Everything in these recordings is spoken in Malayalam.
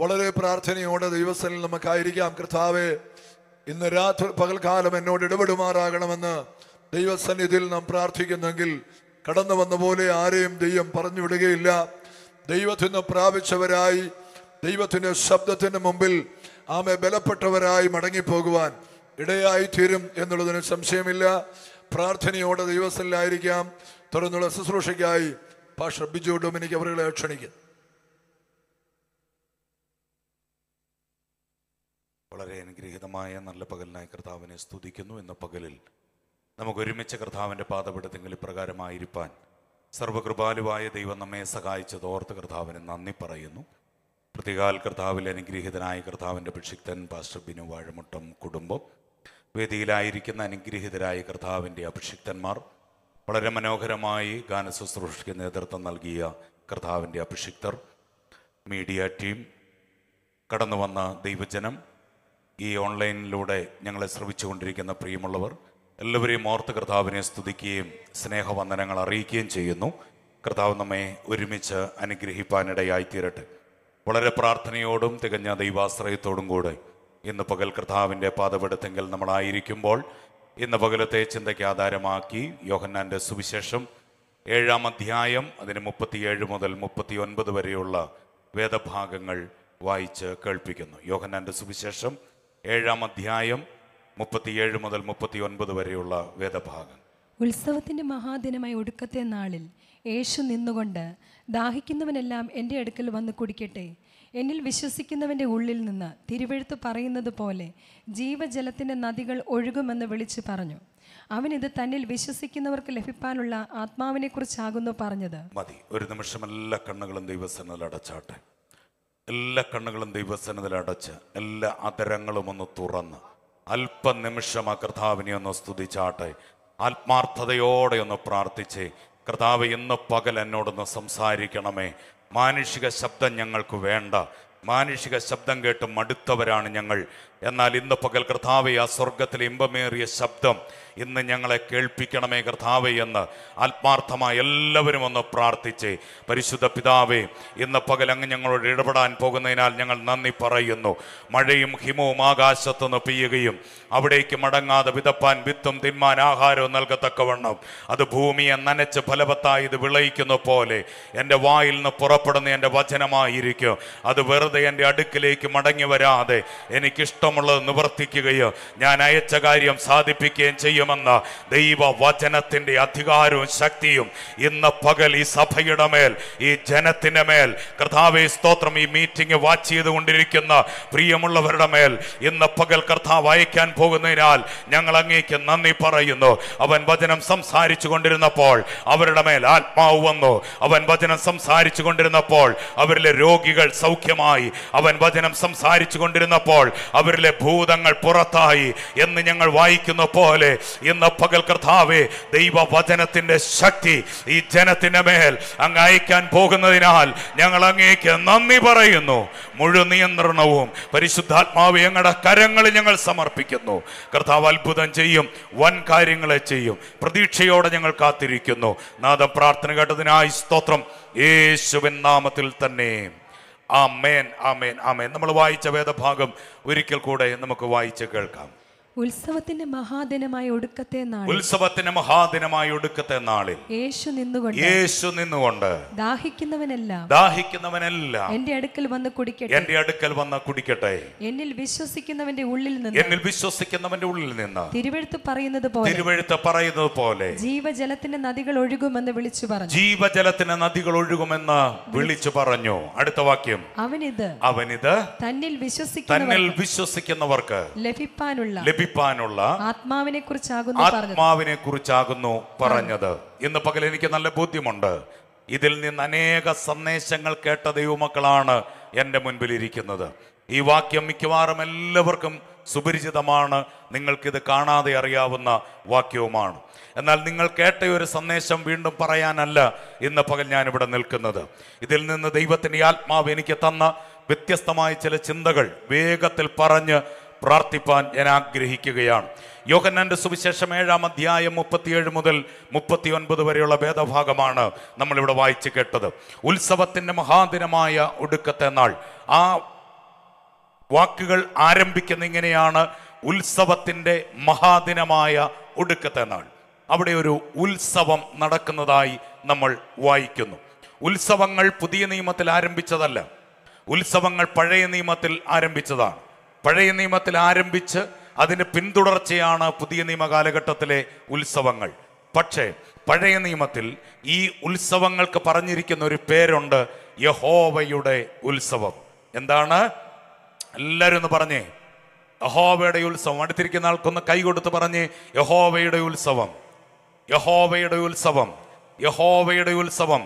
വളരെ പ്രാർത്ഥനയോടെ ദൈവസ്ഥനിൽ നമുക്കായിരിക്കാം കർത്താവെ ഇന്ന് രാത്രി പകൽക്കാലം എന്നോട് ഇടപെടുമാറാകണമെന്ന് ദൈവസന്നിധിയിൽ നാം പ്രാർത്ഥിക്കുന്നെങ്കിൽ കടന്നു വന്ന പോലെ ആരെയും ദൈവം പറഞ്ഞു വിടുകയില്ല ദൈവത്തിന് പ്രാപിച്ചവരായി ദൈവത്തിന് ശബ്ദത്തിന് മുമ്പിൽ ആമെ ബലപ്പെട്ടവരായി മടങ്ങിപ്പോകുവാൻ തീരും എന്നുള്ളതിന് സംശയമില്ല പ്രാർത്ഥനയോടെ ദൈവസ്ഥനിലായിരിക്കാം തുടർന്നുള്ള ശുശ്രൂഷയ്ക്കായി പാഷ ബിജു ഡൊമിനിക്ക് അവരെ ക്ഷണിക്കുന്നു വളരെ അനുഗ്രഹീതമായ നല്ല പകലിനായി കർത്താവിനെ സ്തുതിക്കുന്നു എന്ന പകലിൽ നമുക്ക് ഒരുമിച്ച് കർത്താവിൻ്റെ പാതപെടുത്തെങ്കിൽ ഇപ്രകാരമായിരിക്കാൻ സർവകൃപാലുവായ ദൈവം നമ്മെ സഹായിച്ചത് ഓർത്ത് കർത്താവിന് നന്ദി പറയുന്നു പ്രതികാൽ കർത്താവിൽ അനുഗ്രഹീതനായ കർത്താവിൻ്റെ ഭിക്ഷിക്തൻ പാസ്റ്റർ ബിനു വാഴമുട്ടം കുടുംബം വേദിയിലായിരിക്കുന്ന അനുഗ്രഹീതരായ കർത്താവിൻ്റെ അഭിഷിക്തന്മാർ വളരെ മനോഹരമായി ഗാനശുശ്രൂഷയ്ക്ക് നേതൃത്വം നൽകിയ കർത്താവിൻ്റെ അഭിഷിക്തർ മീഡിയ ടീം കടന്നു വന്ന ദൈവജനം ഈ ഓൺലൈനിലൂടെ ഞങ്ങളെ ശ്രമിച്ചുകൊണ്ടിരിക്കുന്ന പ്രിയമുള്ളവർ എല്ലാവരെയും ഓർത്ത് കർത്താവിനെ സ്തുതിക്കുകയും സ്നേഹവന്ദനങ്ങൾ അറിയിക്കുകയും ചെയ്യുന്നു കർത്താവ് നമ്മെ ഒരുമിച്ച് അനുഗ്രഹിപ്പാനിടയായിത്തീരട്ടെ തീരട്ടെ വളരെ പ്രാർത്ഥനയോടും തികഞ്ഞ ദൈവാശ്രയത്തോടും കൂടെ ഇന്ന് പകൽ കർത്താവിൻ്റെ പാതപെടുത്തെങ്കിൽ നമ്മളായിരിക്കുമ്പോൾ ഇന്ന് പകലത്തെ ചിന്തയ്ക്ക് ആധാരമാക്കി യോഹന്നാൻ്റെ സുവിശേഷം ഏഴാം അധ്യായം അതിന് മുപ്പത്തിയേഴ് മുതൽ മുപ്പത്തി ഒൻപത് വരെയുള്ള വേദഭാഗങ്ങൾ വായിച്ച് കേൾപ്പിക്കുന്നു യോഹന്നാൻ്റെ സുവിശേഷം ഏഴാം അധ്യായം മുപ്പത്തിയേഴ് മുതൽ മുപ്പത്തി ഒൻപത് വരെയുള്ള വേദഭാഗം ഉത്സവത്തിന്റെ മഹാദിനമായ ഒടുക്കത്തെ നാളിൽ യേശു നിന്നുകൊണ്ട് ദാഹിക്കുന്നവനെല്ലാം എൻ്റെ അടുക്കൽ വന്ന് കുടിക്കട്ടെ എന്നിൽ വിശ്വസിക്കുന്നവൻ്റെ ഉള്ളിൽ നിന്ന് തിരുവെഴുത്ത് പറയുന്നത് പോലെ ജീവജലത്തിൻ്റെ നദികൾ ഒഴുകുമെന്ന് വിളിച്ചു പറഞ്ഞു അവനിത് തന്നിൽ വിശ്വസിക്കുന്നവർക്ക് ലഭിക്കാനുള്ള കുറിച്ചാകുന്നു പറഞ്ഞത് മതി ഒരു നിമിഷം എല്ലാ കണ്ണുകളും ദൈവസെന്നൽ അടച്ചാട്ടെ എല്ലാ കണ്ണുകളും ദൈവസനത്തിൽ അടച്ച് എല്ലാ അതരങ്ങളും ഒന്ന് തുറന്ന് അല്പനിമിഷം ആ കർത്താവിനെ ഒന്ന് സ്തുതിച്ചാട്ടെ ആത്മാർത്ഥതയോടെ ഒന്ന് പ്രാർത്ഥിച്ച് കർത്താവ് ഇന്ന് പകൽ എന്നോടൊന്ന് സംസാരിക്കണമേ മാനുഷിക ശബ്ദം ഞങ്ങൾക്ക് വേണ്ട മാനുഷിക ശബ്ദം കേട്ട് മടുത്തവരാണ് ഞങ്ങൾ എന്നാൽ ഇന്ന് പകൽ കർത്താവെ ആ സ്വർഗത്തിൽ ഇമ്പമേറിയ ശബ്ദം ഇന്ന് ഞങ്ങളെ കേൾപ്പിക്കണമേ കർത്താവെ എന്ന് ആത്മാർത്ഥമായി എല്ലാവരും ഒന്ന് പ്രാർത്ഥിച്ച് പരിശുദ്ധ പിതാവെ ഇന്ന് പകൽ അങ്ങ് ഞങ്ങളോട് ഇടപെടാൻ പോകുന്നതിനാൽ ഞങ്ങൾ നന്ദി പറയുന്നു മഴയും ഹിമവും ആകാശത്തുനിന്ന് പെയ്യുകയും അവിടേക്ക് മടങ്ങാതെ വിതപ്പാൻ വിത്തും തിന്മാൻ ആഹാരവും നൽകത്തക്കവണ്ണം അത് ഭൂമിയെ നനച്ച് ഫലവത്തായി ഇത് വിളയിക്കുന്ന പോലെ എൻ്റെ വായിൽ നിന്ന് പുറപ്പെടുന്ന എൻ്റെ വചനമായിരിക്കും അത് വെറുതെ എൻ്റെ അടുക്കിലേക്ക് മടങ്ങി വരാതെ എനിക്കിഷ്ടം ഇഷ്ടമുള്ളത് നിവർത്തിക്കുകയോ ഞാൻ അയച്ച കാര്യം സാധിപ്പിക്കുകയും ചെയ്യുമെന്ന വചനത്തിൻ്റെ അധികാരവും ശക്തിയും ഇന്ന് പകൽ ഈ സഭയുടെ മേൽ ഈ ജനത്തിൻ്റെ മേൽ കർത്താവെ സ്തോത്രം ഈ മീറ്റിംഗ് വാച്ച് ചെയ്തുകൊണ്ടിരിക്കുന്ന പ്രിയമുള്ളവരുടെ മേൽ ഇന്ന് പകൽ കർത്താവ് അയക്കാൻ പോകുന്നതിനാൽ ഞങ്ങൾ അങ്ങേക്ക് നന്ദി പറയുന്നു അവൻ വചനം സംസാരിച്ചു കൊണ്ടിരുന്നപ്പോൾ അവരുടെ മേൽ ആത്മാവ് വന്നു അവൻ വചനം സംസാരിച്ചു കൊണ്ടിരുന്നപ്പോൾ അവരിലെ രോഗികൾ സൗഖ്യമായി അവൻ വചനം സംസാരിച്ചു കൊണ്ടിരുന്നപ്പോൾ അവരിൽ വീട്ടിലെ ഭൂതങ്ങൾ പുറത്തായി എന്ന് ഞങ്ങൾ വായിക്കുന്ന പോലെ ഇന്ന് പകൽ കർത്താവേ ദൈവവചനത്തിൻ്റെ ശക്തി ഈ ജനത്തിൻ്റെ മേൽ അങ്ങ് അയക്കാൻ പോകുന്നതിനാൽ ഞങ്ങൾ അങ്ങേക്ക് നന്ദി പറയുന്നു മുഴു നിയന്ത്രണവും പരിശുദ്ധാത്മാവ് ഞങ്ങളുടെ കരങ്ങളിൽ ഞങ്ങൾ സമർപ്പിക്കുന്നു കർത്താവ് അത്ഭുതം ചെയ്യും വൻ കാര്യങ്ങളെ ചെയ്യും പ്രതീക്ഷയോടെ ഞങ്ങൾ കാത്തിരിക്കുന്നു നാദ പ്രാർത്ഥന കേട്ടതിനായി സ്തോത്രം യേശുവിൻ നാമത്തിൽ തന്നെ ആ മേൻ ആ മേൻ ആ മേൻ നമ്മൾ വായിച്ച വേദഭാഗം ഒരിക്കൽ കൂടെ നമുക്ക് വായിച്ച് കേൾക്കാം ഉത്സവത്തിന്റെ മഹാദിനമായ ഒടുക്കത്തെ നാളിൽ ഉത്സവത്തിന്റെ മഹാദിനമായ ഒടുക്കത്തെ നാളിൽ യേശു നിന്നുകൊണ്ട് യേശു നിന്നുകൊണ്ട് ദാഹിക്കുന്നവനെല്ലാം ദാഹിക്കുന്നവനെല്ലാം എന്റെ അടുക്കൽ വന്ന് കുടിക്കട്ടെ എന്റെ അടുക്കൽ വന്ന് കുടിക്കട്ടെ എന്നിൽ വിശ്വസിക്കുന്നവന്റെ ഉള്ളിൽ നിന്ന് എന്നിൽ വിശ്വസിക്കുന്നവന്റെ ഉള്ളിൽ നിന്ന് തിരുവെഴുത്ത് പറയുന്നത് പോലെ തിരുവെഴുത്ത് പറയുന്നത് പോലെ ജീവജലത്തിന്റെ നദികൾ ഒഴുകുമെന്ന് വിളിച്ചു പറഞ്ഞു ജീവജലത്തിന്റെ നദികൾ ഒഴുകുമെന്ന് വിളിച്ചു പറഞ്ഞു അടുത്ത വാക്യം അവനിത് അവനിത് തന്നിൽ വിശ്വസിക്കുന്നവർക്ക് ലഭിപ്പാനുള്ള ലഭിപ്പാനുള്ള ആത്മാവിനെ കുറിച്ചാകുന്നു ആത്മാവിനെ കുറിച്ചാകുന്നു പറഞ്ഞത് ഇന്ന് പകൽ എനിക്ക് നല്ല ബോധ്യമുണ്ട് ഇതിൽ നിന്ന് അനേക സന്ദേശങ്ങൾ കേട്ട ദൈവമക്കളാണ് എൻ്റെ മുൻപിൽ ഇരിക്കുന്നത് ഈ വാക്യം മിക്കവാറും എല്ലാവർക്കും സുപരിചിതമാണ് നിങ്ങൾക്കിത് കാണാതെ അറിയാവുന്ന വാക്യവുമാണ് എന്നാൽ നിങ്ങൾ കേട്ട ഒരു സന്ദേശം വീണ്ടും പറയാനല്ല ഇന്ന് പകൽ ഇവിടെ നിൽക്കുന്നത് ഇതിൽ നിന്ന് ദൈവത്തിൻ്റെ ആത്മാവ് എനിക്ക് തന്ന വ്യത്യസ്തമായ ചില ചിന്തകൾ വേഗത്തിൽ പറഞ്ഞ് പ്രാർത്ഥിപ്പാൻ ഞാൻ ആഗ്രഹിക്കുകയാണ് യോഹന്നാന്റെ സുവിശേഷം ഏഴാം അധ്യായം മുപ്പത്തിയേഴ് മുതൽ മുപ്പത്തി ഒൻപത് വരെയുള്ള ഭേദഭാഗമാണ് നമ്മളിവിടെ വായിച്ചു കേട്ടത് ഉത്സവത്തിൻ്റെ മഹാദിനമായ ഒടുക്കത്തെ നാൾ ആ വാക്കുകൾ ആരംഭിക്കുന്ന ഇങ്ങനെയാണ് ഉത്സവത്തിൻ്റെ മഹാദിനമായ ഒടുക്കത്തെ നാൾ അവിടെ ഒരു ഉത്സവം നടക്കുന്നതായി നമ്മൾ വായിക്കുന്നു ഉത്സവങ്ങൾ പുതിയ നിയമത്തിൽ ആരംഭിച്ചതല്ല ഉത്സവങ്ങൾ പഴയ നിയമത്തിൽ ആരംഭിച്ചതാണ് പഴയ നിയമത്തിൽ ആരംഭിച്ച് അതിന് പിന്തുടർച്ചയാണ് പുതിയ നിയമ കാലഘട്ടത്തിലെ ഉത്സവങ്ങൾ പക്ഷേ പഴയ നിയമത്തിൽ ഈ ഉത്സവങ്ങൾക്ക് പറഞ്ഞിരിക്കുന്ന ഒരു പേരുണ്ട് യഹോവയുടെ ഉത്സവം എന്താണ് എല്ലാവരും ഒന്ന് പറഞ്ഞേ യഹോവയുടെ ഉത്സവം അടുത്തിരിക്കുന്ന ആൾക്കൊന്ന് കൈ കൊടുത്ത് പറഞ്ഞ് യഹോവയുടെ ഉത്സവം യഹോവയുടെ ഉത്സവം യഹോവയുടെ ഉത്സവം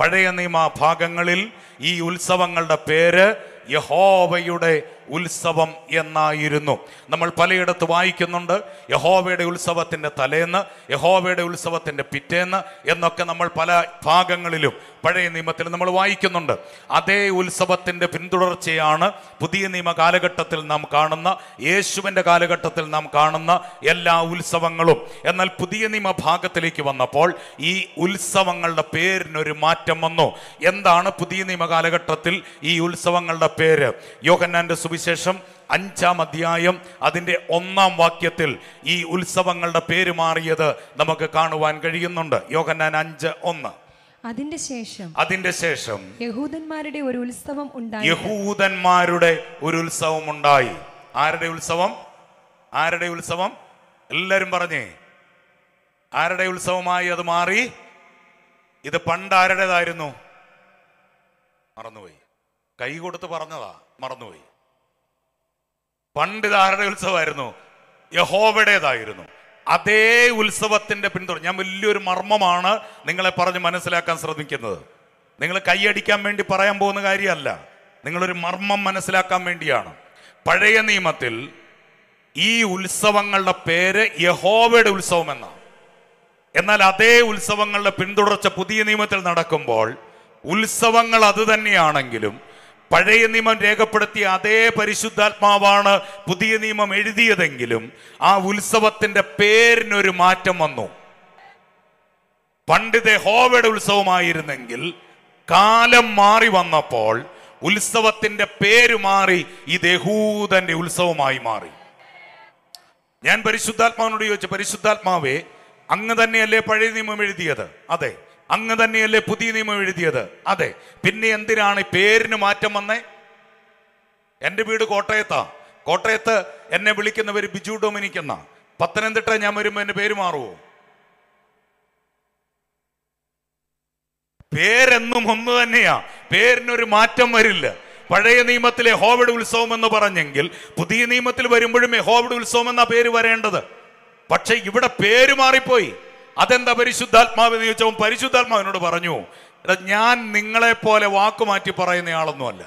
പഴയ നിയമ ഭാഗങ്ങളിൽ ഈ ഉത്സവങ്ങളുടെ പേര് യഹോവയുടെ ഉത്സവം എന്നായിരുന്നു നമ്മൾ പലയിടത്ത് വായിക്കുന്നുണ്ട് യഹോവയുടെ ഉത്സവത്തിൻ്റെ തലേന്ന് യഹോവയുടെ ഉത്സവത്തിൻ്റെ പിറ്റേന്ന് എന്നൊക്കെ നമ്മൾ പല ഭാഗങ്ങളിലും പഴയ നിയമത്തിൽ നമ്മൾ വായിക്കുന്നുണ്ട് അതേ ഉത്സവത്തിൻ്റെ പിന്തുടർച്ചയാണ് പുതിയ നിയമ കാലഘട്ടത്തിൽ നാം കാണുന്ന യേശുവിൻ്റെ കാലഘട്ടത്തിൽ നാം കാണുന്ന എല്ലാ ഉത്സവങ്ങളും എന്നാൽ പുതിയ നിയമ ഭാഗത്തിലേക്ക് വന്നപ്പോൾ ഈ ഉത്സവങ്ങളുടെ പേരിനൊരു മാറ്റം വന്നു എന്താണ് പുതിയ നിയമ കാലഘട്ടത്തിൽ ഈ ഉത്സവങ്ങളുടെ പേര് യോഹന്നാൻ്റെ സുവിശേഷം സുവിശേഷം അഞ്ചാം അധ്യായം അതിൻ്റെ ഒന്നാം വാക്യത്തിൽ ഈ ഉത്സവങ്ങളുടെ പേര് മാറിയത് നമുക്ക് കാണുവാൻ കഴിയുന്നുണ്ട് യോഗന്നാൻ അഞ്ച് ഒന്ന് അതിന്റെ ശേഷം അതിന്റെ ശേഷം യഹൂദന്മാരുടെ ഒരു ഉത്സവം ഉണ്ടായി യഹൂദന്മാരുടെ ഒരു ഉത്സവം ഉണ്ടായി ആരുടെ ഉത്സവം ആരുടെ ഉത്സവം എല്ലാരും പറഞ്ഞേ ആരുടെ ഉത്സവമായി അത് മാറി ഇത് പണ്ട് ആരുടേതായിരുന്നു മറന്നുപോയി കൈ കൊടുത്ത് പറഞ്ഞതാ മറന്നുപോയി പണ്ട് ആരുടെ ഉത്സവമായിരുന്നു യഹോവയുടേതായിരുന്നു അതേ ഉത്സവത്തിന്റെ പിന്തുടർ ഞാൻ വലിയൊരു മർമ്മമാണ് നിങ്ങളെ പറഞ്ഞ് മനസ്സിലാക്കാൻ ശ്രമിക്കുന്നത് നിങ്ങൾ കൈയടിക്കാൻ വേണ്ടി പറയാൻ പോകുന്ന കാര്യമല്ല നിങ്ങളൊരു മർമ്മം മനസ്സിലാക്കാൻ വേണ്ടിയാണ് പഴയ നിയമത്തിൽ ഈ ഉത്സവങ്ങളുടെ പേര് യഹോവയുടെ ഉത്സവം എന്നാണ് എന്നാൽ അതേ ഉത്സവങ്ങളുടെ പിന്തുടർച്ച പുതിയ നിയമത്തിൽ നടക്കുമ്പോൾ ഉത്സവങ്ങൾ അത് തന്നെയാണെങ്കിലും പഴയ നിയമം രേഖപ്പെടുത്തിയ അതേ പരിശുദ്ധാത്മാവാണ് പുതിയ നിയമം എഴുതിയതെങ്കിലും ആ ഉത്സവത്തിന്റെ പേരിനൊരു മാറ്റം വന്നു പണ്ഡിത ഹോവയുടെ ഉത്സവമായിരുന്നെങ്കിൽ കാലം മാറി വന്നപ്പോൾ ഉത്സവത്തിന്റെ പേര് മാറി ഈ യഹൂദന്റെ ഉത്സവമായി മാറി ഞാൻ പരിശുദ്ധാത്മാവിനോട് ചോദിച്ചു പരിശുദ്ധാത്മാവേ അങ്ങ് തന്നെയല്ലേ പഴയ നിയമം എഴുതിയത് അതെ അങ്ങ് തന്നെയല്ലേ പുതിയ നിയമം എഴുതിയത് അതെ പിന്നെ എന്തിനാണ് പേരിന് മാറ്റം വന്നേ എൻ്റെ വീട് കോട്ടയത്താ കോട്ടയത്ത് എന്നെ വിളിക്കുന്നവർ ബിജു ഡൊമിനിക് എന്ന പത്തനംതിട്ട ഞാൻ വരുമ്പോൾ എന്റെ പേര് മാറുമോ പേരെന്നും ഒന്ന് തന്നെയാ പേരിനൊരു മാറ്റം വരില്ല പഴയ നിയമത്തിലെ ഹോവിഡ് ഉത്സവം എന്ന് പറഞ്ഞെങ്കിൽ പുതിയ നിയമത്തിൽ വരുമ്പോഴും ഹോവിഡ് ഉത്സവം എന്ന പേര് വരേണ്ടത് പക്ഷെ ഇവിടെ പേര് മാറിപ്പോയി അതെന്താ എന്ന് ചോദിച്ചവൻ പരിശുദ്ധാത്മാവിനോട് പറഞ്ഞു എടാ ഞാൻ നിങ്ങളെ പോലെ വാക്കുമാറ്റി പറയുന്നയാളൊന്നുമല്ല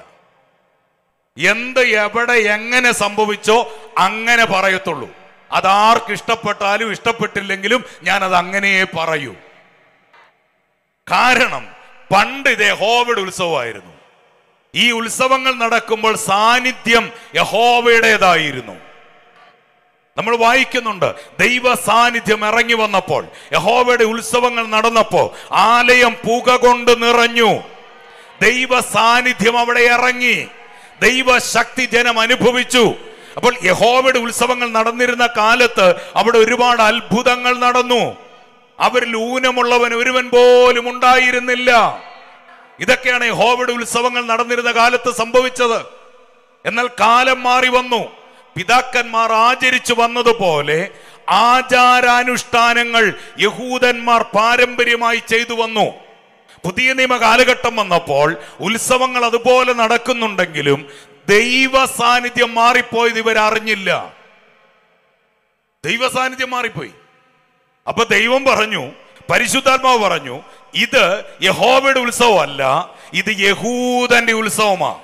എന്ത് എവിടെ എങ്ങനെ സംഭവിച്ചോ അങ്ങനെ പറയത്തുള്ളൂ അതാർക്ക് ഇഷ്ടപ്പെട്ടാലും ഇഷ്ടപ്പെട്ടില്ലെങ്കിലും ഞാൻ അത് അങ്ങനെയേ പറയൂ കാരണം പണ്ട് ഇതേ യഹോവയുടെ ഉത്സവമായിരുന്നു ഈ ഉത്സവങ്ങൾ നടക്കുമ്പോൾ സാന്നിധ്യം യഹോവയുടേതായിരുന്നു നമ്മൾ വായിക്കുന്നുണ്ട് ദൈവ സാന്നിധ്യം ഇറങ്ങി വന്നപ്പോൾ യഹോവയുടെ ഉത്സവങ്ങൾ നടന്നപ്പോൾ ആലയം പുക കൊണ്ട് നിറഞ്ഞു ദൈവ സാന്നിധ്യം അവിടെ ഇറങ്ങി ദൈവ ശക്തി ജനം അനുഭവിച്ചു അപ്പോൾ യഹോവയുടെ ഉത്സവങ്ങൾ നടന്നിരുന്ന കാലത്ത് അവിടെ ഒരുപാട് അത്ഭുതങ്ങൾ നടന്നു അവരിൽ ഊനമുള്ളവൻ ഒരുവൻ പോലും ഉണ്ടായിരുന്നില്ല ഇതൊക്കെയാണ് യഹോവയുടെ ഉത്സവങ്ങൾ നടന്നിരുന്ന കാലത്ത് സംഭവിച്ചത് എന്നാൽ കാലം മാറി വന്നു പിതാക്കന്മാർ ആചരിച്ചു വന്നതുപോലെ ആചാരാനുഷ്ഠാനങ്ങൾ യഹൂദന്മാർ പാരമ്പര്യമായി ചെയ്തു വന്നു പുതിയ നിയമ കാലഘട്ടം വന്നപ്പോൾ ഉത്സവങ്ങൾ അതുപോലെ നടക്കുന്നുണ്ടെങ്കിലും ദൈവ സാന്നിധ്യം മാറിപ്പോയത് ഇവരറിഞ്ഞില്ല ദൈവ സാന്നിധ്യം മാറിപ്പോയി അപ്പൊ ദൈവം പറഞ്ഞു പരിശുദ്ധാത്മാവ് പറഞ്ഞു ഇത് യഹോവയുടെ ഉത്സവമല്ല ഇത് യഹൂദന്റെ ഉത്സവമാണ്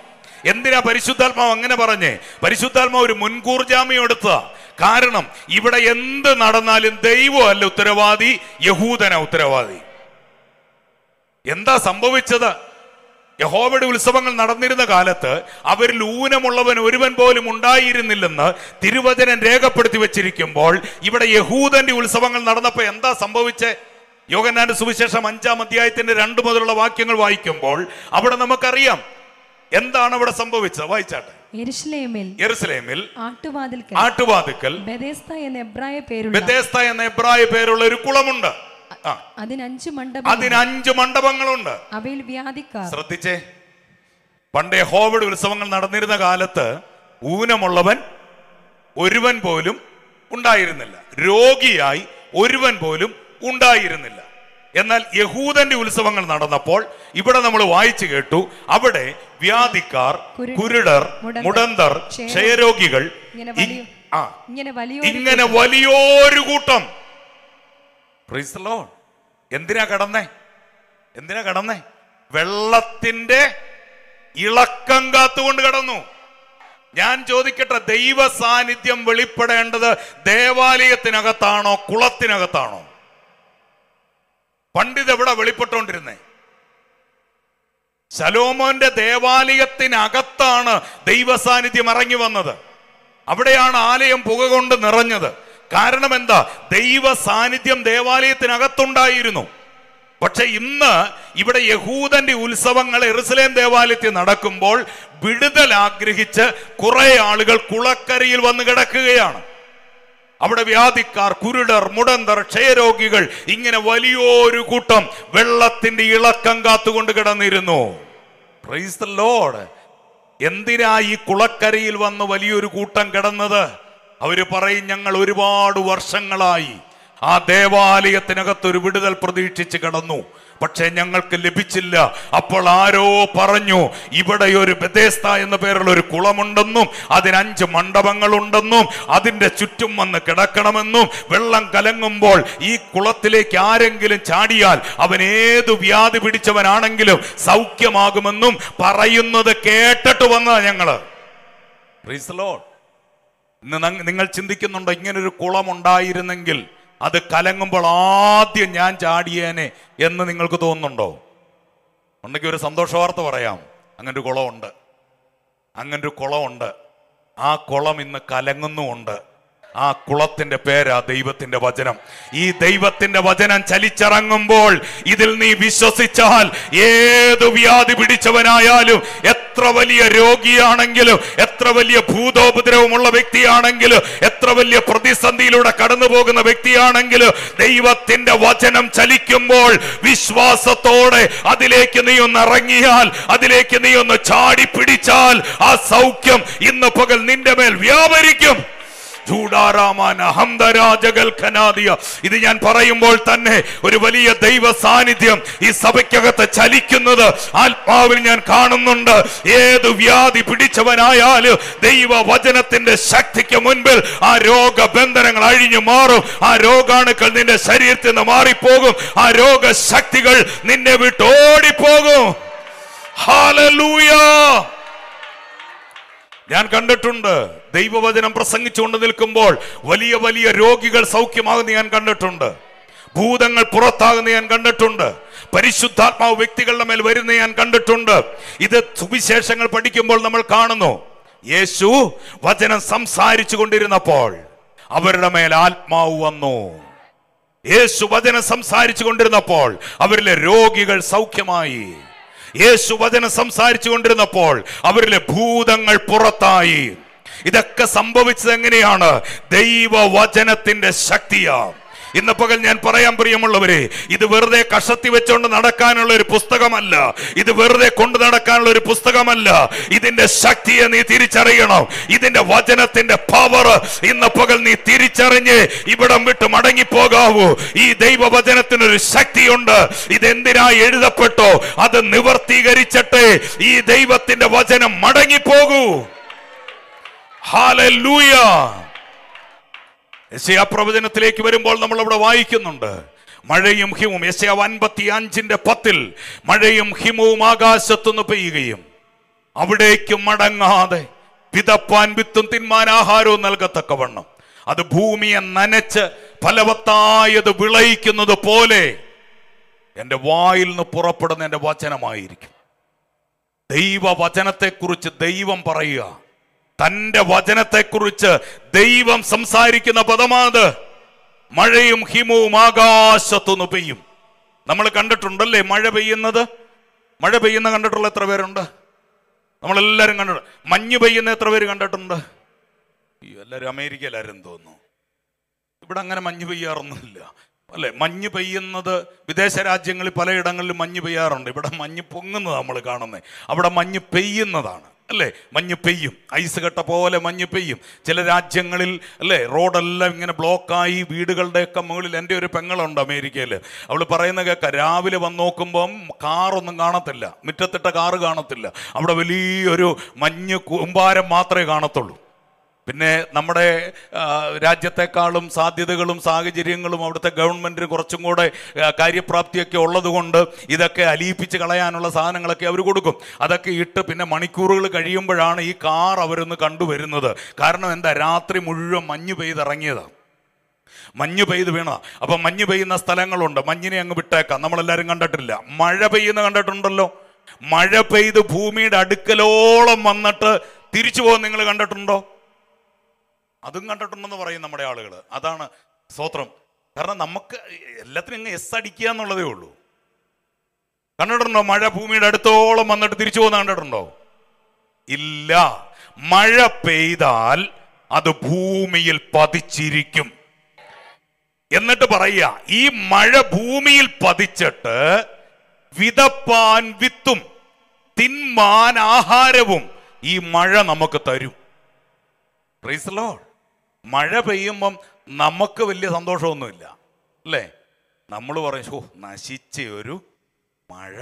എന്തിനാ പരിശുദ്ധാത്മാവ് അങ്ങനെ പറഞ്ഞേ പരിശുദ്ധാത്മാവ് ഒരു മുൻകൂർ ജാമ്യം എടുത്ത കാരണം ഇവിടെ എന്ത് നടന്നാലും അല്ല ഉത്തരവാദി യഹൂദന ഉത്തരവാദി എന്താ സംഭവിച്ചത് യഹോവയുടെ ഉത്സവങ്ങൾ നടന്നിരുന്ന കാലത്ത് അവരിൽ ഊനമുള്ളവൻ ഒരുവൻ പോലും ഉണ്ടായിരുന്നില്ലെന്ന് തിരുവചനം രേഖപ്പെടുത്തി വെച്ചിരിക്കുമ്പോൾ ഇവിടെ യഹൂദന്റെ ഉത്സവങ്ങൾ നടന്നപ്പോൾ എന്താ സംഭവിച്ചത് യോഗനാന്റെ സുവിശേഷം അഞ്ചാം അധ്യായത്തിന്റെ രണ്ട് മുതലുള്ള വാക്യങ്ങൾ വായിക്കുമ്പോൾ അവിടെ നമുക്കറിയാം എന്താണ് അവിടെ സംഭവിച്ചത് വായിച്ചാട്ടെ എറുസലേമിൽ ആട്ടുവാതുക്കൽ ബദേസ്ത എന്ന എബ്രായ പേരുള്ള ബദേസ്ത എന്ന എബ്രായ പേരുള്ള ഒരു കുളമുണ്ട് അതിനഞ്ച് മണ്ഡപം അതിനഞ്ച് മണ്ഡപങ്ങളുണ്ട് അവയിൽ വ്യാധിക്കാർ ശ്രദ്ധിച്ചേ പണ്ടേ ഹോവിഡ് ഉത്സവങ്ങൾ നടന്നിരുന്ന കാലത്ത് ഊനമുള്ളവൻ ഒരുവൻ പോലും ഉണ്ടായിരുന്നില്ല രോഗിയായി ഒരുവൻ പോലും ഉണ്ടായിരുന്നില്ല എന്നാൽ യഹൂദന്റെ ഉത്സവങ്ങൾ നടന്നപ്പോൾ ഇവിടെ നമ്മൾ വായിച്ചു കേട്ടു അവിടെ വ്യാധിക്കാർ കുരുടർ മുടന്തർ ക്ഷയരോഗികൾ ഇങ്ങനെ വലിയൊരു കൂട്ടം എന്തിനാ കടന്നേ എന്തിനാ കടന്നേ വെള്ളത്തിന്റെ ഇളക്കം കാത്തുകൊണ്ട് കടന്നു ഞാൻ ചോദിക്കട്ടെ ദൈവ സാന്നിധ്യം വെളിപ്പെടേണ്ടത് ദേവാലയത്തിനകത്താണോ കുളത്തിനകത്താണോ പണ്ടിത് എവിടെ വെളിപ്പെട്ടുകൊണ്ടിരുന്നേ ശലോമോന്റെ ദേവാലയത്തിനകത്താണ് ദൈവസാന്നിധ്യം ഇറങ്ങി വന്നത് അവിടെയാണ് ആലയം പുക കൊണ്ട് നിറഞ്ഞത് കാരണം എന്താ ദൈവ സാന്നിധ്യം ദേവാലയത്തിനകത്തുണ്ടായിരുന്നു പക്ഷെ ഇന്ന് ഇവിടെ യഹൂദന്റെ ഉത്സവങ്ങൾ എറുസലേം ദേവാലയത്തിൽ നടക്കുമ്പോൾ വിടുതൽ ആഗ്രഹിച്ച് കുറെ ആളുകൾ കുളക്കരയിൽ വന്ന് കിടക്കുകയാണ് അവിടെ വ്യാധിക്കാർ കുരുടർ മുടന്തർ ക്ഷയരോഗികൾ ഇങ്ങനെ വലിയൊരു കൂട്ടം വെള്ളത്തിന്റെ ഇളക്കം കാത്തുകൊണ്ട് കിടന്നിരുന്നു പ്രൈസ് ലോഡ് എന്തിനാ ഈ കുളക്കരയിൽ വന്ന് വലിയൊരു കൂട്ടം കിടന്നത് അവര് പറയും ഞങ്ങൾ ഒരുപാട് വർഷങ്ങളായി ആ ദേവാലയത്തിനകത്ത് ഒരു വിടുതൽ പ്രതീക്ഷിച്ച് കിടന്നു പക്ഷേ ഞങ്ങൾക്ക് ലഭിച്ചില്ല അപ്പോൾ ആരോ പറഞ്ഞു ഇവിടെ ഒരു ബദേസ്ത എന്ന പേരുള്ള ഒരു കുളമുണ്ടെന്നും അതിന് അഞ്ച് ഉണ്ടെന്നും അതിൻ്റെ ചുറ്റും വന്ന് കിടക്കണമെന്നും വെള്ളം കലങ്ങുമ്പോൾ ഈ കുളത്തിലേക്ക് ആരെങ്കിലും ചാടിയാൽ അവൻ ഏത് വ്യാധി പിടിച്ചവനാണെങ്കിലും സൗഖ്യമാകുമെന്നും പറയുന്നത് കേട്ടിട്ട് വന്നതാണ് ഞങ്ങള് ഇന്ന് നിങ്ങൾ ചിന്തിക്കുന്നുണ്ടോ ഇങ്ങനൊരു കുളമുണ്ടായിരുന്നെങ്കിൽ അത് കലങ്ങുമ്പോൾ ആദ്യം ഞാൻ ചാടിയേനെ എന്ന് നിങ്ങൾക്ക് തോന്നുന്നുണ്ടോ ഉണ്ടെങ്കിൽ ഒരു സന്തോഷ വാർത്ത പറയാം ഒരു കുളമുണ്ട് അങ്ങനൊരു കുളമുണ്ട് ആ കുളം ഇന്ന് കലങ്ങുന്നുമുണ്ട് ആ കുളത്തിന്റെ പേരാ ദൈവത്തിന്റെ വചനം ഈ ദൈവത്തിന്റെ വചനം ചലിച്ചിറങ്ങുമ്പോൾ ഇതിൽ നീ വിശ്വസിച്ചാൽ ഏത് വ്യാധി പിടിച്ചവനായാലും എത്ര വലിയ രോഗിയാണെങ്കിലും എത്ര വലിയ ഭൂതോപദ്രവമുള്ള വ്യക്തിയാണെങ്കിലും എത്ര വലിയ പ്രതിസന്ധിയിലൂടെ കടന്നു പോകുന്ന വ്യക്തിയാണെങ്കിലും ദൈവത്തിന്റെ വചനം ചലിക്കുമ്പോൾ വിശ്വാസത്തോടെ അതിലേക്ക് നീ ഒന്ന് ഇറങ്ങിയാൽ അതിലേക്ക് നീ ഒന്ന് ചാടി പിടിച്ചാൽ ആ സൗഖ്യം ഇന്ന് പകൽ നിന്റെ മേൽ വ്യാപരിക്കും ഇത് ഞാൻ പറയുമ്പോൾ തന്നെ ഒരു വലിയ ദൈവ സാന്നിധ്യം ഈ സഭയ്ക്കകത്ത് ചലിക്കുന്നത് ആത്മാവിൽ ഞാൻ കാണുന്നുണ്ട് ഏത് വ്യാധി പിടിച്ചവനായാലും ദൈവ വചനത്തിന്റെ ശക്തിക്ക് മുൻപിൽ ആ ബന്ധനങ്ങൾ അഴിഞ്ഞു മാറും ആ രോഗാണുക്കൾ നിന്റെ ശരീരത്തിൽ നിന്ന് മാറിപ്പോകും ആ രോഗശക്തികൾ നിന്നെ വിട്ട് ഹാലലൂയ ഞാൻ കണ്ടിട്ടുണ്ട് ദൈവവചനം പ്രസംഗിച്ചുകൊണ്ട് നിൽക്കുമ്പോൾ വലിയ വലിയ രോഗികൾ സൗഖ്യമാകുന്ന ഞാൻ കണ്ടിട്ടുണ്ട് ഭൂതങ്ങൾ പുറത്താകുന്ന ഞാൻ കണ്ടിട്ടുണ്ട് പരിശുദ്ധാത്മാവ് വ്യക്തികളുടെ മേൽ വരുന്ന ഞാൻ കണ്ടിട്ടുണ്ട് ഇത് സുവിശേഷങ്ങൾ പഠിക്കുമ്പോൾ നമ്മൾ കാണുന്നു യേശു വചനം സംസാരിച്ചു കൊണ്ടിരുന്നപ്പോൾ അവരുടെ മേൽ ആത്മാവ് വന്നു യേശു വചനം സംസാരിച്ചു കൊണ്ടിരുന്നപ്പോൾ അവരിലെ രോഗികൾ സൗഖ്യമായി യേശു വചനം സംസാരിച്ചു കൊണ്ടിരുന്നപ്പോൾ അവരിലെ ഭൂതങ്ങൾ പുറത്തായി ഇതൊക്കെ സംഭവിച്ചത് എങ്ങനെയാണ് ദൈവവചനത്തിന്റെ ശക്തിയാണ് ഇന്ന് പകൽ ഞാൻ പറയാൻ പ്രിയമുള്ളവരെ ഇത് വെറുതെ കഷത്തി വെച്ചുകൊണ്ട് നടക്കാനുള്ള ഒരു പുസ്തകമല്ല ഇത് വെറുതെ കൊണ്ട് നടക്കാനുള്ള ഒരു പുസ്തകമല്ല ഇതിന്റെ ശക്തിയെ നീ തിരിച്ചറിയണം ഇതിന്റെ വചനത്തിന്റെ പവർ ഇന്ന് പകൽ നീ തിരിച്ചറിഞ്ഞ് ഇവിടം വിട്ട് മടങ്ങിപ്പോകാവൂ ഈ ദൈവവചനത്തിനൊരു ശക്തിയുണ്ട് ഇതെന്തിനായി എഴുതപ്പെട്ടോ അത് നിവർത്തീകരിച്ചിട്ട് ഈ ദൈവത്തിന്റെ വചനം മടങ്ങിപ്പോകൂ പ്രവചനത്തിലേക്ക് വരുമ്പോൾ നമ്മൾ അവിടെ വായിക്കുന്നുണ്ട് മഴയും ഹിമവും എസ് അൻപത്തി അഞ്ചിന്റെ പത്തിൽ മഴയും ഹിമവും ആകാശത്തുനിന്ന് പെയ്യുകയും അവിടേക്കും മടങ്ങാതെ പിതപ്പാൻ വിത്തും തിന്മാൻ ആഹാരവും നൽകത്തക്കവണ്ണം അത് ഭൂമിയെ നനച്ച് ഫലവത്തായത് വിളയിക്കുന്നത് പോലെ എൻ്റെ വായിൽ നിന്ന് പുറപ്പെടുന്ന എൻ്റെ വചനമായിരിക്കും ദൈവവചനത്തെക്കുറിച്ച് ദൈവം പറയുക തന്റെ വചനത്തെക്കുറിച്ച് ദൈവം സംസാരിക്കുന്ന പദമാണത് മഴയും ഹിമവും ആകാശത്തുനിന്ന് പെയ്യും നമ്മൾ കണ്ടിട്ടുണ്ടല്ലേ മഴ പെയ്യുന്നത് മഴ പെയ്യുന്ന കണ്ടിട്ടുള്ള എത്ര പേരുണ്ട് നമ്മളെല്ലാവരും കണ്ടിട്ടുണ്ട് മഞ്ഞ് പെയ്യുന്ന എത്ര പേര് കണ്ടിട്ടുണ്ട് എല്ലാവരും അമേരിക്കയിലാരും തോന്നുന്നു ഇവിടെ അങ്ങനെ മഞ്ഞ് പെയ്യാറൊന്നുമില്ല അല്ലെ മഞ്ഞ് പെയ്യുന്നത് വിദേശ രാജ്യങ്ങളിൽ പലയിടങ്ങളിലും മഞ്ഞ് പെയ്യാറുണ്ട് ഇവിടെ മഞ്ഞ് പൊങ്ങുന്നത് നമ്മൾ കാണുന്നത് അവിടെ മഞ്ഞ് പെയ്യുന്നതാണ് അല്ലേ മഞ്ഞ് പെയ്യും ഐസ് കെട്ട പോലെ മഞ്ഞ് പെയ്യും ചില രാജ്യങ്ങളിൽ അല്ലേ റോഡെല്ലാം ഇങ്ങനെ ബ്ലോക്കായി വീടുകളുടെയൊക്കെ മുകളിൽ എൻ്റെ ഒരു പെങ്ങളുണ്ട് അമേരിക്കയിൽ അവൾ പറയുന്ന കേൾക്കാം രാവിലെ വന്ന് നോക്കുമ്പം കാറൊന്നും കാണത്തില്ല മുറ്റത്തിട്ട കാറ് കാണത്തില്ല അവിടെ വലിയൊരു മഞ്ഞ് കുമ്പാരം മാത്രമേ കാണത്തുള്ളൂ പിന്നെ നമ്മുടെ രാജ്യത്തെക്കാളും സാധ്യതകളും സാഹചര്യങ്ങളും അവിടുത്തെ ഗവൺമെൻറ്റിന് കുറച്ചും കൂടെ കാര്യപ്രാപ്തിയൊക്കെ ഉള്ളതുകൊണ്ട് ഇതൊക്കെ അലിയിപ്പിച്ച് കളയാനുള്ള സാധനങ്ങളൊക്കെ അവർ കൊടുക്കും അതൊക്കെ ഇട്ട് പിന്നെ മണിക്കൂറുകൾ കഴിയുമ്പോഴാണ് ഈ കാർ അവരൊന്ന് കണ്ടുവരുന്നത് കാരണം എന്താ രാത്രി മുഴുവൻ മഞ്ഞ് പെയ്തിറങ്ങിയത് മഞ്ഞ് പെയ്ത് വീണ അപ്പം മഞ്ഞ് പെയ്യുന്ന സ്ഥലങ്ങളുണ്ട് മഞ്ഞിനെ അങ്ങ് വിട്ടേക്കാം നമ്മളെല്ലാവരും കണ്ടിട്ടില്ല മഴ പെയ്യുന്ന കണ്ടിട്ടുണ്ടല്ലോ മഴ പെയ്ത് ഭൂമിയുടെ അടുക്കലോളം വന്നിട്ട് തിരിച്ചു പോകാൻ നിങ്ങൾ കണ്ടിട്ടുണ്ടോ അതും കണ്ടിട്ടുണ്ടെന്ന് പറയും നമ്മുടെ ആളുകൾ അതാണ് സ്തോത്രം കാരണം നമുക്ക് എല്ലാത്തിനും ഇങ്ങ് എസ് അടിക്കുക എന്നുള്ളതേ ഉള്ളൂ കണ്ടിട്ടുണ്ടോ മഴ ഭൂമിയുടെ അടുത്തോളം വന്നിട്ട് തിരിച്ചു പോകുന്ന കണ്ടിട്ടുണ്ടോ ഇല്ല മഴ പെയ്താൽ അത് ഭൂമിയിൽ പതിച്ചിരിക്കും എന്നിട്ട് പറയുക ഈ മഴ ഭൂമിയിൽ പതിച്ചിട്ട് വിതപ്പാൻ വിത്തും തിന്മാൻ ആഹാരവും ഈ മഴ നമുക്ക് തരും പ്രൈസ് ലോഡ് മഴ പെയ്യുമ്പം നമുക്ക് വലിയ സന്തോഷമൊന്നുമില്ല അല്ലേ നമ്മൾ പറയും ഓ നശിച്ച ഒരു മഴ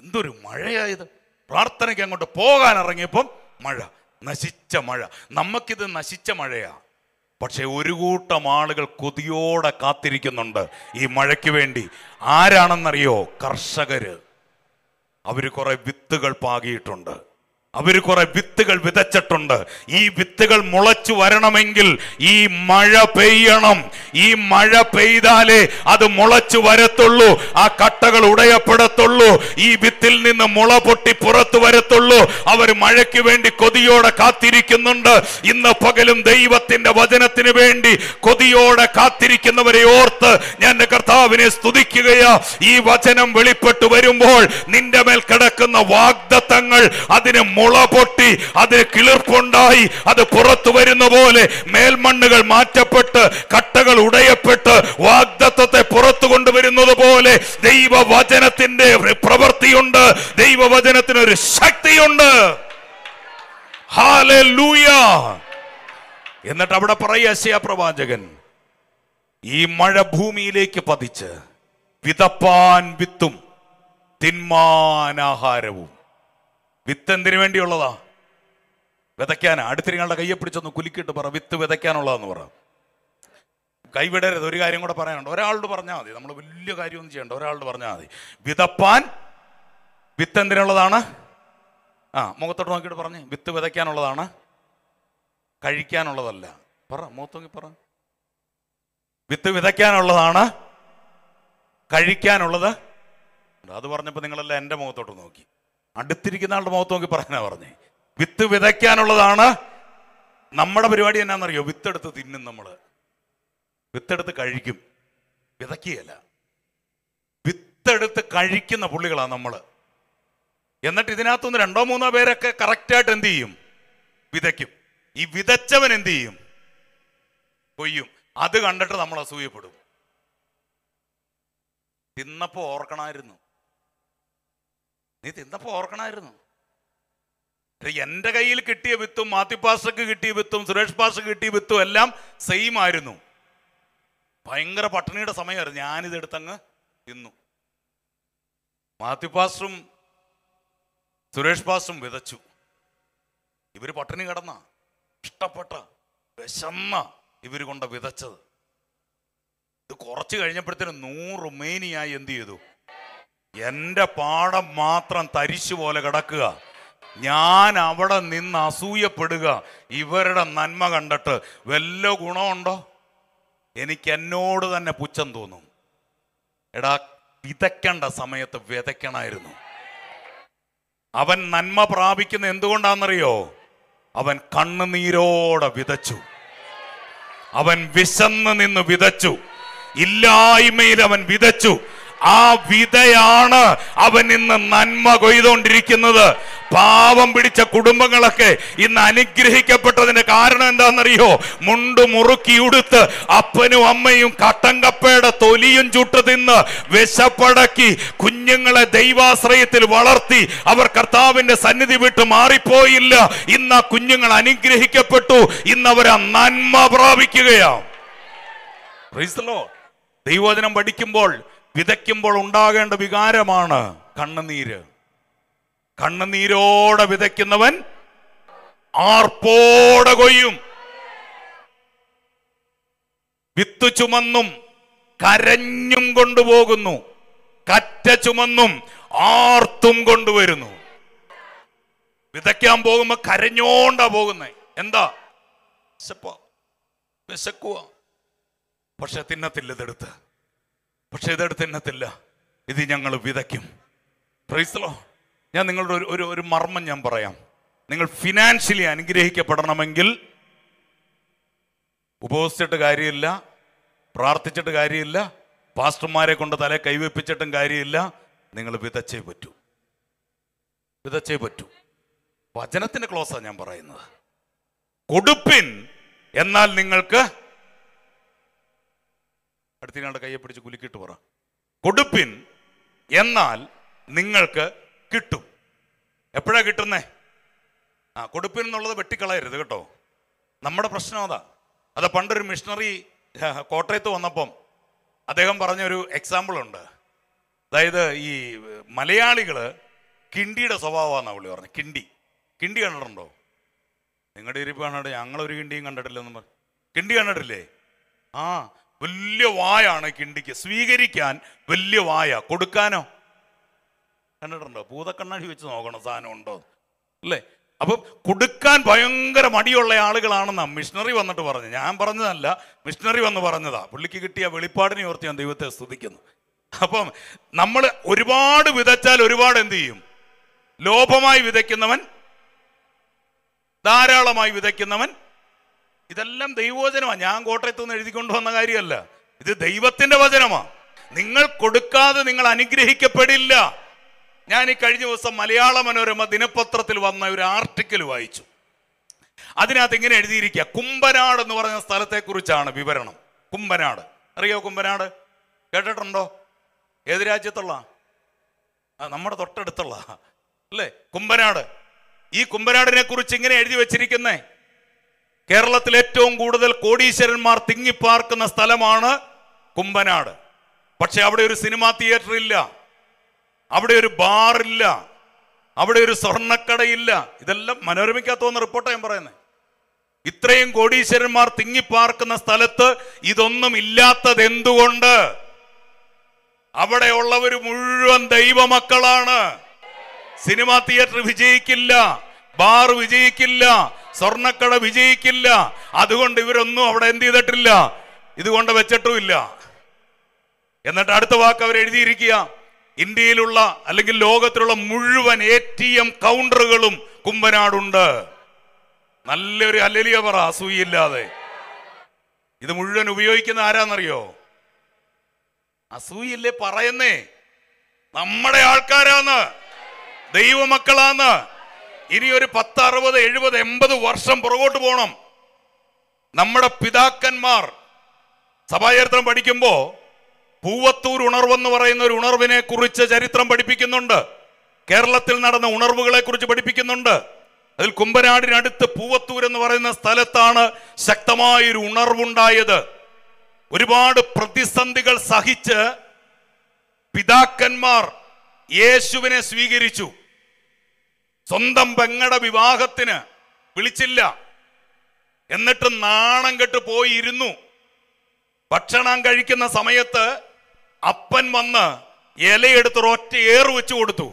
എന്തൊരു മഴയായത് പ്രാർത്ഥനയ്ക്ക് അങ്ങോട്ട് പോകാൻ ഇറങ്ങിയപ്പം മഴ നശിച്ച മഴ നമുക്കിത് നശിച്ച മഴയാ പക്ഷെ ഒരു കൂട്ടം ആളുകൾ കൊതിയോടെ കാത്തിരിക്കുന്നുണ്ട് ഈ മഴയ്ക്ക് വേണ്ടി ആരാണെന്നറിയോ കർഷകര് അവർ കുറെ വിത്തുകൾ പാകിയിട്ടുണ്ട് അവർ കുറെ വിത്തുകൾ വിതച്ചിട്ടുണ്ട് ഈ വിത്തുകൾ മുളച്ചു വരണമെങ്കിൽ ഈ മഴ പെയ്യണം ഈ മഴ പെയ്താലേ അത് മുളച്ചു വരത്തുള്ളൂ ആ കട്ടകൾ ഉടയപ്പെടത്തുള്ളൂ ഈ വിത്തിൽ നിന്ന് മുള പൊട്ടി പുറത്തു വരത്തുള്ളൂ അവർ മഴയ്ക്ക് വേണ്ടി കൊതിയോടെ കാത്തിരിക്കുന്നുണ്ട് ഇന്ന് പകലും ദൈവത്തിന്റെ വചനത്തിന് വേണ്ടി കൊതിയോടെ കാത്തിരിക്കുന്നവരെ ഓർത്ത് ഞാൻ കർത്താവിനെ സ്തുതിക്കുകയാ ഈ വചനം വെളിപ്പെട്ടു വരുമ്പോൾ നിന്റെ മേൽ കിടക്കുന്ന വാഗ്ദത്തങ്ങൾ അതിന് മുള പൊട്ടി അത് കിളിർപ്പുണ്ടായി അത് പുറത്തു വരുന്ന പോലെ മേൽമണ്ണുകൾ മാറ്റപ്പെട്ട് കട്ടകൾ ഉടയപ്പെട്ട് വാഗ്ദത്വത്തെ പുറത്തു കൊണ്ടുവരുന്നത് പോലെ ദൈവവചനത്തിന്റെ പ്രവൃത്തിയുണ്ട് ദൈവവചനത്തിന് ഒരു ശക്തിയുണ്ട് എന്നിട്ട് അവിടെ പറയാ പ്രവാചകൻ ഈ മഴ ഭൂമിയിലേക്ക് പതിച്ച് വിതപ്പാൻ വിത്തും തിന്മാനാഹാരവും വിത്ത് എന്തിനു വേണ്ടിയുള്ളതാ വിതയ്ക്കാനാ അടുത്തിരിങ്ങളുടെ കയ്യെ പിടിച്ചൊന്ന് കുലുക്കിയിട്ട് പറ വിത്ത് വിതയ്ക്കാനുള്ളതെന്ന് പറ കൈവിടരുത് ഒരു കാര്യം കൂടെ പറയാനുണ്ട് ഒരാളോട് പറഞ്ഞാൽ മതി നമ്മൾ വലിയ കാര്യമൊന്നും ചെയ്യണ്ട ഒരാളോട് പറഞ്ഞാൽ മതി വിതപ്പാൻ വിത്ത് എന്തിനുള്ളതാണ് ആ മുഖത്തോട്ട് നോക്കിയിട്ട് പറഞ്ഞ് വിത്ത് വിതയ്ക്കാനുള്ളതാണ് കഴിക്കാനുള്ളതല്ല പറ നോക്കി പറ വിത്ത് വിതയ്ക്കാനുള്ളതാണ് കഴിക്കാനുള്ളത് അത് പറഞ്ഞപ്പോൾ നിങ്ങളെല്ലാം എൻ്റെ മുഖത്തോട്ട് നോക്കി അടുത്തിരിക്കുന്ന ആളുടെ മുഖത്ത് നോക്കി പറയാനാ പറഞ്ഞേ വിത്ത് വിതയ്ക്കാനുള്ളതാണ് നമ്മുടെ പരിപാടി എന്നാണെന്നറിയോ വിത്തെടുത്ത് തിന്നും നമ്മൾ വിത്തെടുത്ത് കഴിക്കും വിതയ്ക്കുകയല്ല വിത്തെടുത്ത് കഴിക്കുന്ന പുള്ളികളാണ് നമ്മൾ എന്നിട്ട് ഇതിനകത്തുനിന്ന് രണ്ടോ മൂന്നോ പേരൊക്കെ കറക്റ്റായിട്ട് എന്ത് ചെയ്യും വിതയ്ക്കും ഈ വിതച്ചവൻ എന്ത് ചെയ്യും കൊയ്യും അത് കണ്ടിട്ട് നമ്മൾ അസൂയപ്പെടും തിന്നപ്പോൾ ഓർക്കണമായിരുന്നു നീ തിന്നപ്പോ ഓർക്കണമായിരുന്നു എന്റെ കയ്യിൽ കിട്ടിയ വിത്തും മാത്യുപാസക്ക് കിട്ടിയ വിത്തും സുരേഷ് പാസക്ക് കിട്ടിയ വിത്തും എല്ലാം സെയിം ആയിരുന്നു ഭയങ്കര പട്ടിണിയുടെ സമയമായിരുന്നു ഞാനിത് എടുത്തങ്ങ് തിന്നു മാത്യുപാസും സുരേഷ് പാസും വിതച്ചു ഇവർ പട്ടിണി കിടന്ന ഇഷ്ടപ്പെട്ട വിശന്ന ഇവർ കൊണ്ട് വിതച്ചത് ഇത് കുറച്ച് കഴിഞ്ഞപ്പോഴത്തേനും നൂറ് മേനിയായി എന്ത് ചെയ്തു എൻ്റെ പാടം മാത്രം തരിച്ചു പോലെ കിടക്കുക ഞാൻ അവിടെ നിന്ന് അസൂയപ്പെടുക ഇവരുടെ നന്മ കണ്ടിട്ട് വല്ല ഗുണമുണ്ടോ എനിക്ക് എന്നോട് തന്നെ പുച്ഛം തോന്നും എടാ വിതയ്ക്കേണ്ട സമയത്ത് വിതയ്ക്കണമായിരുന്നു അവൻ നന്മ പ്രാപിക്കുന്ന എന്തുകൊണ്ടാണെന്നറിയോ അവൻ കണ്ണുനീരോടെ വിതച്ചു അവൻ വിശന്ന് നിന്ന് വിതച്ചു ഇല്ലായ്മയിൽ അവൻ വിതച്ചു ആ വിതയാണ് അവൻ ഇന്ന് നന്മ കൊയ്തുകൊണ്ടിരിക്കുന്നത് പാവം പിടിച്ച കുടുംബങ്ങളൊക്കെ ഇന്ന് അനുഗ്രഹിക്കപ്പെട്ടതിന്റെ കാരണം എന്താണെന്നറിയോ മുണ്ട് മുറുക്കി ഉടുത്ത് അപ്പനും അമ്മയും കട്ടങ്കപ്പയുടെ തൊലിയും ചുട്ടു തിന്ന് വിശപ്പടക്കി കുഞ്ഞുങ്ങളെ ദൈവാശ്രയത്തിൽ വളർത്തി അവർ കർത്താവിന്റെ സന്നിധി വിട്ട് മാറിപ്പോയില്ല ഇന്ന് ആ കുഞ്ഞുങ്ങൾ അനുഗ്രഹിക്കപ്പെട്ടു ഇന്ന് അവർ ആ നന്മ പ്രാപിക്കുകയാണ് ദൈവചനം പഠിക്കുമ്പോൾ വിതയ്ക്കുമ്പോൾ ഉണ്ടാകേണ്ട വികാരമാണ് കണ്ണുനീര് കണ്ണുനീരോടെ വിതയ്ക്കുന്നവൻ ആർപ്പോടെ കൊയ്യും വിത്ത് ചുമന്നും കരഞ്ഞും കൊണ്ടുപോകുന്നു കറ്റ ചുമന്നും ആർത്തും കൊണ്ടുവരുന്നു വിതയ്ക്കാൻ പോകുമ്പോ കരഞ്ഞോണ്ടാ പോകുന്നേ എന്താ വിശപ്പ വിശക്കുക പക്ഷെ തിന്നത്തില്ല ഇതെടുത്ത് പക്ഷെ ഇതെടുത്ത് എന്നത്തില്ല ഇത് ഞങ്ങൾ വിതയ്ക്കും പ്രൈസലോ ഞാൻ നിങ്ങളുടെ ഒരു ഒരു മർമ്മം ഞാൻ പറയാം നിങ്ങൾ ഫിനാൻഷ്യലി അനുഗ്രഹിക്കപ്പെടണമെങ്കിൽ ഉപവസിച്ചിട്ട് കാര്യമില്ല പ്രാർത്ഥിച്ചിട്ട് കാര്യമില്ല പാസ്റ്റർമാരെ കൊണ്ട് തല കൈവെപ്പിച്ചിട്ടും കാര്യമില്ല നിങ്ങൾ വിതച്ചേ പറ്റൂ വിതച്ചേ പറ്റൂ വചനത്തിന് ക്ലോസാണ് ഞാൻ പറയുന്നത് കൊടുപ്പിൻ എന്നാൽ നിങ്ങൾക്ക് എടുത്തിനാണ്ട് കയ്യെ പിടിച്ച് കുലുക്കിട്ട് പറ കൊടുപ്പിൻ എന്നാൽ നിങ്ങൾക്ക് കിട്ടും എപ്പോഴാ കിട്ടുന്നേ ആ കൊടുപ്പിൻ എന്നുള്ളത് വെട്ടിക്കളയരുത് കേട്ടോ നമ്മുടെ പ്രശ്നം അതാ അത് പണ്ടൊരു മിഷണറി കോട്ടയത്ത് വന്നപ്പം അദ്ദേഹം പറഞ്ഞൊരു ഉണ്ട് അതായത് ഈ മലയാളികൾ കിണ്ടിയുടെ സ്വഭാവമാണെന്നാണ് പുള്ളി പറഞ്ഞത് കിണ്ടി കിണ്ടി കണ്ടിട്ടുണ്ടോ നിങ്ങളുടെ ഇരിപ്പ് കണ്ടിട്ട് ഞങ്ങളൊരു കിണ്ടിയും കണ്ടിട്ടില്ലെന്ന് പറഞ്ഞു കിണ്ടി കണ്ടിട്ടില്ലേ ആ വലിയ വായാണ് കിണ്ടിക്ക് സ്വീകരിക്കാൻ വലിയ വായ കൊടുക്കാനോ കണ്ടിട്ടുണ്ടോ ഭൂതക്കണ്ണാടി വെച്ച് നോക്കണം സാധനം ഉണ്ടോ അല്ലേ അപ്പം കൊടുക്കാൻ ഭയങ്കര മടിയുള്ള ആളുകളാണെന്നാ മിഷണറി വന്നിട്ട് പറഞ്ഞു ഞാൻ പറഞ്ഞതല്ല മിഷണറി വന്ന് പറഞ്ഞതാ പുള്ളിക്ക് കിട്ടിയ വെളിപ്പാടിനെ ഓർത്ത് ഞാൻ ദൈവത്തെ സ്തുതിക്കുന്നു അപ്പം നമ്മൾ ഒരുപാട് വിതച്ചാൽ ഒരുപാട് എന്ത് ചെയ്യും ലോഭമായി വിതയ്ക്കുന്നവൻ ധാരാളമായി വിതയ്ക്കുന്നവൻ ഇതെല്ലാം ദൈവവചനമാണ് ഞാൻ കോട്ടയത്ത് നിന്ന് എഴുതിക്കൊണ്ടു വന്ന കാര്യമല്ല ഇത് ദൈവത്തിന്റെ വചനമാണ് നിങ്ങൾ കൊടുക്കാതെ നിങ്ങൾ അനുഗ്രഹിക്കപ്പെടില്ല ഞാൻ ഈ കഴിഞ്ഞ ദിവസം മലയാള മനോരമ ദിനപത്രത്തിൽ വന്ന ഒരു ആർട്ടിക്കിൾ വായിച്ചു അതിനകത്ത് ഇങ്ങനെ എഴുതിയിരിക്കുക കുമ്പനാട് എന്ന് പറഞ്ഞ സ്ഥലത്തെക്കുറിച്ചാണ് വിവരണം കുമ്പനാട് അറിയോ കുമ്പനാട് കേട്ടിട്ടുണ്ടോ ഏത് രാജ്യത്തുള്ള നമ്മുടെ തൊട്ടടുത്തുള്ള അല്ലേ കുമ്പനാട് ഈ കുമ്പനാടിനെ കുറിച്ച് ഇങ്ങനെ എഴുതി വെച്ചിരിക്കുന്നേ കേരളത്തിൽ ഏറ്റവും കൂടുതൽ കോടീശ്വരന്മാർ തിങ്ങിപ്പാർക്കുന്ന സ്ഥലമാണ് കുമ്പനാട് പക്ഷെ അവിടെ ഒരു സിനിമാ തിയേറ്റർ ഇല്ല അവിടെ ഒരു ബാറില്ല അവിടെ ഒരു സ്വർണ്ണക്കടയില്ല ഇതെല്ലാം മനോരമയ്ക്കകത്ത് വന്ന റിപ്പോർട്ടാണ് ഞാൻ പറയുന്നത് ഇത്രയും കോടീശ്വരന്മാർ തിങ്ങിപ്പാർക്കുന്ന സ്ഥലത്ത് ഇതൊന്നും ഇല്ലാത്തത് എന്തുകൊണ്ട് ഉള്ളവർ മുഴുവൻ ദൈവമക്കളാണ് സിനിമാ തിയേറ്റർ വിജയിക്കില്ല ബാർ വിജയിക്കില്ല സ്വർണ്ണക്കട വിജയിക്കില്ല അതുകൊണ്ട് ഇവരൊന്നും അവിടെ എന്ത് ചെയ്തിട്ടില്ല ഇതുകൊണ്ട് വെച്ചിട്ടുമില്ല എന്നിട്ട് അടുത്ത വാക്ക് അവർ എഴുതിയിരിക്കുക ഇന്ത്യയിലുള്ള അല്ലെങ്കിൽ ലോകത്തിലുള്ള മുഴുവൻ എ ടി എം കൗണ്ടറുകളും കുമ്പനാടുണ്ട് നല്ലൊരു അല്ലലിയ പറ അസൂയില്ലാതെ ഇത് മുഴുവൻ ഉപയോഗിക്കുന്ന ആരാന്നറിയോ അസൂയില്ലേ പറയുന്നേ നമ്മുടെ ആൾക്കാരാന്ന് ദൈവമക്കളാന്ന് ഇനി ഒരു പത്ത് അറുപത് എഴുപത് എൺപത് വർഷം പുറകോട്ട് പോകണം നമ്മുടെ പിതാക്കന്മാർ സഭാചരിത്രം പഠിക്കുമ്പോൾ പൂവത്തൂർ ഉണർവെന്ന് പറയുന്ന ഒരു ഉണർവിനെ കുറിച്ച് ചരിത്രം പഠിപ്പിക്കുന്നുണ്ട് കേരളത്തിൽ നടന്ന ഉണർവുകളെ കുറിച്ച് പഠിപ്പിക്കുന്നുണ്ട് അതിൽ കുമ്പനാടിനടുത്ത് പൂവത്തൂർ എന്ന് പറയുന്ന സ്ഥലത്താണ് ശക്തമായൊരു ഉണർവുണ്ടായത് ഒരുപാട് പ്രതിസന്ധികൾ സഹിച്ച് പിതാക്കന്മാർ യേശുവിനെ സ്വീകരിച്ചു സ്വന്തം പെങ്ങളുടെ വിവാഹത്തിന് വിളിച്ചില്ല എന്നിട്ട് നാണം കെട്ട് പോയിരുന്നു ഭക്ഷണം കഴിക്കുന്ന സമയത്ത് അപ്പൻ വന്ന് ഇലയെടുത്ത് ഒറ്റ ഏറ് വെച്ചു കൊടുത്തു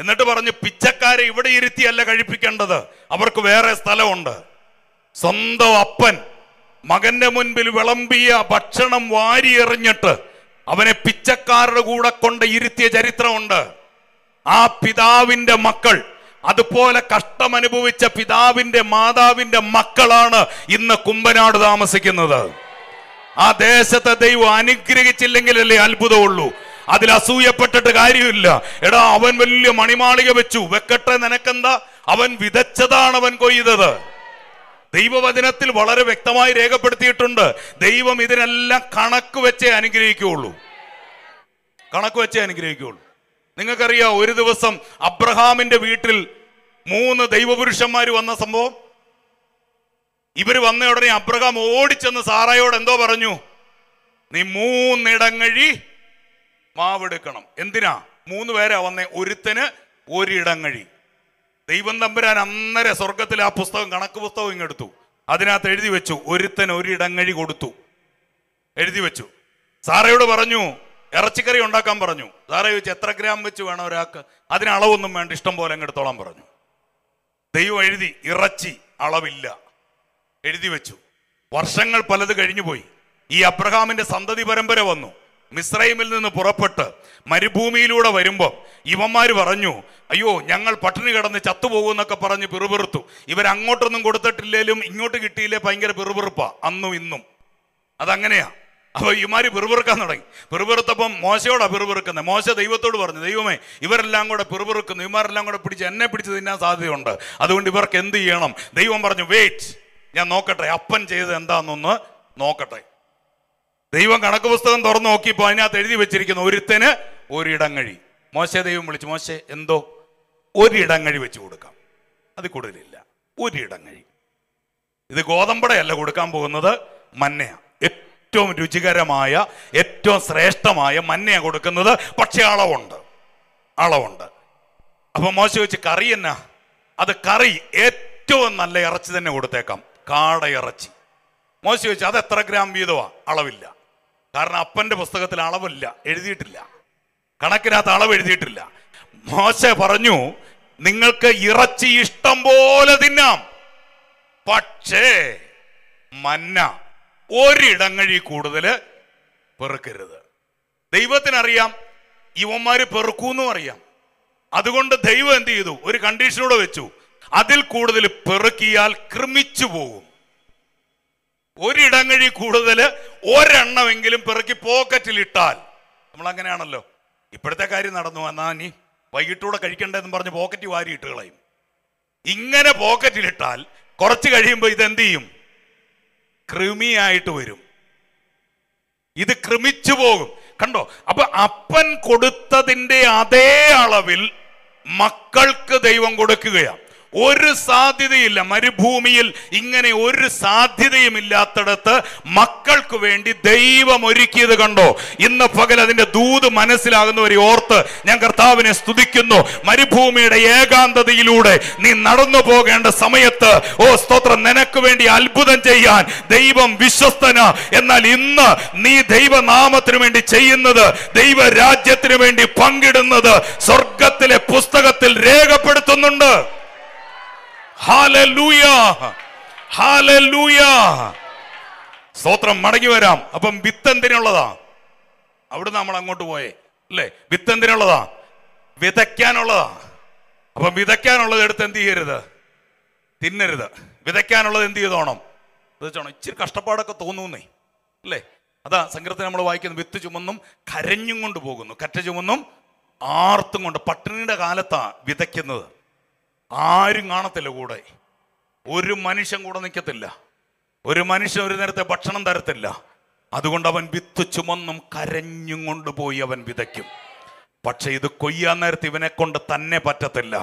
എന്നിട്ട് പറഞ്ഞു പിച്ചക്കാരെ ഇവിടെ ഇരുത്തിയല്ല കഴിപ്പിക്കേണ്ടത് അവർക്ക് വേറെ സ്ഥലമുണ്ട് സ്വന്തം അപ്പൻ മകന്റെ മുൻപിൽ വിളമ്പിയ ഭക്ഷണം വാരി എറിഞ്ഞിട്ട് അവനെ പിച്ചക്കാരുടെ കൂടെ കൊണ്ട് ഇരുത്തിയ ചരിത്രമുണ്ട് ആ പിതാവിന്റെ മക്കൾ അതുപോലെ കഷ്ടമനുഭവിച്ച പിതാവിന്റെ മാതാവിന്റെ മക്കളാണ് ഇന്ന് കുമ്പനാട് താമസിക്കുന്നത് ആ ദേശത്തെ ദൈവം അനുഗ്രഹിച്ചില്ലെങ്കിലല്ലേ അത്ഭുതമുള്ളൂ അതിൽ അസൂയപ്പെട്ടിട്ട് കാര്യമില്ല എടാ അവൻ വലിയ മണിമാളിക വെച്ചു വെക്കട്ടെ നിനക്കെന്താ അവൻ വിതച്ചതാണ് അവൻ കൊയ്തത് ദൈവവചനത്തിൽ വളരെ വ്യക്തമായി രേഖപ്പെടുത്തിയിട്ടുണ്ട് ദൈവം ഇതിനെല്ലാം കണക്ക് വെച്ചേ അനുഗ്രഹിക്കുകയുള്ളൂ കണക്ക് വെച്ചേ അനുഗ്രഹിക്കുകയുള്ളൂ നിങ്ങൾക്കറിയാം ഒരു ദിവസം അബ്രഹാമിന്റെ വീട്ടിൽ മൂന്ന് ദൈവപുരുഷന്മാർ വന്ന സംഭവം ഇവർ വന്ന ഉടനെ അബ്രഹാം ഓടിച്ചെന്ന് സാറായോട് എന്തോ പറഞ്ഞു നീ മൂന്നിടങ്ങഴി മാവെടുക്കണം എന്തിനാ മൂന്ന് പേരാ വന്നേ ഒരുത്തന് ഒരിടങ്ങഴി ദൈവം തമ്പുരാൻ അന്നരെ സ്വർഗത്തിൽ ആ പുസ്തകം കണക്ക് പുസ്തകം ഇങ്ങെടുത്തു അതിനകത്ത് എഴുതി വെച്ചു ഒരുത്തൻ ഒരിടങ്ങഴി കൊടുത്തു എഴുതി വെച്ചു സാറയോട് പറഞ്ഞു ഇറച്ചിക്കറി ഉണ്ടാക്കാൻ പറഞ്ഞു സാറേ ചോദിച്ചു എത്ര ഗ്രാം വെച്ച് വേണം ഒരാൾക്ക് അതിന് അളവൊന്നും വേണ്ട ഇഷ്ടം പോലെ അങ്ങ് എടുത്തോളാൻ പറഞ്ഞു ദൈവം എഴുതി ഇറച്ചി അളവില്ല എഴുതി വെച്ചു വർഷങ്ങൾ പലത് കഴിഞ്ഞു പോയി ഈ അബ്രഹാമിന്റെ സന്തതി പരമ്പര വന്നു മിസ്രൈമിൽ നിന്ന് പുറപ്പെട്ട് മരുഭൂമിയിലൂടെ വരുമ്പോൾ ഇവന്മാർ പറഞ്ഞു അയ്യോ ഞങ്ങൾ പട്ടിണി കിടന്ന് ചത്തുപോകുമെന്നൊക്കെ പറഞ്ഞ് പിറുപിറുത്തു ഇവരങ്ങോട്ടൊന്നും കൊടുത്തിട്ടില്ലേലും ഇങ്ങോട്ട് കിട്ടിയില്ലേ ഭയങ്കര പിറുപിറുപ്പാ അന്നും ഇന്നും അതങ്ങനെയാ അപ്പോൾ ഇമാര് പിറുപിറുക്കാൻ തുടങ്ങി പിറുപിറുത്തപ്പം മോശയോടാ പിറുപിറുക്കുന്നത് മോശ ദൈവത്തോട് പറഞ്ഞു ദൈവമേ ഇവരെല്ലാം കൂടെ പിറുപിറുക്കുന്നു ഇമാരെല്ലാം കൂടെ പിടിച്ച് എന്നെ പിടിച്ച് തിന്നാൻ സാധ്യതയുണ്ട് അതുകൊണ്ട് ഇവർക്ക് എന്ത് ചെയ്യണം ദൈവം പറഞ്ഞു വെയിറ്റ് ഞാൻ നോക്കട്ടെ അപ്പൻ ചെയ്തത് എന്താണെന്നൊന്ന് നോക്കട്ടെ ദൈവം കണക്ക് പുസ്തകം തുറന്നു നോക്കിയപ്പോൾ അതിനകത്ത് എഴുതി വെച്ചിരിക്കുന്നു ഒരുത്തന് കഴി മോശ ദൈവം വിളിച്ചു മോശ എന്തോ കഴി വെച്ച് കൊടുക്കാം അത് കൂടുതലില്ല കഴി ഇത് ഗോതമ്പടയല്ല കൊടുക്കാൻ പോകുന്നത് മന്നയാണ് ഏറ്റവും രുചികരമായ ഏറ്റവും ശ്രേഷ്ഠമായ മഞ്ഞയാണ് കൊടുക്കുന്നത് പക്ഷേ അളവുണ്ട് അളവുണ്ട് അപ്പം മോശ വെച്ച് കറി എന്നാ അത് കറി ഏറ്റവും നല്ല ഇറച്ചി തന്നെ കൊടുത്തേക്കാം കാട ഇറച്ചി മോശ ചോദിച്ചു അത് എത്ര ഗ്രാം വീതമാണ് അളവില്ല കാരണം അപ്പൻ്റെ പുസ്തകത്തിൽ അളവില്ല എഴുതിയിട്ടില്ല കണക്കിനകത്ത് അളവ് എഴുതിയിട്ടില്ല മോശ പറഞ്ഞു നിങ്ങൾക്ക് ഇറച്ചി ഇഷ്ടം പോലെ തിന്നാം പക്ഷേ മന്ന ഒരിടങ്ങളിൽ കൂടുതൽ പെറുക്കരുത് ദൈവത്തിനറിയാം യുവന്മാർ പെറുക്കൂന്നും അറിയാം അതുകൊണ്ട് ദൈവം എന്ത് ചെയ്തു ഒരു കണ്ടീഷനോടെ വെച്ചു അതിൽ കൂടുതൽ പെറുക്കിയാൽ ക്രമിച്ചു പോകും ഇടങ്ങഴി കൂടുതൽ ഒരെണ്ണമെങ്കിലും പെറുക്കി പോക്കറ്റിൽ ഇട്ടാൽ നമ്മൾ അങ്ങനെയാണല്ലോ ഇപ്പോഴത്തെ കാര്യം നടന്നു എന്നാ നീ വൈകിട്ടൂടെ കഴിക്കണ്ടെന്ന് പറഞ്ഞ് പോക്കറ്റ് വാരി ഇട്ട് കളയും ഇങ്ങനെ പോക്കറ്റിലിട്ടാൽ കുറച്ച് കഴിയുമ്പോൾ ഇതെന്ത് ചെയ്യും കൃമിയായിട്ട് വരും ഇത് ക്രമിച്ചു പോകും കണ്ടോ അപ്പൊ അപ്പൻ കൊടുത്തതിൻ്റെ അതേ അളവിൽ മക്കൾക്ക് ദൈവം കൊടുക്കുകയാണ് ഒരു സാധ്യതയില്ല മരുഭൂമിയിൽ ഇങ്ങനെ ഒരു സാധ്യതയും ഇല്ലാത്തടത്ത് മക്കൾക്ക് വേണ്ടി ദൈവം ഒരുക്കിയത് കണ്ടോ ഇന്ന് പകൽ അതിന്റെ ദൂത് മനസ്സിലാകുന്നവരെ ഓർത്ത് ഞാൻ കർത്താവിനെ സ്തുതിക്കുന്നു മരുഭൂമിയുടെ ഏകാന്തതയിലൂടെ നീ നടന്നു പോകേണ്ട സമയത്ത് ഓ സ്തോത്രം നിനക്ക് വേണ്ടി അത്ഭുതം ചെയ്യാൻ ദൈവം വിശ്വസ്തന എന്നാൽ ഇന്ന് നീ ദൈവനാമത്തിന് വേണ്ടി ചെയ്യുന്നത് ദൈവരാജ്യത്തിന് വേണ്ടി പങ്കിടുന്നത് സ്വർഗത്തിലെ പുസ്തകത്തിൽ രേഖപ്പെടുത്തുന്നുണ്ട് സ്തോത്രം മടങ്ങി വരാം അപ്പം വിത്ത് എന്തിനുള്ളതാ അവിടെ നമ്മൾ അങ്ങോട്ട് പോയേ അല്ലേ വിത്ത് എന്തിനുള്ളതാ വിതയ്ക്കാനുള്ളതാ അപ്പം വിതയ്ക്കാനുള്ളത് എടുത്ത് എന്ത് ചെയ്യരുത് തിന്നരുത് വിതയ്ക്കാനുള്ളത് എന്ത് ചെയ്തോണം വിതച്ചോണം ഇച്ചിരി കഷ്ടപ്പാടൊക്കെ തോന്നുന്നേ അല്ലേ അതാ സങ്കീർത്തി നമ്മൾ വായിക്കുന്നു വിത്ത് ചുമന്നും കരഞ്ഞും കൊണ്ട് പോകുന്നു കറ്റ ചുമന്നും ആർത്തും കൊണ്ട് പട്ടിണിയുടെ കാലത്താണ് വിതയ്ക്കുന്നത് ആരും കാണത്തില്ല കൂടെ ഒരു മനുഷ്യൻ കൂടെ നിൽക്കത്തില്ല ഒരു മനുഷ്യൻ ഒരു നേരത്തെ ഭക്ഷണം തരത്തില്ല അതുകൊണ്ട് അവൻ വിത്ത് ചുമന്നും കരഞ്ഞും കൊണ്ടുപോയി അവൻ വിതയ്ക്കും പക്ഷെ ഇത് കൊയ്യാൻ നേരത്ത് ഇവനെ കൊണ്ട് തന്നെ പറ്റത്തില്ല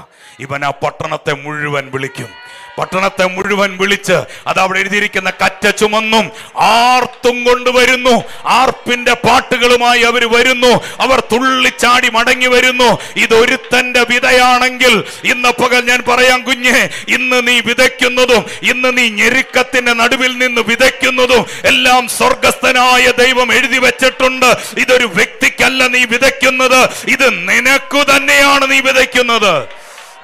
ഇവൻ ആ പട്ടണത്തെ മുഴുവൻ വിളിക്കും പട്ടണത്തെ മുഴുവൻ വിളിച്ച് അത് അവിടെ എഴുതിയിരിക്കുന്ന കറ്റ ചുമന്നും ആർത്തും കൊണ്ടുവരുന്നു ആർപ്പിന്റെ പാട്ടുകളുമായി അവർ വരുന്നു അവർ തുള്ളിച്ചാടി മടങ്ങി വരുന്നു ഇതൊരുത്തന്റെ വിതയാണെങ്കിൽ ഇന്ന് പകൽ ഞാൻ പറയാം കുഞ്ഞെ ഇന്ന് നീ വിതയ്ക്കുന്നതും ഇന്ന് നീ ഞെരുക്കത്തിന്റെ നടുവിൽ നിന്ന് വിതയ്ക്കുന്നതും എല്ലാം സ്വർഗസ്ഥനായ ദൈവം എഴുതി വെച്ചിട്ടുണ്ട് ഇതൊരു വ്യക്തിക്കല്ല നീ വിതയ്ക്കുന്നത് ഇത് നിനക്കു തന്നെയാണ് നീ വിതയ്ക്കുന്നത്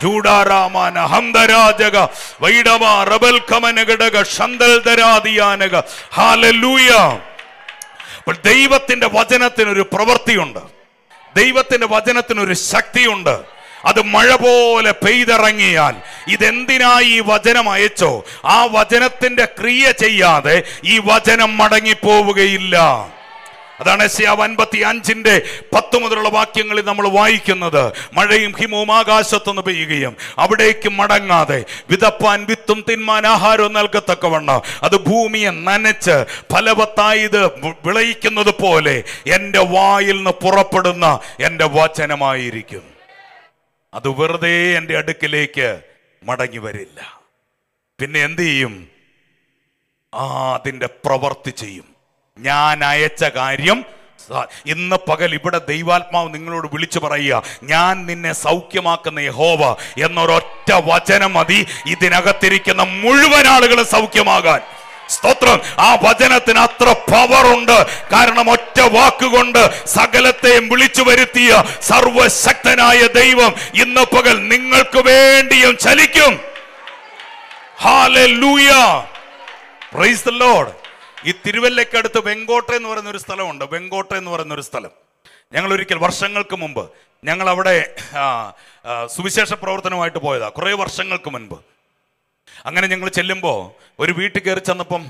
ചൂടാരാമാന ഹന്തരാജക വൈഡവ റബൽ കമനഘടക ഷന്തൽ ദരാദിയാനക ഹാലലൂയ അപ്പോൾ ദൈവത്തിന്റെ വചനത്തിനൊരു പ്രവൃത്തിയുണ്ട് ദൈവത്തിന്റെ വചനത്തിനൊരു ശക്തിയുണ്ട് അത് മഴ പോലെ പെയ്തിറങ്ങിയാൽ ഇതെന്തിനായി ഈ വചനം അയച്ചോ ആ വചനത്തിന്റെ ക്രിയ ചെയ്യാതെ ഈ വചനം മടങ്ങിപ്പോവുകയില്ല അതാണ് എസ്യാവ് അൻപത്തി അഞ്ചിന്റെ പത്ത് മുതലുള്ള വാക്യങ്ങളിൽ നമ്മൾ വായിക്കുന്നത് മഴയും ഹിമവും ആകാശത്തുനിന്ന് പെയ്യുകയും അവിടേക്ക് മടങ്ങാതെ വിതപ്പാൻ വിത്തും തിന്മാൻ ആഹാരവും നൽകത്തക്കവണ്ണം അത് ഭൂമിയെ നനച്ച് ഫലവത്തായി ഇത് വിളയിക്കുന്നത് പോലെ എൻ്റെ വായിൽ നിന്ന് പുറപ്പെടുന്ന എൻ്റെ വചനമായിരിക്കും അത് വെറുതെ എൻ്റെ അടുക്കിലേക്ക് മടങ്ങി വരില്ല പിന്നെ എന്ത് ചെയ്യും ആ അതിൻ്റെ പ്രവർത്തി ചെയ്യും ഞാൻ അയച്ച കാര്യം ഇന്ന് പകൽ ഇവിടെ ദൈവാത്മാവ് നിങ്ങളോട് വിളിച്ചു പറയുക ഞാൻ നിന്നെ സൗഖ്യമാക്കുന്ന യഹോവ എന്നൊരൊറ്റ വചനം മതി ഇതിനകത്തിരിക്കുന്ന മുഴുവൻ ആളുകളെ സൗഖ്യമാകാൻ സ്തോത്രം ആ വചനത്തിന് അത്ര പവർ ഉണ്ട് കാരണം ഒറ്റ വാക്കുകൊണ്ട് സകലത്തെയും വിളിച്ചു വരുത്തിയ സർവശക്തനായ ദൈവം ഇന്ന് പകൽ നിങ്ങൾക്ക് വേണ്ടിയും ചലിക്കും ഹാലൂയ പ്രൈസ് ദ ലോർഡ് ഈ തിരുവല്ലയ്ക്കടുത്ത് വെങ്കോട്ട എന്ന് പറയുന്ന ഒരു സ്ഥലമുണ്ട് വെങ്കോട്ട എന്ന് പറയുന്ന ഒരു സ്ഥലം ഞങ്ങൾ ഒരിക്കൽ വർഷങ്ങൾക്ക് മുമ്പ് ഞങ്ങൾ അവിടെ സുവിശേഷ പ്രവർത്തനമായിട്ട് പോയതാ കുറേ വർഷങ്ങൾക്ക് മുൻപ് അങ്ങനെ ഞങ്ങൾ ചെല്ലുമ്പോൾ ഒരു വീട്ടിൽ കയറി ചെന്നപ്പം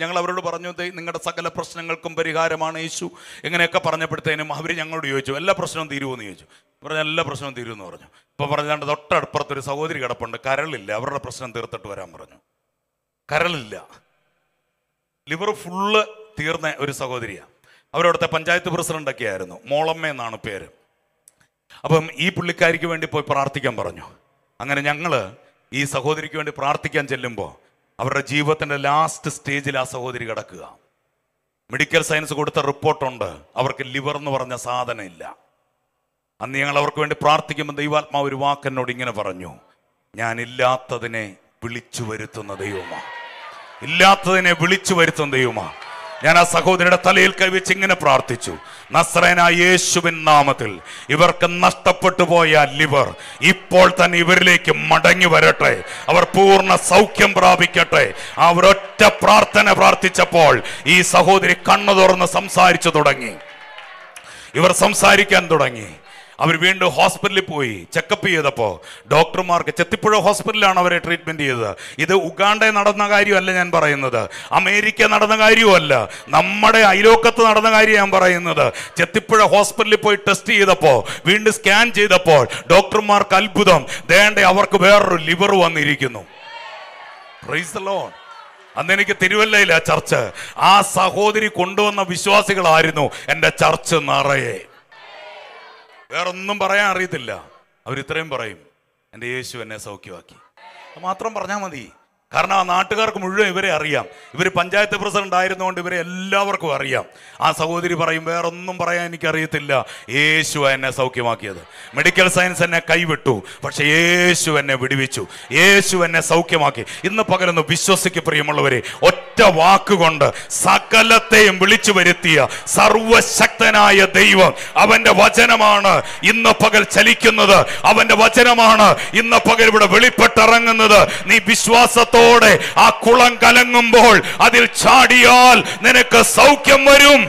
ഞങ്ങൾ അവരോട് പറഞ്ഞു നിങ്ങളുടെ സകല പ്രശ്നങ്ങൾക്കും പരിഹാരമാണ് യേശു ഇങ്ങനെയൊക്കെ പറഞ്ഞപ്പോഴത്തേനും അവർ ഞങ്ങളോട് ചോദിച്ചു എല്ലാ പ്രശ്നവും തീരുമെന്ന് ചോദിച്ചു പറഞ്ഞു എല്ലാ പ്രശ്നവും തീരുമെന്ന് പറഞ്ഞു ഇപ്പം പറഞ്ഞാണ്ട് തൊട്ടടുപ്പുറത്തൊരു സഹോദരി കിടപ്പുണ്ട് കരളില്ല അവരുടെ പ്രശ്നം തീർത്തിട്ട് വരാൻ പറഞ്ഞു കരളില്ല ലിവർ ഫുള്ള് തീർന്ന ഒരു സഹോദരിയാണ് അവരവിടുത്തെ പഞ്ചായത്ത് ഒക്കെ ആയിരുന്നു മോളമ്മ എന്നാണ് പേര് അപ്പം ഈ പുള്ളിക്കാരിക്ക് വേണ്ടി പോയി പ്രാർത്ഥിക്കാൻ പറഞ്ഞു അങ്ങനെ ഞങ്ങൾ ഈ സഹോദരിക്ക് വേണ്ടി പ്രാർത്ഥിക്കാൻ ചെല്ലുമ്പോൾ അവരുടെ ജീവിതത്തിൻ്റെ ലാസ്റ്റ് സ്റ്റേജിൽ ആ സഹോദരി കിടക്കുക മെഡിക്കൽ സയൻസ് കൊടുത്ത റിപ്പോർട്ടുണ്ട് അവർക്ക് ലിവർ എന്ന് പറഞ്ഞ സാധനം ഇല്ല അന്ന് ഞങ്ങൾ അവർക്ക് വേണ്ടി പ്രാർത്ഥിക്കുമ്പോൾ ദൈവാത്മാ ഒരു വാക്കെന്നോട് ഇങ്ങനെ പറഞ്ഞു ഞാനില്ലാത്തതിനെ വിളിച്ചു വരുത്തുന്ന ദൈവമാണ് ഇല്ലാത്തതിനെ വിളിച്ചു വരുത്തും ദൈവമാ ഞാൻ ആ സഹോദരിയുടെ തലയിൽ കൈവച്ച് ഇങ്ങനെ പ്രാർത്ഥിച്ചു നസ്രനായ യേശുവിൻ നാമത്തിൽ ഇവർക്ക് നഷ്ടപ്പെട്ടു പോയ ലിവർ ഇപ്പോൾ തന്നെ ഇവരിലേക്ക് മടങ്ങി വരട്ടെ അവർ പൂർണ്ണ സൗഖ്യം പ്രാപിക്കട്ടെ അവരൊറ്റ പ്രാർത്ഥന പ്രാർത്ഥിച്ചപ്പോൾ ഈ സഹോദരി കണ്ണു തുറന്ന് സംസാരിച്ചു തുടങ്ങി ഇവർ സംസാരിക്കാൻ തുടങ്ങി അവർ വീണ്ടും ഹോസ്പിറ്റലിൽ പോയി ചെക്കപ്പ് ചെയ്തപ്പോൾ ഡോക്ടർമാർക്ക് ചെത്തിപ്പുഴ ഹോസ്പിറ്റലിലാണ് അവരെ ട്രീറ്റ്മെൻറ്റ് ചെയ്തത് ഇത് ഉഗാണ്ട നടന്ന കാര്യമല്ല ഞാൻ പറയുന്നത് അമേരിക്ക നടന്ന കാര്യമല്ല നമ്മുടെ അയലോക്കത്ത് നടന്ന കാര്യം ഞാൻ പറയുന്നത് ചെത്തിപ്പുഴ ഹോസ്പിറ്റലിൽ പോയി ടെസ്റ്റ് ചെയ്തപ്പോൾ വീണ്ടും സ്കാൻ ചെയ്തപ്പോൾ ഡോക്ടർമാർക്ക് അത്ഭുതം ദേണ്ട അവർക്ക് വേറൊരു ലിവർ വന്നിരിക്കുന്നു പ്രൈസ് ലോൺ അന്ന് എനിക്ക് തിരുവല്ലയിലെ ചർച്ച് ആ സഹോദരി കൊണ്ടുവന്ന വിശ്വാസികളായിരുന്നു എൻ്റെ ചർച്ച് നിറയെ വേറൊന്നും പറയാൻ അറിയത്തില്ല അവരിത്രയും പറയും എൻ്റെ യേശു എന്നെ സൗഖ്യമാക്കി മാത്രം പറഞ്ഞാൽ മതി കാരണം ആ നാട്ടുകാർക്ക് മുഴുവൻ ഇവരെ അറിയാം ഇവർ പഞ്ചായത്ത് പ്രസിഡന്റ് ആയിരുന്നുകൊണ്ട് ഇവരെ എല്ലാവർക്കും അറിയാം ആ സഹോദരി പറയും വേറൊന്നും പറയാൻ എനിക്കറിയത്തില്ല യേശു എന്നെ സൗഖ്യമാക്കിയത് മെഡിക്കൽ സയൻസ് എന്നെ കൈവിട്ടു പക്ഷേ യേശു എന്നെ വിടുവിച്ചു യേശു എന്നെ സൗഖ്യമാക്കി ഇന്ന് പകലൊന്ന് വിശ്വസിക്ക് പ്രിയമുള്ളവരെ ഒറ്റ വാക്കുകൊണ്ട് സകലത്തെയും വിളിച്ചു വരുത്തിയ സർവശക്തനായ ദൈവം അവന്റെ വചനമാണ് ഇന്ന് പകൽ ചലിക്കുന്നത് അവന്റെ വചനമാണ് ഇന്ന് പകൽ ഇവിടെ വെളിപ്പെട്ടിറങ്ങുന്നത് നീ വിശ്വാസത്തോ ധൈര്യത്തോടെ ആ കുളം കലങ്ങുമ്പോൾ അതിൽ ചാടിയാൽ നിനക്ക് സൗഖ്യം വരും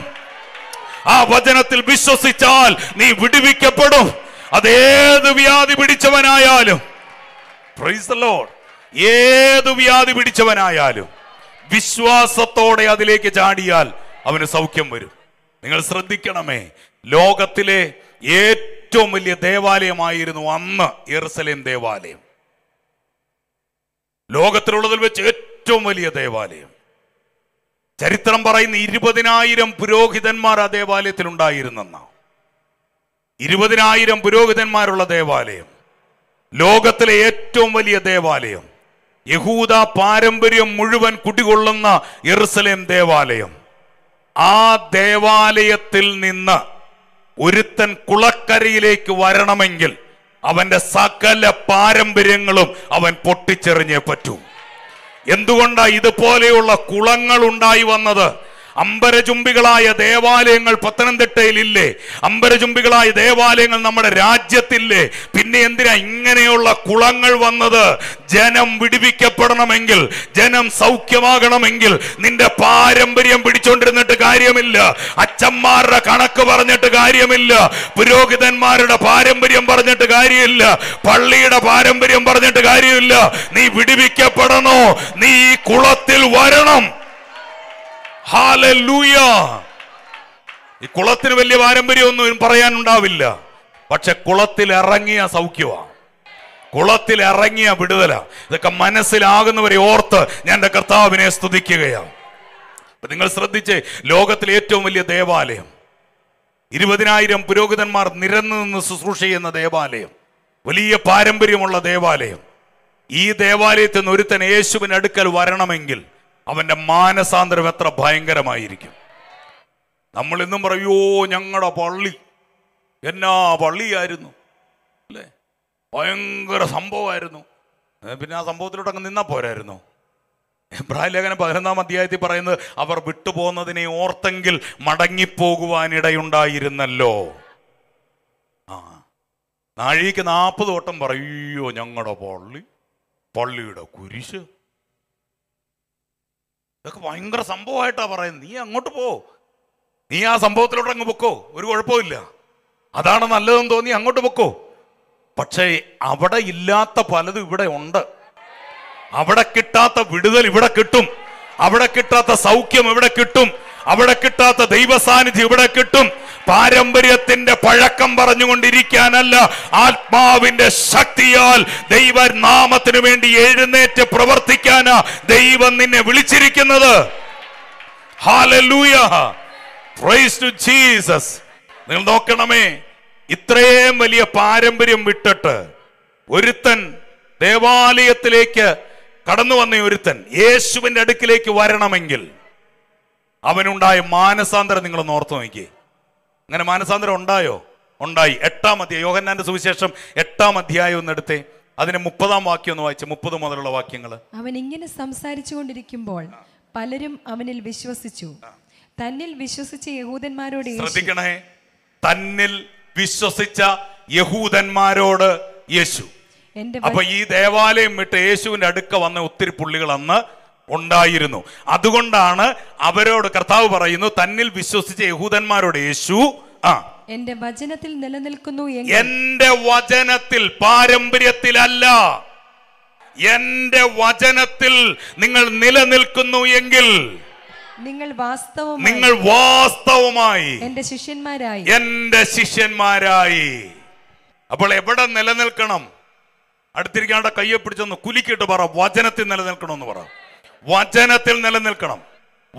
ആ വചനത്തിൽ വിശ്വസിച്ചാൽ നീ വിടുവിക്കപ്പെടും അതേത് വ്യാധി പിടിച്ചവനായാലും ഏത് വ്യാധി പിടിച്ചവനായാലും വിശ്വാസത്തോടെ അതിലേക്ക് ചാടിയാൽ അവന് സൗഖ്യം വരും നിങ്ങൾ ശ്രദ്ധിക്കണമേ ലോകത്തിലെ ഏറ്റവും വലിയ ദേവാലയമായിരുന്നു അന്ന് എറുസലേം ദേവാലയം ലോകത്തിലുള്ളതിൽ വെച്ച് ഏറ്റവും വലിയ ദേവാലയം ചരിത്രം പറയുന്ന ഇരുപതിനായിരം പുരോഹിതന്മാർ ആ ദേവാലയത്തിൽ ഉണ്ടായിരുന്നെന്ന ഇരുപതിനായിരം പുരോഹിതന്മാരുള്ള ദേവാലയം ലോകത്തിലെ ഏറ്റവും വലിയ ദേവാലയം യഹൂദ പാരമ്പര്യം മുഴുവൻ കുടികൊള്ളുന്ന എറുസലേം ദേവാലയം ആ ദേവാലയത്തിൽ നിന്ന് ഒരുത്തൻ കുളക്കരയിലേക്ക് വരണമെങ്കിൽ അവന്റെ സകല പാരമ്പര്യങ്ങളും അവൻ പൊട്ടിച്ചെറിഞ്ഞേ പറ്റൂ എന്തുകൊണ്ടാ ഇതുപോലെയുള്ള കുളങ്ങൾ ഉണ്ടായി വന്നത് അമ്പരചുംബികളായ ദേവാലയങ്ങൾ പത്തനംതിട്ടയിലില്ലേ അമ്പരചുംബികളായ ദേവാലയങ്ങൾ നമ്മുടെ രാജ്യത്തില്ലേ പിന്നെ എന്തിനാ ഇങ്ങനെയുള്ള കുളങ്ങൾ വന്നത് ജനം വിടിവിക്കപ്പെടണമെങ്കിൽ ജനം സൗഖ്യമാകണമെങ്കിൽ നിന്റെ പാരമ്പര്യം പിടിച്ചോണ്ടിരുന്നിട്ട് കാര്യമില്ല അച്ഛന്മാരുടെ കണക്ക് പറഞ്ഞിട്ട് കാര്യമില്ല പുരോഹിതന്മാരുടെ പാരമ്പര്യം പറഞ്ഞിട്ട് കാര്യമില്ല പള്ളിയുടെ പാരമ്പര്യം പറഞ്ഞിട്ട് കാര്യമില്ല നീ വിടിവിക്കപ്പെടണോ നീ ഈ കുളത്തിൽ വരണം ഈ കുളത്തിന് വലിയ പാരമ്പര്യമൊന്നും പറയാനുണ്ടാവില്ല പക്ഷെ കുളത്തിൽ ഇറങ്ങിയ സൗഖ്യമാണ് കുളത്തിൽ ഇറങ്ങിയ വിടുതല ഇതൊക്കെ മനസ്സിലാകുന്നവരെ ഓർത്ത് ഞാൻ എന്റെ കർത്താവിനെ സ്തുതിക്കുകയാണ് നിങ്ങൾ ശ്രദ്ധിച്ച് ലോകത്തിലെ ഏറ്റവും വലിയ ദേവാലയം ഇരുപതിനായിരം പുരോഹിതന്മാർ നിരന്നു നിന്ന് ശുശ്രൂഷ ചെയ്യുന്ന ദേവാലയം വലിയ പാരമ്പര്യമുള്ള ദേവാലയം ഈ ദേവാലയത്തിൽ നിന്ന് ഒരുത്തൻ യേശുവിന് അടുക്കൽ വരണമെങ്കിൽ അവൻ്റെ മാനസാന്തരം എത്ര ഭയങ്കരമായിരിക്കും നമ്മൾ ഇന്നും പറയോ ഞങ്ങളുടെ പള്ളി എന്നാ പള്ളിയായിരുന്നു അല്ലേ ഭയങ്കര സംഭവമായിരുന്നു പിന്നെ ആ സംഭവത്തിലോട്ട് അങ്ങ് നിന്നാ പോരായിരുന്നു ലേഖനം പതിനൊന്നാം അധ്യായത്തിൽ പറയുന്നത് അവർ വിട്ടുപോകുന്നതിനെ ഓർത്തെങ്കിൽ മടങ്ങിപ്പോകുവാനിടയുണ്ടായിരുന്നല്ലോ ആ നാഴിക്ക് നാൽപ്പത് വട്ടം പറയോ ഞങ്ങളുടെ പള്ളി പള്ളിയുടെ കുരിശ് ഇതൊക്കെ ഭയങ്കര സംഭവമായിട്ടാണ് പറയുന്നത് നീ അങ്ങോട്ട് പോ നീ ആ സംഭവത്തിലോട്ട് അങ്ങ് പൊക്കോ ഒരു കുഴപ്പമില്ല അതാണ് നല്ലതെന്ന് തോന്നി അങ്ങോട്ട് പൊക്കോ പക്ഷേ അവിടെ ഇല്ലാത്ത പലതും ഇവിടെ ഉണ്ട് അവിടെ കിട്ടാത്ത വിടുതൽ ഇവിടെ കിട്ടും അവിടെ കിട്ടാത്ത സൗഖ്യം എവിടെ കിട്ടും അവിടെ കിട്ടാത്ത ദൈവസാന്നിധ്യം ഇവിടെ കിട്ടും പാരമ്പര്യത്തിന്റെ പഴക്കം പറഞ്ഞുകൊണ്ടിരിക്കാനല്ല ആത്മാവിന്റെ ശക്തിയാൽ ദൈവനാമത്തിനു വേണ്ടി എഴുന്നേറ്റ് പ്രവർത്തിക്കാനാ ദൈവം നിന്നെ വിളിച്ചിരിക്കുന്നത് നിങ്ങൾ നോക്കണമേ ഇത്രയും വലിയ പാരമ്പര്യം വിട്ടിട്ട് ഒരുത്തൻ ദേവാലയത്തിലേക്ക് കടന്നു വന്ന ഒരുത്തൻ യേശുവിന്റെ അടുക്കിലേക്ക് വരണമെങ്കിൽ അവനുണ്ടായ മാനസാന്തരം നിങ്ങൾ ഓർത്തു നോക്കി അങ്ങനെ മാനസാന്തരം ഉണ്ടായോ ഉണ്ടായി എട്ടാം അധ്യായം യോഹന്നാന്റെ സുവിശേഷം എട്ടാം അധ്യായം ഒന്ന് എടുത്തേ അതിന് മുപ്പതാം വാക്യം ഒന്ന് വായിച്ചു മുപ്പത് മുതലുള്ള വാക്യങ്ങൾ അവൻ ഇങ്ങനെ സംസാരിച്ചു കൊണ്ടിരിക്കുമ്പോൾ പലരും അവനിൽ വിശ്വസിച്ചു തന്നിൽ വിശ്വസിച്ച യഹൂദന്മാരോട് ശ്രദ്ധിക്കണേ തന്നിൽ വിശ്വസിച്ച യഹൂദന്മാരോട് യേശു അപ്പൊ ഈ ദേവാലയം വിട്ട് യേശുവിന്റെ അടുക്ക വന്ന ഒത്തിരി പുള്ളികൾ അന്ന് ഉണ്ടായിരുന്നു അതുകൊണ്ടാണ് അവരോട് കർത്താവ് പറയുന്നു തന്നിൽ വിശ്വസിച്ച യഹൂദന്മാരോട് യേശു ആ എന്റെ വചനത്തിൽ നിലനിൽക്കുന്നു എന്റെ വചനത്തിൽ പാരമ്പര്യത്തിലല്ല എന്റെ വചനത്തിൽ നിങ്ങൾ നിലനിൽക്കുന്നു എങ്കിൽ നിങ്ങൾ വാസ്തവം നിങ്ങൾ വാസ്തവമായി എന്റെ ശിഷ്യന്മാരായി എന്റെ ശിഷ്യന്മാരായി അപ്പോൾ എവിടെ നിലനിൽക്കണം അടുത്തിരിക്കാണ്ട് കയ്യെ പിടിച്ചൊന്ന് കുലിക്കിട്ട് പറ വചനത്തിൽ എന്ന് പറ വചനത്തിൽ നിലനിൽക്കണം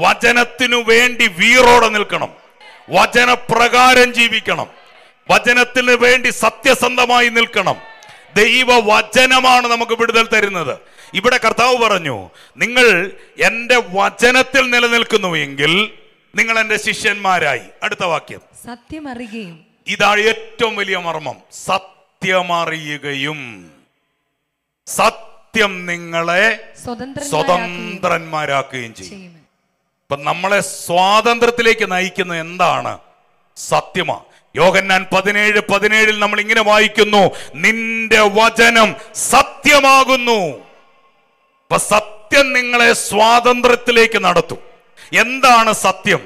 വചനത്തിനു വേണ്ടി വീറോടെ നിൽക്കണം വചനപ്രകാരം ജീവിക്കണം വചനത്തിന് വേണ്ടി സത്യസന്ധമായി നിൽക്കണം ദൈവ വചനമാണ് നമുക്ക് വിടുതൽ തരുന്നത് ഇവിടെ കർത്താവ് പറഞ്ഞു നിങ്ങൾ എന്റെ വചനത്തിൽ നിലനിൽക്കുന്നു എങ്കിൽ നിങ്ങൾ എന്റെ ശിഷ്യന്മാരായി അടുത്ത വാക്യം സത്യമറിയുകയും ഇതാണ് ഏറ്റവും വലിയ മർമ്മം സത്യമറിയുകയും സത്യം നിങ്ങളെ സ്വതന്ത്രന്മാരാക്കുകയും ചെയ്യും ഇപ്പൊ നമ്മളെ സ്വാതന്ത്ര്യത്തിലേക്ക് നയിക്കുന്ന എന്താണ് സത്യമാ യോഹന്നാൻ പതിനേഴ് പതിനേഴിൽ നമ്മൾ ഇങ്ങനെ വായിക്കുന്നു നിന്റെ വചനം സത്യമാകുന്നു ഇപ്പൊ സത്യം നിങ്ങളെ സ്വാതന്ത്ര്യത്തിലേക്ക് നടത്തും എന്താണ് സത്യം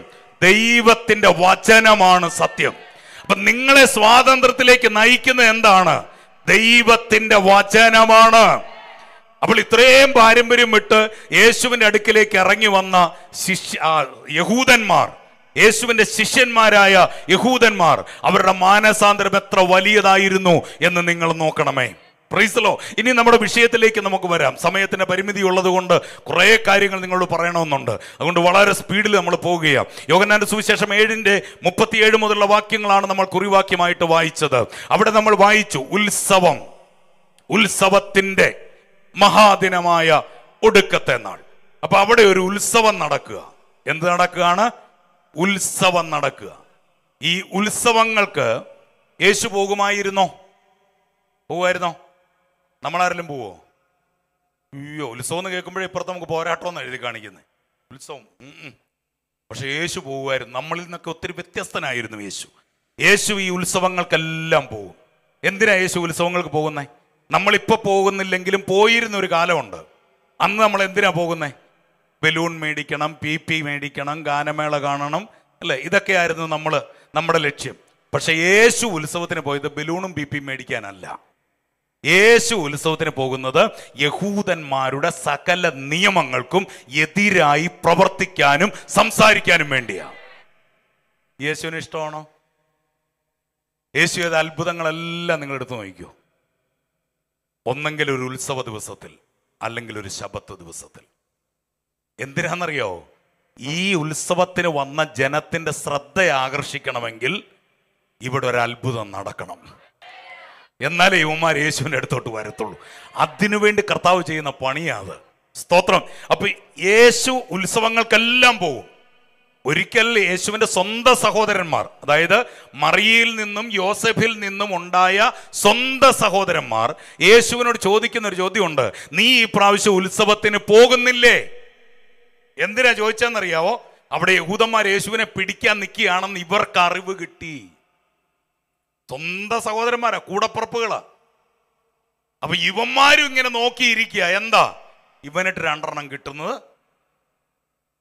ദൈവത്തിന്റെ വചനമാണ് സത്യം അപ്പൊ നിങ്ങളെ സ്വാതന്ത്ര്യത്തിലേക്ക് നയിക്കുന്ന എന്താണ് ദൈവത്തിന്റെ വചനമാണ് അപ്പോൾ ഇത്രയും പാരമ്പര്യം വിട്ട് യേശുവിന്റെ അടുക്കിലേക്ക് ഇറങ്ങി വന്ന ശിഷ്യ യഹൂദന്മാർ യേശുവിന്റെ ശിഷ്യന്മാരായ യഹൂദന്മാർ അവരുടെ മാനസാന്തരം എത്ര വലിയതായിരുന്നു എന്ന് നിങ്ങൾ നോക്കണമേ പ്രൈസലോ ഇനി നമ്മുടെ വിഷയത്തിലേക്ക് നമുക്ക് വരാം സമയത്തിന് പരിമിതി ഉള്ളതുകൊണ്ട് കുറേ കാര്യങ്ങൾ നിങ്ങളോട് പറയണമെന്നുണ്ട് അതുകൊണ്ട് വളരെ സ്പീഡിൽ നമ്മൾ പോവുകയാണ് യോഗനാന്റെ സുവിശേഷം ഏഴിൻ്റെ മുപ്പത്തിയേഴ് മുതലുള്ള വാക്യങ്ങളാണ് നമ്മൾ കുറിവാക്യമായിട്ട് വായിച്ചത് അവിടെ നമ്മൾ വായിച്ചു ഉത്സവം ഉത്സവത്തിൻ്റെ മഹാദിനമായ ഒടുക്കത്തെ നാൾ അപ്പൊ അവിടെ ഒരു ഉത്സവം നടക്കുക എന്ത് നടക്കുകയാണ് ഉത്സവം നടക്കുക ഈ ഉത്സവങ്ങൾക്ക് യേശു പോകുമായിരുന്നോ പോകുമായിരുന്നോ നമ്മളാരെങ്കിലും പോവോ അയ്യോ ഉത്സവം എന്ന് കേൾക്കുമ്പോഴേ ഇപ്പുറത്ത് നമുക്ക് പോരാട്ടമെന്ന് എഴുതി കാണിക്കുന്നത് ഉത്സവം പക്ഷെ യേശു പോകുമായിരുന്നു നമ്മളിൽ നിന്നൊക്കെ ഒത്തിരി വ്യത്യസ്തനായിരുന്നു യേശു യേശു ഈ ഉത്സവങ്ങൾക്കെല്ലാം പോകും എന്തിനാ യേശു ഉത്സവങ്ങൾക്ക് പോകുന്നത് നമ്മളിപ്പോൾ പോകുന്നില്ലെങ്കിലും പോയിരുന്ന ഒരു കാലമുണ്ട് അന്ന് നമ്മൾ എന്തിനാ പോകുന്നത് ബലൂൺ മേടിക്കണം പി പി മേടിക്കണം ഗാനമേള കാണണം അല്ലേ ഇതൊക്കെയായിരുന്നു നമ്മൾ നമ്മുടെ ലക്ഷ്യം പക്ഷേ യേശു ഉത്സവത്തിന് പോയത് ബലൂണും പി പി മേടിക്കാനല്ല യേശു ഉത്സവത്തിന് പോകുന്നത് യഹൂദന്മാരുടെ സകല നിയമങ്ങൾക്കും എതിരായി പ്രവർത്തിക്കാനും സംസാരിക്കാനും വേണ്ടിയാണ് യേശുവിന് ഇഷ്ടമാണോ യേശു ചെയ്ത അത്ഭുതങ്ങളെല്ലാം നിങ്ങൾ എടുത്തു നോക്കിക്കോ ഒന്നെങ്കിൽ ഒരു ഉത്സവ ദിവസത്തിൽ അല്ലെങ്കിൽ ഒരു ശബത്ത് ദിവസത്തിൽ എന്തിനാണെന്നറിയോ ഈ ഉത്സവത്തിന് വന്ന ജനത്തിൻ്റെ ശ്രദ്ധ ആകർഷിക്കണമെങ്കിൽ ഇവിടെ ഒരു അത്ഭുതം നടക്കണം എന്നാലേ യുവമാർ യേശുവിൻ്റെ അടുത്തോട്ട് വരത്തുള്ളൂ അതിനുവേണ്ടി കർത്താവ് ചെയ്യുന്ന പണിയാത് സ്തോത്രം അപ്പൊ യേശു ഉത്സവങ്ങൾക്കെല്ലാം പോകും ഒരിക്കൽ യേശുവിൻ്റെ സ്വന്തം സഹോദരന്മാർ അതായത് മറിയയിൽ നിന്നും യോസഫിൽ നിന്നും ഉണ്ടായ സ്വന്തം സഹോദരന്മാർ യേശുവിനോട് ചോദിക്കുന്ന ഒരു ചോദ്യമുണ്ട് നീ ഈ പ്രാവശ്യം ഉത്സവത്തിന് പോകുന്നില്ലേ എന്തിനാ ചോദിച്ചതെന്നറിയാവോ അവിടെ യഹൂദന്മാർ യേശുവിനെ പിടിക്കാൻ നിൽക്കുകയാണെന്ന് ഇവർക്ക് അറിവ് കിട്ടി സ്വന്തം സഹോദരന്മാരാ കൂടപ്പുറപ്പുകളാ അപ്പൊ ഇവന്മാരും ഇങ്ങനെ നോക്കിയിരിക്കുക എന്താ ഇവനിട്ട് രണ്ടെണ്ണം കിട്ടുന്നത്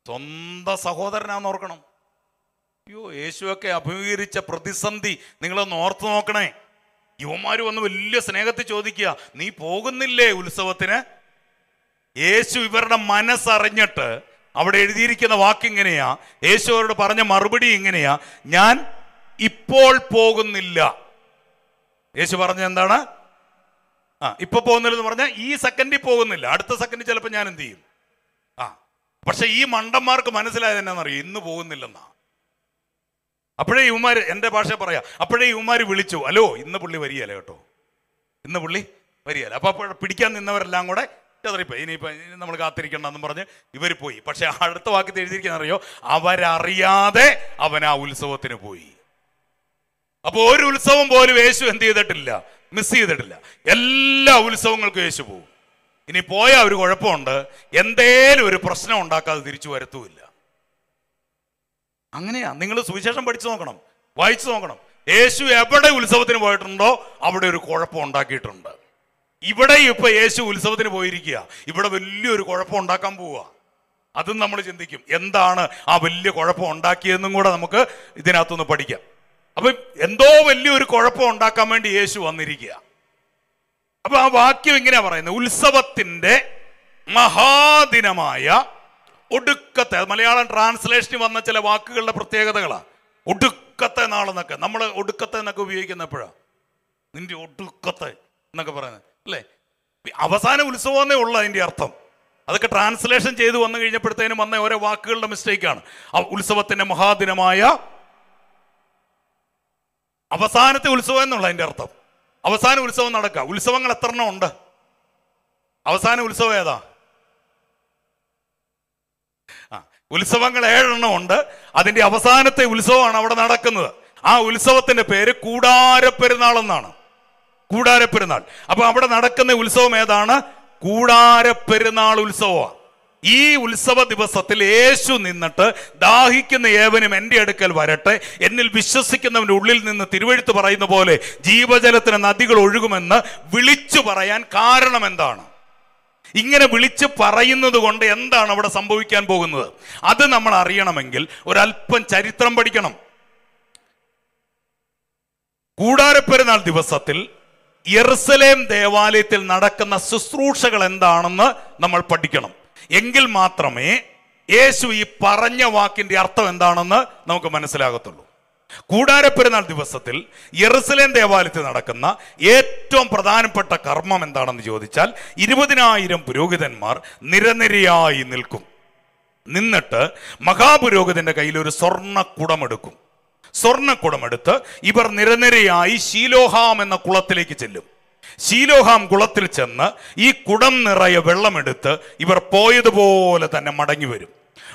സ്വന്തം സഹോദരനാന്ന് ഓർക്കണം അയ്യോ യേശുവൊക്കെ അഭിമുഖീകരിച്ച പ്രതിസന്ധി നിങ്ങളൊന്ന് ഓർത്തു നോക്കണേ യുവമാർ വന്ന് വലിയ സ്നേഹത്തിൽ ചോദിക്കുക നീ പോകുന്നില്ലേ ഉത്സവത്തിന് യേശു ഇവരുടെ മനസ്സറിഞ്ഞിട്ട് അവിടെ എഴുതിയിരിക്കുന്ന ഇങ്ങനെയാ യേശു അവരോട് പറഞ്ഞ മറുപടി ഇങ്ങനെയാ ഞാൻ ഇപ്പോൾ പോകുന്നില്ല യേശു പറഞ്ഞ എന്താണ് ആ ഇപ്പൊ എന്ന് പറഞ്ഞാൽ ഈ സെക്കൻഡിൽ പോകുന്നില്ല അടുത്ത സെക്കൻഡിൽ ചിലപ്പോൾ ഞാൻ എന്ത് ചെയ്യും ആ പക്ഷെ ഈ മണ്ടന്മാർക്ക് മനസ്സിലായത് എന്നാണെന്നറിയോ ഇന്ന് പോകുന്നില്ലെന്നാ അപ്പോഴേ ഇവന്മാർ എൻ്റെ ഭാഷ പറയാം അപ്പോഴേ ഇവന്മാർ വിളിച്ചു അലോ ഇന്ന് പുള്ളി വരികയല്ലേ കേട്ടോ ഇന്ന് പുള്ളി വരികയല്ല അപ്പോൾ പിടിക്കാൻ നിന്നവരെല്ലാം കൂടെ ചെതറിപ്പോയി ഇനി നമ്മൾ കാത്തിരിക്കണം എന്നും പറഞ്ഞ് ഇവർ പോയി പക്ഷെ അടുത്ത വാക്കി എഴുതിയിരിക്കാൻ അറിയോ അവരറിയാതെ അവൻ ആ ഉത്സവത്തിന് പോയി അപ്പോൾ ഒരു ഉത്സവം പോലും യേശു എന്ത് ചെയ്തിട്ടില്ല മിസ് ചെയ്തിട്ടില്ല എല്ലാ ഉത്സവങ്ങൾക്കും യേശു പോകും ഇനി പോയ ഒരു കുഴപ്പമുണ്ട് എന്തേലും ഒരു പ്രശ്നം ഉണ്ടാക്കാതെ തിരിച്ചു വരത്തുമില്ല അങ്ങനെയാ നിങ്ങൾ സുവിശേഷം പഠിച്ചു നോക്കണം വായിച്ചു നോക്കണം യേശു എവിടെ ഉത്സവത്തിന് പോയിട്ടുണ്ടോ അവിടെ ഒരു കുഴപ്പം ഉണ്ടാക്കിയിട്ടുണ്ട് ഇവിടെ ഇപ്പൊ യേശു ഉത്സവത്തിന് പോയിരിക്കുക ഇവിടെ വലിയൊരു കുഴപ്പം ഉണ്ടാക്കാൻ പോവുക അതും നമ്മൾ ചിന്തിക്കും എന്താണ് ആ വലിയ കുഴപ്പം ഉണ്ടാക്കിയതെന്നും കൂടെ നമുക്ക് ഇതിനകത്തുനിന്ന് പഠിക്കാം അപ്പൊ എന്തോ വലിയൊരു കുഴപ്പം ഉണ്ടാക്കാൻ വേണ്ടി യേശു വന്നിരിക്കുക അപ്പൊ ആ വാക്യം ഇങ്ങനെയാ പറയുന്നത് ഉത്സവത്തിന്റെ മഹാദിനമായ ഒടുക്കത്തെ മലയാളം ട്രാൻസ്ലേഷനിൽ വന്ന ചില വാക്കുകളുടെ പ്രത്യേകതകളാണ് ഒടുക്കത്തെ നാളെന്നൊക്കെ നമ്മൾ ഒടുക്കത്തെ എന്നൊക്കെ ഉപയോഗിക്കുന്ന എപ്പോഴാണ് നിന്റെ ഒടുക്കത്തെ എന്നൊക്കെ പറയുന്നത് അല്ലേ അവസാന ഉത്സവം എന്നേ ഉള്ളൂ അതിൻ്റെ അർത്ഥം അതൊക്കെ ട്രാൻസ്ലേഷൻ ചെയ്ത് വന്നു കഴിഞ്ഞപ്പോഴത്തേനും വന്ന ഓരോ വാക്കുകളുടെ മിസ്റ്റേക്കാണ് ആ ഉത്സവത്തിൻ്റെ മഹാദിനമായ അവസാനത്തെ ഉത്സവം എന്നുള്ള അതിൻ്റെ അർത്ഥം അവസാന ഉത്സവം നടക്കുക ഉത്സവങ്ങൾ എത്ര എണ്ണം ഉണ്ട് അവസാന ഉത്സവം ഏതാ ആ ഉത്സവങ്ങൾ ഏഴെണ്ണം ഉണ്ട് അതിൻ്റെ അവസാനത്തെ ഉത്സവമാണ് അവിടെ നടക്കുന്നത് ആ ഉത്സവത്തിന്റെ പേര് കൂടാരപ്പെരുന്നാൾ എന്നാണ് കൂടാരപ്പെരുന്നാൾ അപ്പൊ അവിടെ നടക്കുന്ന ഉത്സവം ഏതാണ് കൂടാരപ്പെരുന്നാൾ ഉത്സവമാണ് ഈ ഉത്സവ ദിവസത്തിൽ യേശു നിന്നിട്ട് ദാഹിക്കുന്ന ഏവനും എൻ്റെ അടുക്കൽ വരട്ടെ എന്നിൽ വിശ്വസിക്കുന്നവൻ്റെ ഉള്ളിൽ നിന്ന് തിരുവഴുത്ത് പറയുന്ന പോലെ ജീവജലത്തിന് നദികൾ ഒഴുകുമെന്ന് വിളിച്ചു പറയാൻ കാരണം എന്താണ് ഇങ്ങനെ വിളിച്ച് പറയുന്നത് കൊണ്ട് എന്താണ് അവിടെ സംഭവിക്കാൻ പോകുന്നത് അത് നമ്മൾ അറിയണമെങ്കിൽ ഒരല്പം ചരിത്രം പഠിക്കണം കൂടാരപ്പെരുന്നാൾ ദിവസത്തിൽ എറുസലേം ദേവാലയത്തിൽ നടക്കുന്ന ശുശ്രൂഷകൾ എന്താണെന്ന് നമ്മൾ പഠിക്കണം എങ്കിൽ മാത്രമേ യേശു ഈ പറഞ്ഞ വാക്കിന്റെ അർത്ഥം എന്താണെന്ന് നമുക്ക് മനസ്സിലാകത്തുള്ളൂ കൂടാരപ്പെരുന്നാൾ ദിവസത്തിൽ യെറുസലേം ദേവാലയത്തിൽ നടക്കുന്ന ഏറ്റവും പ്രധാനപ്പെട്ട കർമ്മം എന്താണെന്ന് ചോദിച്ചാൽ ഇരുപതിനായിരം പുരോഹിതന്മാർ നിരനിരയായി നിൽക്കും നിന്നിട്ട് മഹാപുരോഹിതന്റെ കയ്യിൽ ഒരു സ്വർണ്ണ കുടമെടുക്കും സ്വർണ്ണ കുടമെടുത്ത് ഇവർ നിരനിരയായി ശീലോഹാം എന്ന കുളത്തിലേക്ക് ചെല്ലും ശീലോഹാം കുളത്തിൽ ചെന്ന് ഈ കുടം നിറയെ വെള്ളമെടുത്ത് ഇവർ പോയതുപോലെ തന്നെ മടങ്ങി വരും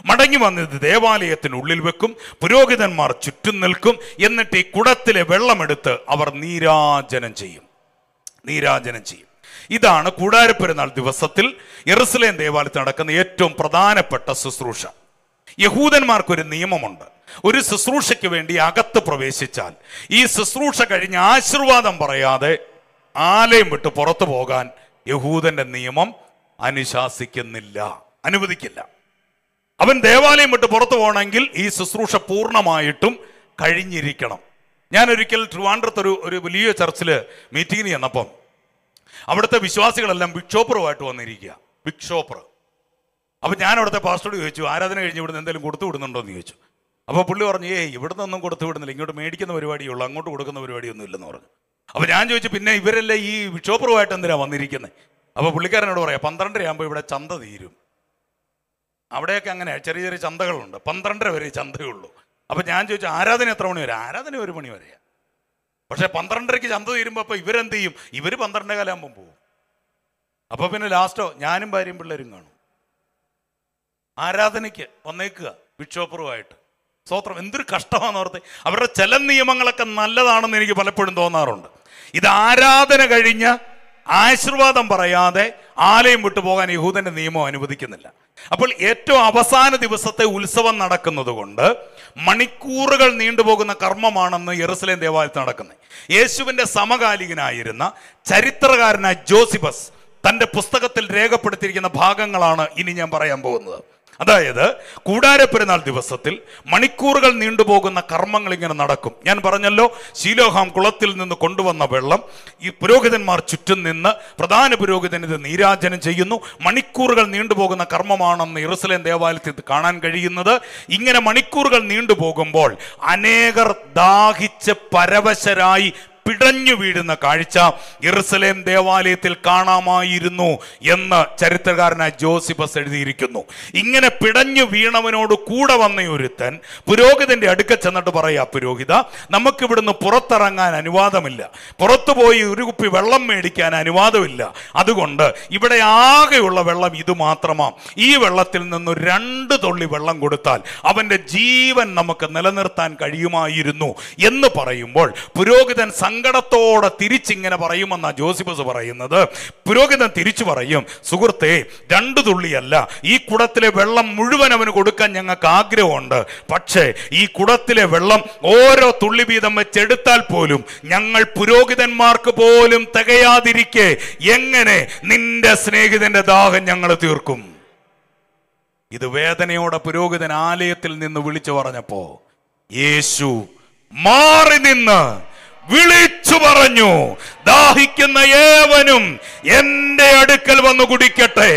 മടങ്ങി വന്നത് ദേവാലയത്തിനുള്ളിൽ വെക്കും പുരോഹിതന്മാർ ചുറ്റും നിൽക്കും എന്നിട്ട് ഈ കുടത്തിലെ വെള്ളമെടുത്ത് അവർ നീരാജനം ചെയ്യും നീരാജനം ചെയ്യും ഇതാണ് കൂടാരപ്പെരുന്നാൾ ദിവസത്തിൽ എറുസലേം ദേവാലയത്തിൽ നടക്കുന്ന ഏറ്റവും പ്രധാനപ്പെട്ട ശുശ്രൂഷ യഹൂദന്മാർക്കൊരു നിയമമുണ്ട് ഒരു ശുശ്രൂഷയ്ക്ക് വേണ്ടി അകത്ത് പ്രവേശിച്ചാൽ ഈ ശുശ്രൂഷ കഴിഞ്ഞ് ആശീർവാദം പറയാതെ ആലയം വിട്ട് പുറത്തു പോകാൻ യഹൂദന്റെ നിയമം അനുശാസിക്കുന്നില്ല അനുവദിക്കില്ല അവൻ ദേവാലയം വിട്ട് പുറത്തു പോകണമെങ്കിൽ ഈ ശുശ്രൂഷ പൂർണ്ണമായിട്ടും കഴിഞ്ഞിരിക്കണം ഞാൻ ഒരിക്കൽ ട്രിവാൻഡ്രത്തൊരു ഒരു വലിയ ചർച്ചിൽ മീറ്റിങ്ങിന് ചെന്നപ്പം അവിടുത്തെ വിശ്വാസികളെല്ലാം വിക്ഷോപ്പറുമായിട്ട് വന്നിരിക്കുക വിക്ഷോപ്പർ അപ്പം ഞാൻ അവിടുത്തെ പാസ്റ്റോട് ചോദിച്ചു ആരാധന കഴിഞ്ഞ് ഇവിടുന്ന് എന്തെങ്കിലും കൊടുത്തു വിടുന്നുണ്ടോ എന്ന് ചോദിച്ചു അപ്പോൾ പുള്ളി പറഞ്ഞു ഏയ് ഇവിടുന്ന് ഒന്നും കൊടുത്തു വിടുന്നില്ല ഇങ്ങോട്ട് മേടിക്കുന്ന പരിപാടിയുള്ളൂ അങ്ങോട്ട് കൊടുക്കുന്ന പരിപാടിയൊന്നും ഇല്ലെന്ന് പറഞ്ഞു അപ്പോൾ ഞാൻ ചോദിച്ചു പിന്നെ ഇവരല്ലേ ഈ ബിഷോപ്പറുമായിട്ട് എന്തിനാ വന്നിരിക്കുന്നത് അപ്പോൾ പുള്ളിക്കാരനോട് പറയാം പന്ത്രണ്ടരയാകുമ്പോൾ ഇവിടെ ചന്ത തീരും അവിടെയൊക്കെ അങ്ങനെ ചെറിയ ചെറിയ ചന്തകളുണ്ട് പന്ത്രണ്ടര വരെ ചന്തയുള്ളൂ അപ്പോൾ ഞാൻ ചോദിച്ചു ആരാധന എത്ര മണി വരെ ആരാധന ഒരു മണി വരെയാ പക്ഷേ പന്ത്രണ്ടരയ്ക്ക് ചന്ത തീരുമ്പോൾ അപ്പൊ ഇവരെന്ത് ചെയ്യും ഇവർ പന്ത്രണ്ടര കാലാകുമ്പോൾ പോകും അപ്പോൾ പിന്നെ ലാസ്റ്റോ ഞാനും ഭാര്യയും പിള്ളേരും കാണും ആരാധനയ്ക്ക് വന്നേക്കുക ബിക്ഷോപ്പറുമായിട്ട് സ്തോത്രം എന്തൊരു കഷ്ടമാണെന്ന് ഓർത്ത് അവരുടെ ചില നിയമങ്ങളൊക്കെ നല്ലതാണെന്ന് എനിക്ക് പലപ്പോഴും തോന്നാറുണ്ട് ഇത് ആരാധന കഴിഞ്ഞ് ആശീർവാദം പറയാതെ ആലയം പോകാൻ യഹൂദന്റെ നിയമം അനുവദിക്കുന്നില്ല അപ്പോൾ ഏറ്റവും അവസാന ദിവസത്തെ ഉത്സവം നടക്കുന്നത് കൊണ്ട് മണിക്കൂറുകൾ നീണ്ടുപോകുന്ന കർമ്മമാണെന്ന് യെറുസലേം ദേവാലയത്തിൽ നടക്കുന്നത് യേശുവിൻ്റെ സമകാലികനായിരുന്ന ചരിത്രകാരനായ ജോസിബസ് തൻ്റെ പുസ്തകത്തിൽ രേഖപ്പെടുത്തിയിരിക്കുന്ന ഭാഗങ്ങളാണ് ഇനി ഞാൻ പറയാൻ പോകുന്നത് അതായത് കൂടാരപ്പെരുന്നാൾ ദിവസത്തിൽ മണിക്കൂറുകൾ നീണ്ടുപോകുന്ന കർമ്മങ്ങൾ ഇങ്ങനെ നടക്കും ഞാൻ പറഞ്ഞല്ലോ ശീലോഹാം കുളത്തിൽ നിന്ന് കൊണ്ടുവന്ന വെള്ളം ഈ പുരോഹിതന്മാർ ചുറ്റും നിന്ന് പ്രധാന പുരോഹിതൻ ഇത് നീരാജനം ചെയ്യുന്നു മണിക്കൂറുകൾ നീണ്ടുപോകുന്ന കർമ്മമാണെന്ന് ഇറുസലേം ദേവാലയത്തിൽ കാണാൻ കഴിയുന്നത് ഇങ്ങനെ മണിക്കൂറുകൾ നീണ്ടുപോകുമ്പോൾ അനേകർ ദാഹിച്ച് പരവശരായി പിടഞ്ഞു വീഴുന്ന കാഴ്ച ഇറുസലേം ദേവാലയത്തിൽ കാണാമായിരുന്നു എന്ന് ചരിത്രകാരനായ ജോസിബസ് എഴുതിയിരിക്കുന്നു ഇങ്ങനെ പിടഞ്ഞു വീണവനോട് കൂടെ വന്ന ഒരുത്തൻ പുരോഹിതന്റെ അടുക്ക ചെന്നിട്ട് പറയാ പുരോഹിത നമുക്ക് ഇവിടുന്ന് പുറത്തിറങ്ങാൻ അനുവാദമില്ല പുറത്തു പോയി ഒരു കുപ്പി വെള്ളം മേടിക്കാൻ അനുവാദമില്ല അതുകൊണ്ട് ഇവിടെ ആകെയുള്ള വെള്ളം ഇത് മാത്രമാണ് ഈ വെള്ളത്തിൽ നിന്ന് രണ്ട് തുള്ളി വെള്ളം കൊടുത്താൽ അവന്റെ ജീവൻ നമുക്ക് നിലനിർത്താൻ കഴിയുമായിരുന്നു എന്ന് പറയുമ്പോൾ പുരോഹിതൻ സങ്കടത്തോടെ തിരിച്ചിങ്ങനെ പറയുമെന്നാണ് ജോസിബസ് പറയുന്നത് പുരോഹിതൻ തിരിച്ചു പറയും സുഹൃത്തെ രണ്ടു തുള്ളിയല്ല ഈ കുടത്തിലെ വെള്ളം മുഴുവൻ അവന് കൊടുക്കാൻ ഞങ്ങൾക്ക് ആഗ്രഹമുണ്ട് പക്ഷേ ഈ കുടത്തിലെ വെള്ളം ഓരോ തുള്ളി വീതം വെച്ചെടുത്താൽ പോലും ഞങ്ങൾ പുരോഹിതന്മാർക്ക് പോലും തികയാതിരിക്കെ എങ്ങനെ നിന്റെ സ്നേഹിതന്റെ ദാഹം ഞങ്ങൾ തീർക്കും ഇത് വേദനയോടെ പുരോഹിതൻ ആലയത്തിൽ നിന്ന് വിളിച്ചു പറഞ്ഞപ്പോ യേശു മാറി നിന്ന് വിളിച്ചു പറഞ്ഞു ദാഹിക്കുന്ന ഏവനും എൻ്റെ അടുക്കൽ വന്ന് കുടിക്കട്ടെ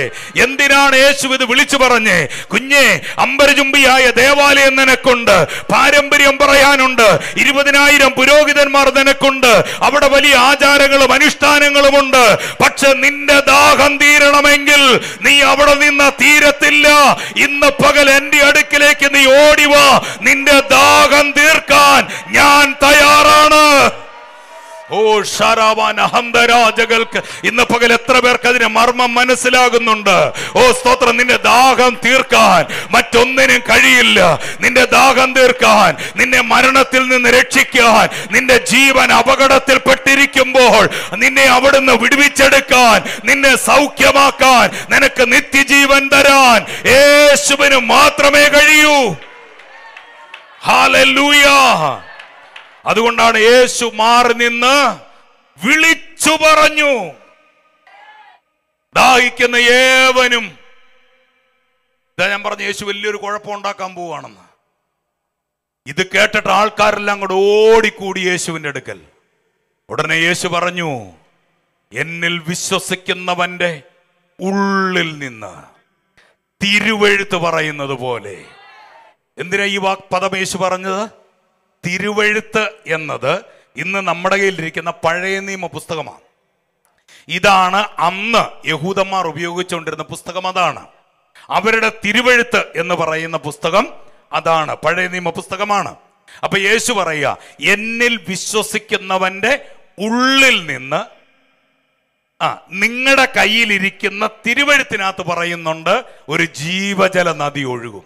എന്തിനാണ് യേശു ഇത് വിളിച്ചു പറഞ്ഞ് കുഞ്ഞെ അമ്പരചുംബിയായ ദേവാലയം നിനക്കുണ്ട് പാരമ്പര്യം പറയാനുണ്ട് ഇരുപതിനായിരം പുരോഹിതന്മാർ നിനക്കുണ്ട് അവിടെ വലിയ ആചാരങ്ങളും അനുഷ്ഠാനങ്ങളുമുണ്ട് പക്ഷെ നിന്റെ ദാഹം തീരണമെങ്കിൽ നീ അവിടെ നിന്ന് തീരത്തില്ല ഇന്ന് പകൽ എൻ്റെ അടുക്കിലേക്ക് നീ ഓടിവാ നിന്റെ ദാഹം തീർക്കാൻ ഞാൻ ഓ ഷാരാവാൻ അഹന്തരാജകൾക്ക് ഇന്ന് പകൽ എത്ര പേർക്ക് അതിന്റെ മർമ്മം മനസ്സിലാകുന്നുണ്ട് ഓ സ്തോത്രം നിന്റെ ദാഹം തീർക്കാൻ മറ്റൊന്നിനും കഴിയില്ല നിന്റെ ദാഹം തീർക്കാൻ നിന്നെ മരണത്തിൽ നിന്ന് രക്ഷിക്കാൻ നിന്റെ ജീവൻ അപകടത്തിൽപ്പെട്ടിരിക്കുമ്പോൾ നിന്നെ അവിടുന്ന് വിടുവിച്ചെടുക്കാൻ നിന്നെ സൗഖ്യമാക്കാൻ നിനക്ക് നിത്യജീവൻ തരാൻ യേശുവിന് മാത്രമേ കഴിയൂ ഹാലൂയാ അതുകൊണ്ടാണ് യേശു മാറി നിന്ന് വിളിച്ചു പറഞ്ഞു ദാഹിക്കുന്ന ഏവനും ഇതാ ഞാൻ പറഞ്ഞു യേശു വലിയൊരു കുഴപ്പം ഉണ്ടാക്കാൻ പോവുകയാണെന്ന് ഇത് കേട്ടിട്ട് ആൾക്കാരെല്ലാം അങ്ങോട്ട് ഓടിക്കൂടി യേശുവിൻ്റെ അടുക്കൽ ഉടനെ യേശു പറഞ്ഞു എന്നിൽ വിശ്വസിക്കുന്നവന്റെ ഉള്ളിൽ നിന്ന് തിരുവെഴുത്ത് പറയുന്നത് പോലെ എന്തിനാ ഈ വാക് പദം യേശു പറഞ്ഞത് തിരുവഴുത്ത് എന്നത് ഇന്ന് നമ്മുടെ കയ്യിലിരിക്കുന്ന പഴയ നിയമ പുസ്തകമാണ് ഇതാണ് അന്ന് യഹൂദന്മാർ ഉപയോഗിച്ചുകൊണ്ടിരുന്ന പുസ്തകം അതാണ് അവരുടെ തിരുവഴുത്ത് എന്ന് പറയുന്ന പുസ്തകം അതാണ് പഴയ നിയമ പുസ്തകമാണ് അപ്പൊ യേശു പറയുക എന്നിൽ വിശ്വസിക്കുന്നവന്റെ ഉള്ളിൽ നിന്ന് ആ നിങ്ങളുടെ കയ്യിലിരിക്കുന്ന തിരുവഴുത്തിനകത്ത് പറയുന്നുണ്ട് ഒരു ജീവജല നദി ഒഴുകും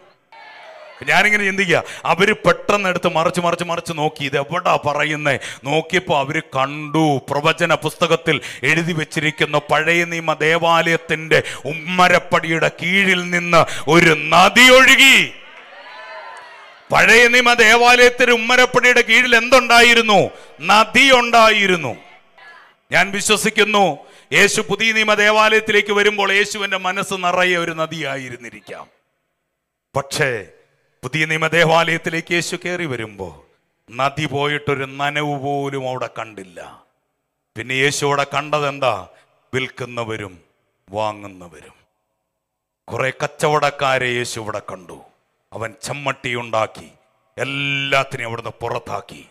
ഞാനിങ്ങനെ ചിന്തിക്കുക അവർ പെട്ടെന്ന് എടുത്ത് മറിച്ച് മറിച്ച് മറിച്ച് നോക്കി ഇത് എവിടാ പറയുന്നേ നോക്കിയപ്പോൾ അവർ കണ്ടു പ്രവചന പുസ്തകത്തിൽ എഴുതി വെച്ചിരിക്കുന്ന പഴയ നിയമ ദേവാലയത്തിൻ്റെ ഉമ്മരപ്പടിയുടെ കീഴിൽ നിന്ന് ഒരു നദി ഒഴുകി പഴയ നിയമ ദേവാലയത്തിന്റെ ഉമ്മരപ്പടിയുടെ കീഴിൽ എന്തുണ്ടായിരുന്നു നദി ഉണ്ടായിരുന്നു ഞാൻ വിശ്വസിക്കുന്നു യേശു പുതിയ നിയമ ദേവാലയത്തിലേക്ക് വരുമ്പോൾ യേശുവിന്റെ മനസ്സ് നിറയെ ഒരു നദിയായിരുന്നിരിക്കാം പക്ഷേ പുതിയ നിയമ ദേവാലയത്തിലേക്ക് യേശു കയറി വരുമ്പോൾ നദി പോയിട്ടൊരു നനവ് പോലും അവിടെ കണ്ടില്ല പിന്നെ യേശു അവിടെ കണ്ടതെന്താ വിൽക്കുന്നവരും വാങ്ങുന്നവരും കുറെ കച്ചവടക്കാരെ യേശു ഇവിടെ കണ്ടു അവൻ ചമ്മട്ടി ഉണ്ടാക്കി എല്ലാത്തിനെയും അവിടുന്ന് പുറത്താക്കി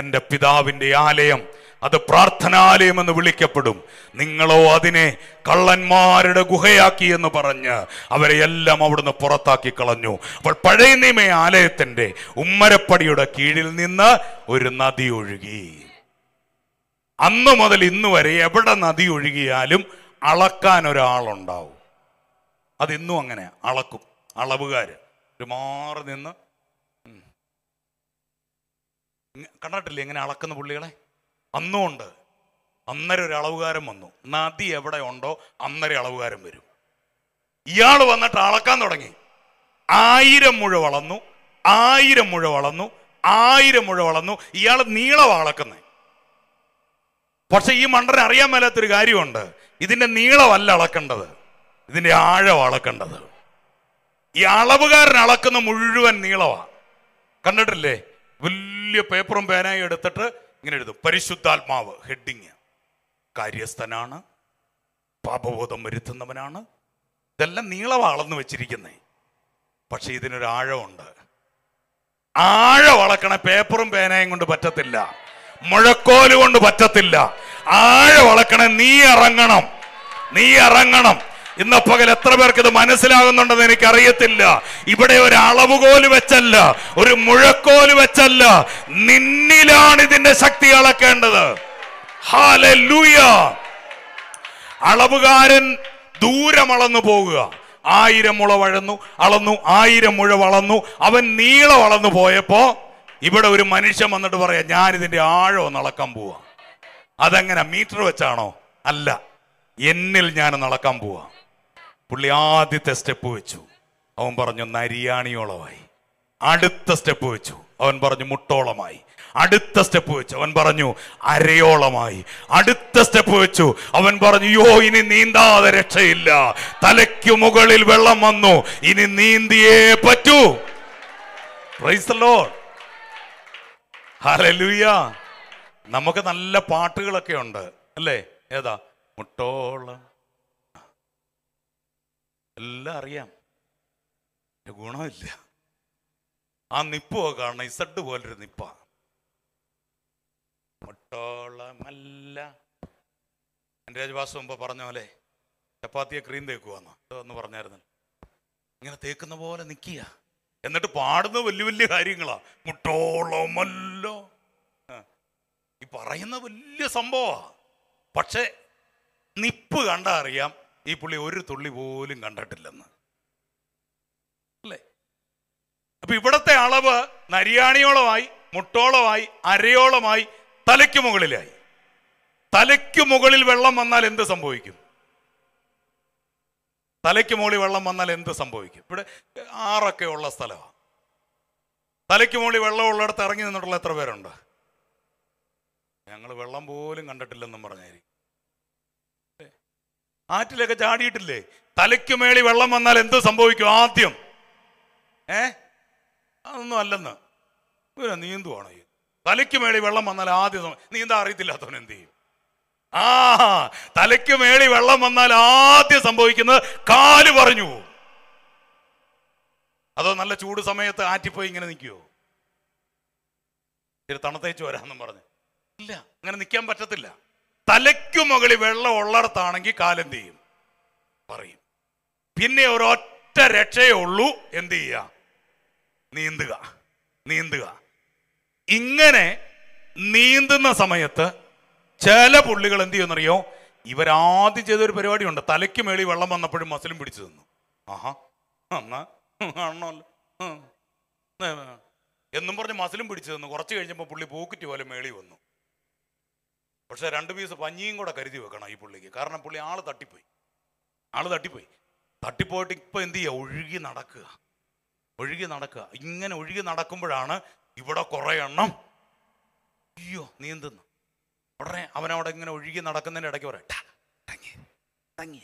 എൻ്റെ പിതാവിൻ്റെ ആലയം അത് പ്രാർത്ഥനാലയം എന്ന് വിളിക്കപ്പെടും നിങ്ങളോ അതിനെ കള്ളന്മാരുടെ ഗുഹയാക്കി എന്ന് പറഞ്ഞ് അവരെ എല്ലാം അവിടുന്ന് പുറത്താക്കി കളഞ്ഞു അപ്പോൾ പഴയ നിയമ ആലയത്തിന്റെ ഉമ്മരപ്പടിയുടെ കീഴിൽ നിന്ന് ഒരു നദി ഒഴുകി അന്ന് മുതൽ ഇന്ന് വരെ എവിടെ നദി ഒഴുകിയാലും അളക്കാൻ ഒരാളുണ്ടാവും അതിന്നും അങ്ങനെ അളക്കും അളവുകാർ ഒരു മാറി നിന്ന് കണ്ടിട്ടില്ലേ എങ്ങനെ അളക്കുന്ന പുള്ളികളെ അന്നും ഉണ്ട് അന്നേരം ഒരു അളവുകാരൻ വന്നു നദി എവിടെ ഉണ്ടോ അന്നേരം അളവുകാരൻ വരും ഇയാൾ വന്നിട്ട് അളക്കാൻ തുടങ്ങി ആയിരം മുഴ വളർന്നു ആയിരം മുഴ വളർന്നു ആയിരം മുഴ വളർന്നു ഇയാൾ നീളം അളക്കുന്നത് പക്ഷെ ഈ മണ്ടനെ അറിയാൻ മേലാത്തൊരു കാര്യമുണ്ട് ഇതിന്റെ നീളമല്ല അളക്കേണ്ടത് ഇതിന്റെ ആഴം അളക്കേണ്ടത് ഈ അളവുകാരൻ അളക്കുന്ന മുഴുവൻ നീളമാണ് കണ്ടിട്ടില്ലേ വലിയ പേപ്പറും പേനയും എടുത്തിട്ട് ഇങ്ങനെ എഴുതും പരിശുദ്ധാത്മാവ് ഹെഡിങ് കാര്യസ്ഥനാണ് പാപബോധം വരുത്തുന്നവനാണ് ഇതെല്ലാം നീളവാളന്ന് വെച്ചിരിക്കുന്നേ പക്ഷെ ഇതിനൊരു ആഴമുണ്ട് ആഴം അളക്കണ പേപ്പറും പേനയും കൊണ്ട് പറ്റത്തില്ല മുഴക്കോല് കൊണ്ട് പറ്റത്തില്ല ആഴം വളക്കണ നീ ഇറങ്ങണം നീ ഇറങ്ങണം ഇന്ന് പകൽ എത്ര പേർക്ക് ഇത് മനസ്സിലാകുന്നുണ്ടെന്ന് എനിക്കറിയത്തില്ല ഇവിടെ ഒരു അളവുകോല് വെച്ചല്ല ഒരു മുഴക്കോല് വെച്ചല്ല നിന്നിലാണ് ഇതിന്റെ ശക്തി അളക്കേണ്ടത് അളവുകാരൻ ദൂരം അളന്നു പോകുക ആയിരം മുള വഴന്നു അളന്നു ആയിരം മുഴ വളന്നു അവൻ നീളം അളന്നു പോയപ്പോ ഇവിടെ ഒരു മനുഷ്യൻ വന്നിട്ട് പറയാം ഞാൻ ഇതിന്റെ ആഴം അളക്കാൻ പോവാ അതെങ്ങനെ മീറ്റർ വെച്ചാണോ അല്ല എന്നിൽ ഞാൻ അളക്കാൻ പോവാ പുള്ളി ആദ്യത്തെ സ്റ്റെപ്പ് വെച്ചു അവൻ പറഞ്ഞു നരിയാണിയോളമായി അടുത്ത സ്റ്റെപ്പ് വെച്ചു അവൻ പറഞ്ഞു മുട്ടോളമായി അടുത്ത സ്റ്റെപ്പ് വെച്ചു അവൻ പറഞ്ഞു അരയോളമായി അടുത്ത സ്റ്റെപ്പ് വെച്ചു അവൻ പറഞ്ഞു യോ ഇനി നീന്താതെ രക്ഷയില്ല തലയ്ക്കു മുകളിൽ വെള്ളം വന്നു ഇനി നീന്തിയേ പറ്റൂ ഹലലുയ നമുക്ക് നല്ല പാട്ടുകളൊക്കെ ഉണ്ട് അല്ലേ ഏതാ മുട്ടോളം എല്ലാം അറിയാം ഗുണമില്ല ആ നിപ്പോ കാണണം ഇസഡ് പോലൊരു നിപ്പ മുട്ടോളമല്ല എൻ്റെ രാജവാസ് മുമ്പ് പറഞ്ഞ പോലെ ചപ്പാത്തിയെ ക്രീം തേക്കുവാന്ന് എന്ന് പറഞ്ഞായിരുന്നു ഇങ്ങനെ തേക്കുന്ന പോലെ നിൽക്കുക എന്നിട്ട് പാടുന്ന വലിയ വലിയ കാര്യങ്ങളാ മുട്ടോളമല്ലോ ഈ പറയുന്ന വലിയ സംഭവമാണ് പക്ഷേ നിപ്പ് കണ്ടാ അറിയാം ഈ പുള്ളി ഒരു തുള്ളി പോലും കണ്ടിട്ടില്ലെന്ന് അല്ലേ അപ്പൊ ഇവിടത്തെ അളവ് നരിയാണിയോളമായി മുട്ടോളമായി അരയോളമായി തലയ്ക്ക് മുകളിലായി തലയ്ക്ക് മുകളിൽ വെള്ളം വന്നാൽ എന്ത് സംഭവിക്കും തലയ്ക്ക് മുകളിൽ വെള്ളം വന്നാൽ എന്ത് സംഭവിക്കും ഇവിടെ ആറൊക്കെ ഉള്ള സ്ഥലമാണ് തലയ്ക്ക് മുകളിൽ വെള്ളം ഉള്ളിടത്ത് ഇറങ്ങി നിന്നിട്ടുള്ള എത്ര പേരുണ്ട് ഞങ്ങൾ വെള്ളം പോലും കണ്ടിട്ടില്ലെന്നും പറഞ്ഞായിരിക്കും ആറ്റിലൊക്കെ ചാടിയിട്ടില്ലേ തലയ്ക്ക് മേളി വെള്ളം വന്നാൽ എന്ത് സംഭവിക്കും ആദ്യം ഏ അതൊന്നും അല്ലെന്ന് ഇവരെ നീന്തുവാണ് തലയ്ക്ക് മേളി വെള്ളം വന്നാൽ ആദ്യം നീന്താൻ അറിയത്തില്ലാത്തവൻ എന്ത് ചെയ്യും ആ തലയ്ക്ക് മേളി വെള്ളം വന്നാൽ ആദ്യം സംഭവിക്കുന്നത് കാല് പറഞ്ഞു അതോ നല്ല ചൂട് സമയത്ത് ആറ്റിപ്പോയി ഇങ്ങനെ നിൽക്കുവോ ഇത്തിരി തണുത്തേച്ച് വരാമെന്നും പറഞ്ഞു ഇല്ല അങ്ങനെ നിൽക്കാൻ പറ്റത്തില്ല തലയ്ക്കു മുകളിൽ വെള്ളം ഉള്ളിടത്താണെങ്കിൽ കാലെന്ത് ചെയ്യും പറയും പിന്നെ ഒരൊറ്റ രക്ഷയേ ഉള്ളൂ എന്ത് ചെയ്യുക നീന്തുക നീന്തുക ഇങ്ങനെ നീന്തുന്ന സമയത്ത് ചില പുള്ളികൾ എന്ത് ചെയ്യുമെന്നറിയോ ഇവരാദ്യം ചെയ്തൊരു പരിപാടിയുണ്ട് തലയ്ക്ക് മേളി വെള്ളം വന്നപ്പോഴും മസിലും പിടിച്ചു തന്നു ആഹാ എന്നാ ആണല്ലോ എന്നും പറഞ്ഞ് മസിലും പിടിച്ചു തന്നു കുറച്ച് കഴിഞ്ഞപ്പോൾ പുള്ളി പോക്കറ്റ് പോലെ മേളി വന്നു പക്ഷെ രണ്ട് പീസ് പഞ്ഞിയും കൂടെ കരുതി വെക്കണം ഈ പുള്ളിക്ക് കാരണം പുള്ളി ആള് തട്ടിപ്പോയി ആള് തട്ടിപ്പോയി തട്ടിപ്പോയിട്ട് ഇപ്പൊ എന്ത് ചെയ്യുക ഒഴുകി നടക്കുക ഒഴുകി നടക്കുക ഇങ്ങനെ ഒഴുകി നടക്കുമ്പോഴാണ് ഇവിടെ കുറെ എണ്ണം അയ്യോ നീന്തുന്നു ഉടനെ അവനവിടെ ഇങ്ങനെ ഒഴുകി നടക്കുന്നതിന്റെ ഇടയ്ക്ക് പറയാണി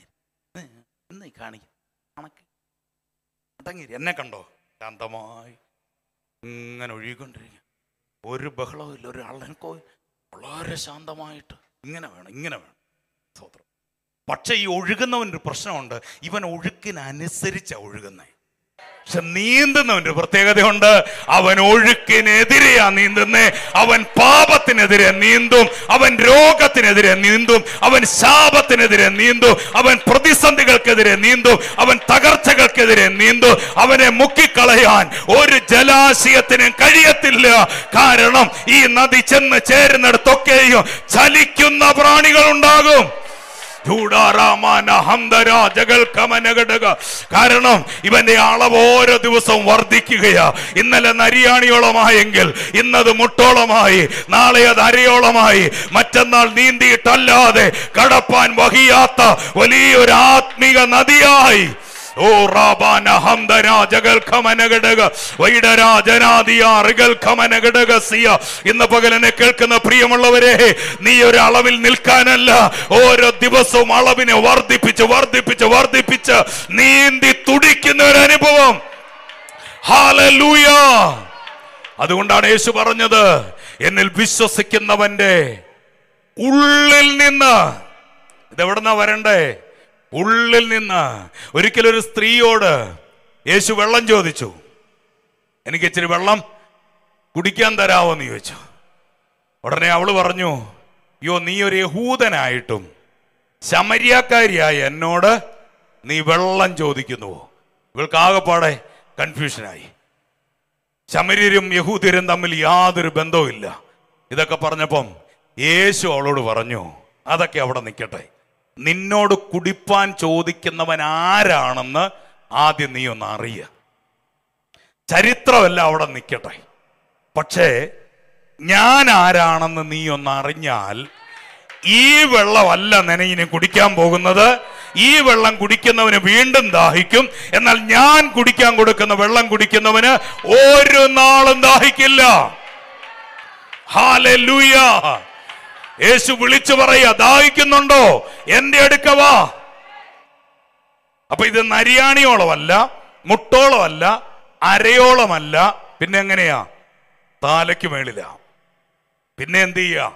എന്നെ കണ്ടോ ശാന്തമായി ഇങ്ങനെ ഒഴുകിക്കൊണ്ടിരിക്കുക ഒരു ബഹളവും ഇല്ല ഒരാളെ വളരെ ശാന്തമായിട്ട് ഇങ്ങനെ വേണം ഇങ്ങനെ വേണം സ്തോത്രം പക്ഷേ ഈ ഒഴുകുന്നവനൊരു പ്രശ്നമുണ്ട് ഇവൻ ഒഴുക്കിനനുസരിച്ചാണ് ഒഴുകുന്നത് പക്ഷെ നീന്തുന്നവൻ്റെ പ്രത്യേകതയുണ്ട് അവൻ ഒഴുക്കിനെതിരെയാ നീന്തുന്നേ അവൻ പാപത്തിനെതിരെ നീന്തും അവൻ രോഗത്തിനെതിരെ നീന്തും അവൻ ശാപത്തിനെതിരെ നീന്തും അവൻ പ്രതിസന്ധികൾക്കെതിരെ നീന്തും അവൻ തകർച്ചകൾക്കെതിരെ നീന്തും അവനെ മുക്കിക്കളയാൻ ഒരു ജലാശയത്തിനും കഴിയത്തില്ല കാരണം ഈ നദി ചെന്ന് ചേരുന്നിടത്തൊക്കെയും ചലിക്കുന്ന പ്രാണികൾ ഉണ്ടാകും കാരണം ഇവന്റെ അളവ് ഓരോ ദിവസവും വർദ്ധിക്കുകയാ ഇന്നലെ നരിയാണിയോളമായെങ്കിൽ ഇന്നത് മുട്ടോളമായി നാളെ അത് അരയോളമായി മറ്റന്നാൾ നീന്തിയിട്ടല്ലാതെ കടപ്പാൻ വഹിയാത്ത വലിയൊരു ആത്മീക നദിയായി ഇന്ന് പകലനെ കേൾക്കുന്ന പ്രിയമുള്ളവരെ നീ ഒരു അളവിൽ നിൽക്കാനല്ല ഓരോ ദിവസവും അളവിനെ വർദ്ധിപ്പിച്ച് വർദ്ധിപ്പിച്ച് വർദ്ധിപ്പിച്ച് നീന്തി തുടിക്കുന്ന ഒരു അനുഭവം ഹാലലൂയ അതുകൊണ്ടാണ് യേശു പറഞ്ഞത് എന്നിൽ വിശ്വസിക്കുന്നവന്റെ ഉള്ളിൽ നിന്ന് ഇതെവിടുന്നാ വരണ്ടേ ഉള്ളിൽ നിന്ന് ഒരു സ്ത്രീയോട് യേശു വെള്ളം ചോദിച്ചു എനിക്ക് ഇച്ചിരി വെള്ളം കുടിക്കാൻ തരാവോ എന്ന് ചോദിച്ചു ഉടനെ അവള് പറഞ്ഞു യോ നീ ഒരു യഹൂദനായിട്ടും ശമര്യാക്കാരിയായ എന്നോട് നീ വെള്ളം ചോദിക്കുന്നുവോ ഇവൾക്ക് ആകെപ്പാടെ കൺഫ്യൂഷനായി ശമര്യരും യഹൂദരും തമ്മിൽ യാതൊരു ബന്ധവുമില്ല ഇതൊക്കെ പറഞ്ഞപ്പം യേശു അവളോട് പറഞ്ഞു അതൊക്കെ അവിടെ നിൽക്കട്ടെ നിന്നോട് കുടിപ്പാൻ ചോദിക്കുന്നവൻ ആരാണെന്ന് ആദ്യം നീ ഒന്ന് അറിയ ചരിത്രമല്ല അവിടെ നിൽക്കട്ടെ പക്ഷേ ഞാൻ ആരാണെന്ന് നീ ഒന്ന് അറിഞ്ഞാൽ ഈ വെള്ളമല്ല നിനയിന് കുടിക്കാൻ പോകുന്നത് ഈ വെള്ളം കുടിക്കുന്നവന് വീണ്ടും ദാഹിക്കും എന്നാൽ ഞാൻ കുടിക്കാൻ കൊടുക്കുന്ന വെള്ളം കുടിക്കുന്നവന് ഒരു നാളും ദാഹിക്കില്ല ഹാലൂയ യേശു വിളിച്ചു പറയുക ദാഹിക്കുന്നുണ്ടോ എന്റെ അടുക്കവാ അപ്പൊ ഇത് നരിയാണിയോളമല്ല മുട്ടോളമല്ല അരയോളമല്ല പിന്നെ എങ്ങനെയാ താലയ്ക്ക് മേളിലാ പിന്നെ എന്ത് ചെയ്യുക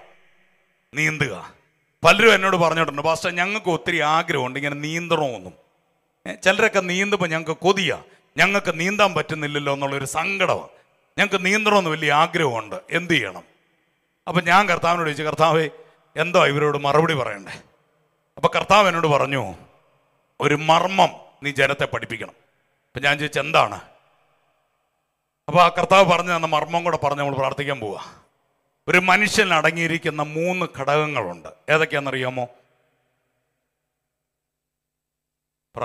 നീന്തുക പലരും എന്നോട് പറഞ്ഞിട്ടുണ്ട് പാസ്റ്റർ ഞങ്ങൾക്ക് ഒത്തിരി ആഗ്രഹമുണ്ട് ഇങ്ങനെ നീന്തണമെന്നും ചിലരൊക്കെ നീന്തുമ്പോൾ ഞങ്ങൾക്ക് കൊതിയ ഞങ്ങൾക്ക് നീന്താൻ പറ്റുന്നില്ലല്ലോ എന്നുള്ളൊരു സങ്കടമാണ് ഞങ്ങൾക്ക് നീന്തണമെന്ന് വലിയ ആഗ്രഹമുണ്ട് എന്ത് ചെയ്യണം അപ്പം ഞാൻ കർത്താവിനോട് ചോദിച്ചു കർത്താവേ എന്തോ ഇവരോട് മറുപടി പറയണ്ടേ അപ്പോൾ കർത്താവ് എന്നോട് പറഞ്ഞു ഒരു മർമ്മം നീ ജനത്തെ പഠിപ്പിക്കണം അപ്പം ഞാൻ ചോദിച്ചു എന്താണ് അപ്പോൾ ആ കർത്താവ് പറഞ്ഞു തന്ന മർമ്മം കൂടെ പറഞ്ഞ് നമ്മൾ പ്രാർത്ഥിക്കാൻ പോവുക ഒരു മനുഷ്യൻ അടങ്ങിയിരിക്കുന്ന മൂന്ന് ഘടകങ്ങളുണ്ട് ഏതൊക്കെയാണെന്നറിയാമോ പറ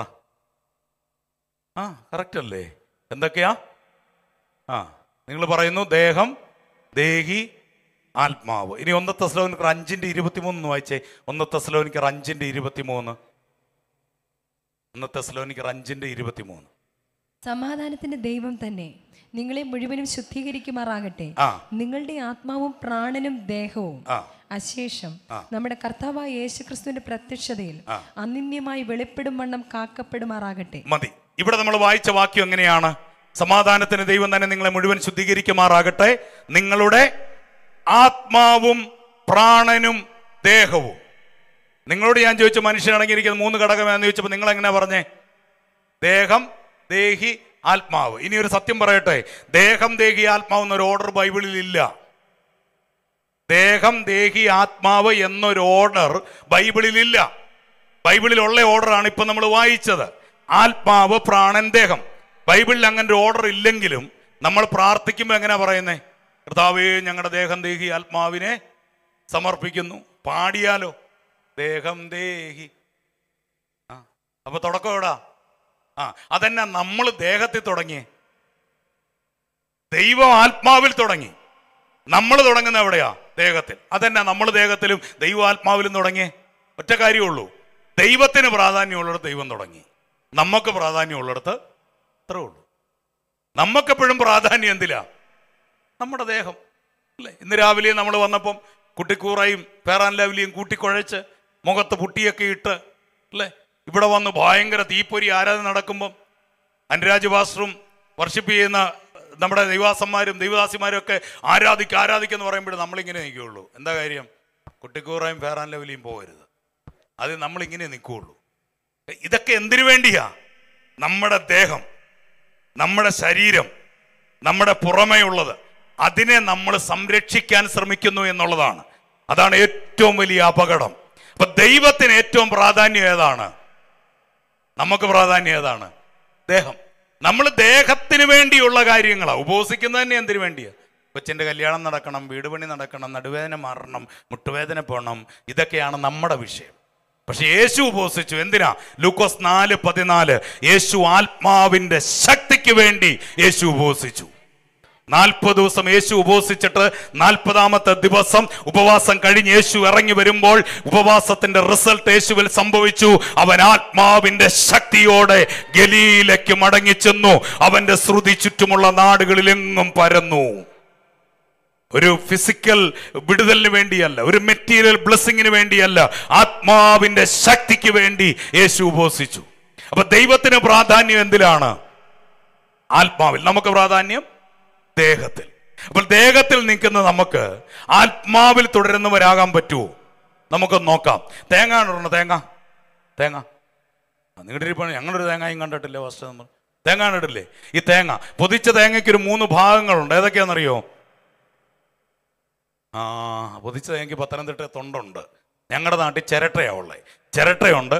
ആ കറക്റ്റ് അല്ലേ എന്തൊക്കെയാ ആ നിങ്ങൾ പറയുന്നു ദേഹം ദേഹി ആത്മാവ് ഇനി ഒന്നത്തെ സ്ലോനിക്കർ അഞ്ചിന്റെ ഇരുപത്തിമൂന്ന് വായിച്ചേ ഒന്നത്തെ സ്ലോനിക്കർ അഞ്ചിൻ്റെ ഇരുപത്തിമൂന്ന് ഒന്നത്തെ സ്ലോനിക്കർ അഞ്ചിൻ്റെ ഇരുപത്തിമൂന്ന് സമാധാനത്തിന്റെ ദൈവം തന്നെ നിങ്ങളെ മുഴുവനും ശുദ്ധീകരിക്കുമാറാകട്ടെ നിങ്ങളുടെ ആത്മാവും പ്രാണനും ദേഹവും അശേഷം നമ്മുടെ കർത്താവായ യേശുക്രിസ്തുവിന്റെ പ്രത്യക്ഷതയിൽ അനിന്യമായി വെളിപ്പെടും വണ്ണം കാക്കപ്പെടുമാറാകട്ടെ മതി ഇവിടെ നമ്മൾ വായിച്ച വാക്യം എങ്ങനെയാണ് സമാധാനത്തിന് ദൈവം തന്നെ നിങ്ങളെ മുഴുവൻ ശുദ്ധീകരിക്കുമാറാകട്ടെ നിങ്ങളുടെ ആത്മാവും പ്രാണനും ദേഹവും നിങ്ങളോട് ഞാൻ ചോദിച്ച മനുഷ്യൻ മൂന്ന് ഘടകമെന്ന് ചോദിച്ചപ്പോൾ നിങ്ങൾ എങ്ങനെയാ പറഞ്ഞേ ദേഹം ദേഹി ആത്മാവ് ഇനി ഒരു സത്യം പറയട്ടെ ദേഹം ദേഹി ആത്മാവ് എന്നൊരു ഓർഡർ ബൈബിളിൽ ഇല്ല ദേഹം ദേഹി ആത്മാവ് എന്നൊരു ഓർഡർ ബൈബിളിൽ ഇല്ല ബൈബിളിലുള്ള ഓർഡറാണ് ഇപ്പൊ നമ്മൾ വായിച്ചത് ആത്മാവ് പ്രാണൻ ദേഹം ബൈബിളിൽ അങ്ങനെ ഒരു ഓർഡർ ഇല്ലെങ്കിലും നമ്മൾ പ്രാർത്ഥിക്കുമ്പോൾ എങ്ങനെയാ പറയുന്നേ കർത്താവേ ഞങ്ങളുടെ ദേഹം ദേഹി ആത്മാവിനെ സമർപ്പിക്കുന്നു പാടിയാലോ ദേഹം ദേഹി ആ അപ്പൊ തുടക്കം എവിടാ ആ അതന്നെ നമ്മൾ ദേഹത്തിൽ തുടങ്ങി ദൈവം ആത്മാവിൽ തുടങ്ങി നമ്മൾ തുടങ്ങുന്ന എവിടെയാ ദേഹത്തിൽ അതന്നെ നമ്മൾ ദേഹത്തിലും ദൈവാത്മാവിലും തുടങ്ങി ഒറ്റ കാര്യമുള്ളൂ ദൈവത്തിന് പ്രാധാന്യമുള്ളിടത്ത് ദൈവം തുടങ്ങി നമുക്ക് പ്രാധാന്യമുള്ളിടത്ത് അത്രേ ഉള്ളൂ നമുക്കെപ്പോഴും പ്രാധാന്യം എന്തിലാണ് നമ്മുടെ ദേഹം അല്ലേ ഇന്ന് രാവിലെ നമ്മൾ വന്നപ്പം കുട്ടിക്കൂറയും പേറാൻലാവിലിയും കൂട്ടിക്കുഴച്ച് മുഖത്ത് പുട്ടിയൊക്കെ ഇട്ട് അല്ലേ ഇവിടെ വന്ന് ഭയങ്കര തീപ്പൊരി ആരാധന നടക്കുമ്പം അനുരാജ് വാസ്റും വർഷിപ്പ് ചെയ്യുന്ന നമ്മുടെ ദൈവാസന്മാരും ദൈവദാസിമാരും ഒക്കെ ആരാധിക്കുക ആരാധിക്കുന്നു എന്ന് പറയുമ്പോൾ നമ്മളിങ്ങനെ നിൽക്കുകയുള്ളൂ എന്താ കാര്യം കുട്ടിക്കൂറയും ഫേറാൻ ലെവലിയും പോകരുത് അത് നമ്മളിങ്ങനെ നിൽക്കുകയുള്ളൂ ഇതൊക്കെ എന്തിനു വേണ്ടിയാ നമ്മുടെ ദേഹം നമ്മുടെ ശരീരം നമ്മുടെ പുറമേ ഉള്ളത് അതിനെ നമ്മൾ സംരക്ഷിക്കാൻ ശ്രമിക്കുന്നു എന്നുള്ളതാണ് അതാണ് ഏറ്റവും വലിയ അപകടം അപ്പൊ ദൈവത്തിന് ഏറ്റവും പ്രാധാന്യം ഏതാണ് നമുക്ക് പ്രാധാന്യം ഏതാണ് ദേഹം നമ്മൾ ദേഹത്തിന് വേണ്ടിയുള്ള കാര്യങ്ങളാണ് ഉപവസിക്കുന്നത് തന്നെ എന്തിനു വേണ്ടിയാണ് കൊച്ചിന്റെ കല്യാണം നടക്കണം വീട് പണി നടക്കണം നടുവേദന മാറണം മുട്ടുവേദന പോകണം ഇതൊക്കെയാണ് നമ്മുടെ വിഷയം പക്ഷെ യേശു ഉപസിച്ചു എന്തിനാ ലൂക്കോസ് നാല് പതിനാല് യേശു ആത്മാവിന്റെ ശക്തിക്ക് വേണ്ടി യേശു ഉപസിച്ചു നാൽപ്പത് ദിവസം യേശു ഉപവസിച്ചിട്ട് നാൽപ്പതാമത്തെ ദിവസം ഉപവാസം കഴിഞ്ഞ് യേശു ഇറങ്ങി വരുമ്പോൾ ഉപവാസത്തിന്റെ റിസൾട്ട് യേശുവിൽ സംഭവിച്ചു അവൻ ആത്മാവിന്റെ ശക്തിയോടെ ഗലിയിലേക്ക് മടങ്ങി ചെന്നു അവന്റെ ശ്രുതി ചുറ്റുമുള്ള നാടുകളിലെങ്ങും പരന്നു ഒരു ഫിസിക്കൽ വിടുതലിന് വേണ്ടിയല്ല ഒരു മെറ്റീരിയൽ ബ്ലെസ്സിങ്ങിന് വേണ്ടിയല്ല ആത്മാവിന്റെ ശക്തിക്ക് വേണ്ടി യേശു ഉപവസിച്ചു അപ്പൊ ദൈവത്തിന് പ്രാധാന്യം എന്തിലാണ് ആത്മാവിൽ നമുക്ക് പ്രാധാന്യം ദേഹത്തിൽ അപ്പോൾ ദേഹത്തിൽ നിൽക്കുന്ന നമുക്ക് ആത്മാവിൽ തുടരുന്നവരാകാൻ പറ്റുമോ നമുക്ക് നോക്കാം തേങ്ങ ഉണ്ടോ തേങ്ങ തേങ്ങ നിങ്ങളുടെ ഇരിപ്പാണ് ഞങ്ങളൊരു തേങ്ങയും കണ്ടിട്ടില്ലേ ഫസ്റ്റ് നമ്മൾ തേങ്ങ കണ്ടിട്ടില്ലേ ഈ തേങ്ങ പൊതിച്ച തേങ്ങയ്ക്ക് ഒരു മൂന്ന് ഭാഗങ്ങളുണ്ട് ഏതൊക്കെയാണെന്നറിയോ ആ പൊതിച്ച തേങ്ങയ്ക്ക് പത്തനംതിട്ട തൊണ്ടുണ്ട് ഞങ്ങളുടെ നാട്ടിൽ ചിരട്ടയാവുള്ളേ ചിരട്ടയുണ്ട്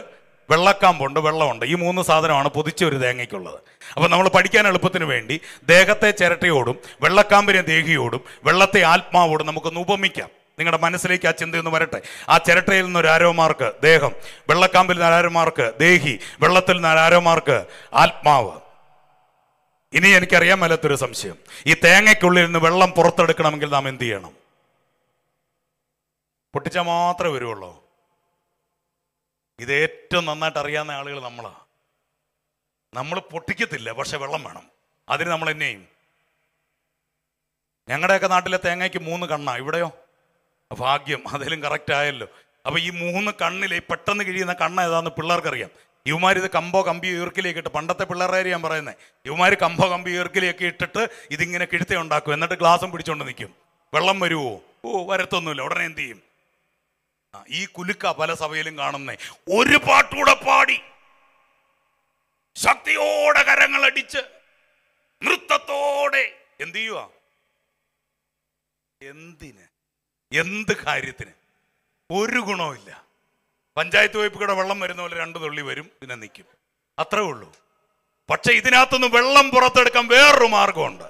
വെള്ളക്കാമ്പുണ്ട് വെള്ളമുണ്ട് ഈ മൂന്ന് സാധനമാണ് പൊതിച്ച ഒരു തേങ്ങയ്ക്കുള്ളത് അപ്പം നമ്മൾ പഠിക്കാൻ എളുപ്പത്തിന് വേണ്ടി ദേഹത്തെ ചിരട്ടയോടും വെള്ളക്കാമ്പിനെ ദേഹിയോടും വെള്ളത്തെ ആത്മാവോടും നമുക്കൊന്ന് ഉപമിക്കാം നിങ്ങളുടെ മനസ്സിലേക്ക് ആ ചിന്തയൊന്ന് വരട്ടെ ആ ചിരട്ടയിൽ നിന്ന് ഒരാരോമാർക്ക് ദേഹം വെള്ളക്കാമ്പിൽ നിന്ന് ആരോമാർക്ക് ദേഹി വെള്ളത്തിൽ നിന്ന് ആരോമാർക്ക് ആത്മാവ് ഇനി എനിക്കറിയാൻ മേലത്തൊരു സംശയം ഈ തേങ്ങയ്ക്കുള്ളിൽ നിന്ന് വെള്ളം പുറത്തെടുക്കണമെങ്കിൽ നാം എന്ത് ചെയ്യണം പൊട്ടിച്ചാൽ മാത്രമേ വരുവുള്ളൂ ഇത് ഏറ്റവും നന്നായിട്ട് അറിയാവുന്ന ആളുകൾ നമ്മളാണ് നമ്മൾ പൊട്ടിക്കത്തില്ല പക്ഷെ വെള്ളം വേണം അതിന് നമ്മൾ എന്നെയും ഞങ്ങളുടെയൊക്കെ നാട്ടിലെ തേങ്ങയ്ക്ക് മൂന്ന് കണ്ണാ ഇവിടെയോ ഭാഗ്യം അതിലും കറക്റ്റ് ആയല്ലോ അപ്പൊ ഈ മൂന്ന് കണ്ണിലെ പെട്ടെന്ന് കിഴിയുന്ന കണ്ണ് ഏതാണെന്ന് പിള്ളേർക്കറിയാം ഇവമാർ ഇത് കമ്പോ കമ്പി ഈർക്കിലേക്ക് ഇട്ട് പണ്ടത്തെ പിള്ളേരെ ഞാൻ പറയുന്നത് ഇവമാർ കമ്പോ കമ്പി ഈർക്കിലേക്ക് ഇട്ടിട്ട് ഇതിങ്ങനെ കിഴുത്തേ ഉണ്ടാക്കും എന്നിട്ട് ഗ്ലാസും പിടിച്ചുകൊണ്ട് നിൽക്കും വെള്ളം വരുമോ ഓ വരത്തൊന്നുമില്ല ഉടനെ എന്ത് ചെയ്യും ഈ കുലുക്ക പല സഭയിലും കാണുന്നേ ഒരു പാട്ടുകൂടെ പാടി ശക്തിയോടെ അടിച്ച് നൃത്തത്തോടെ എന്ത് ചെയ്യുക എന്തിന് എന്ത് കാര്യത്തിന് ഒരു ഗുണമില്ല പഞ്ചായത്ത് കൂടെ വെള്ളം വരുന്ന പോലെ രണ്ട് തുള്ളി വരും പിന്നെ നിൽക്കും അത്രേ ഉള്ളൂ പക്ഷെ ഇതിനകത്തുനിന്ന് വെള്ളം പുറത്തെടുക്കാൻ വേറൊരു മാർഗമുണ്ട്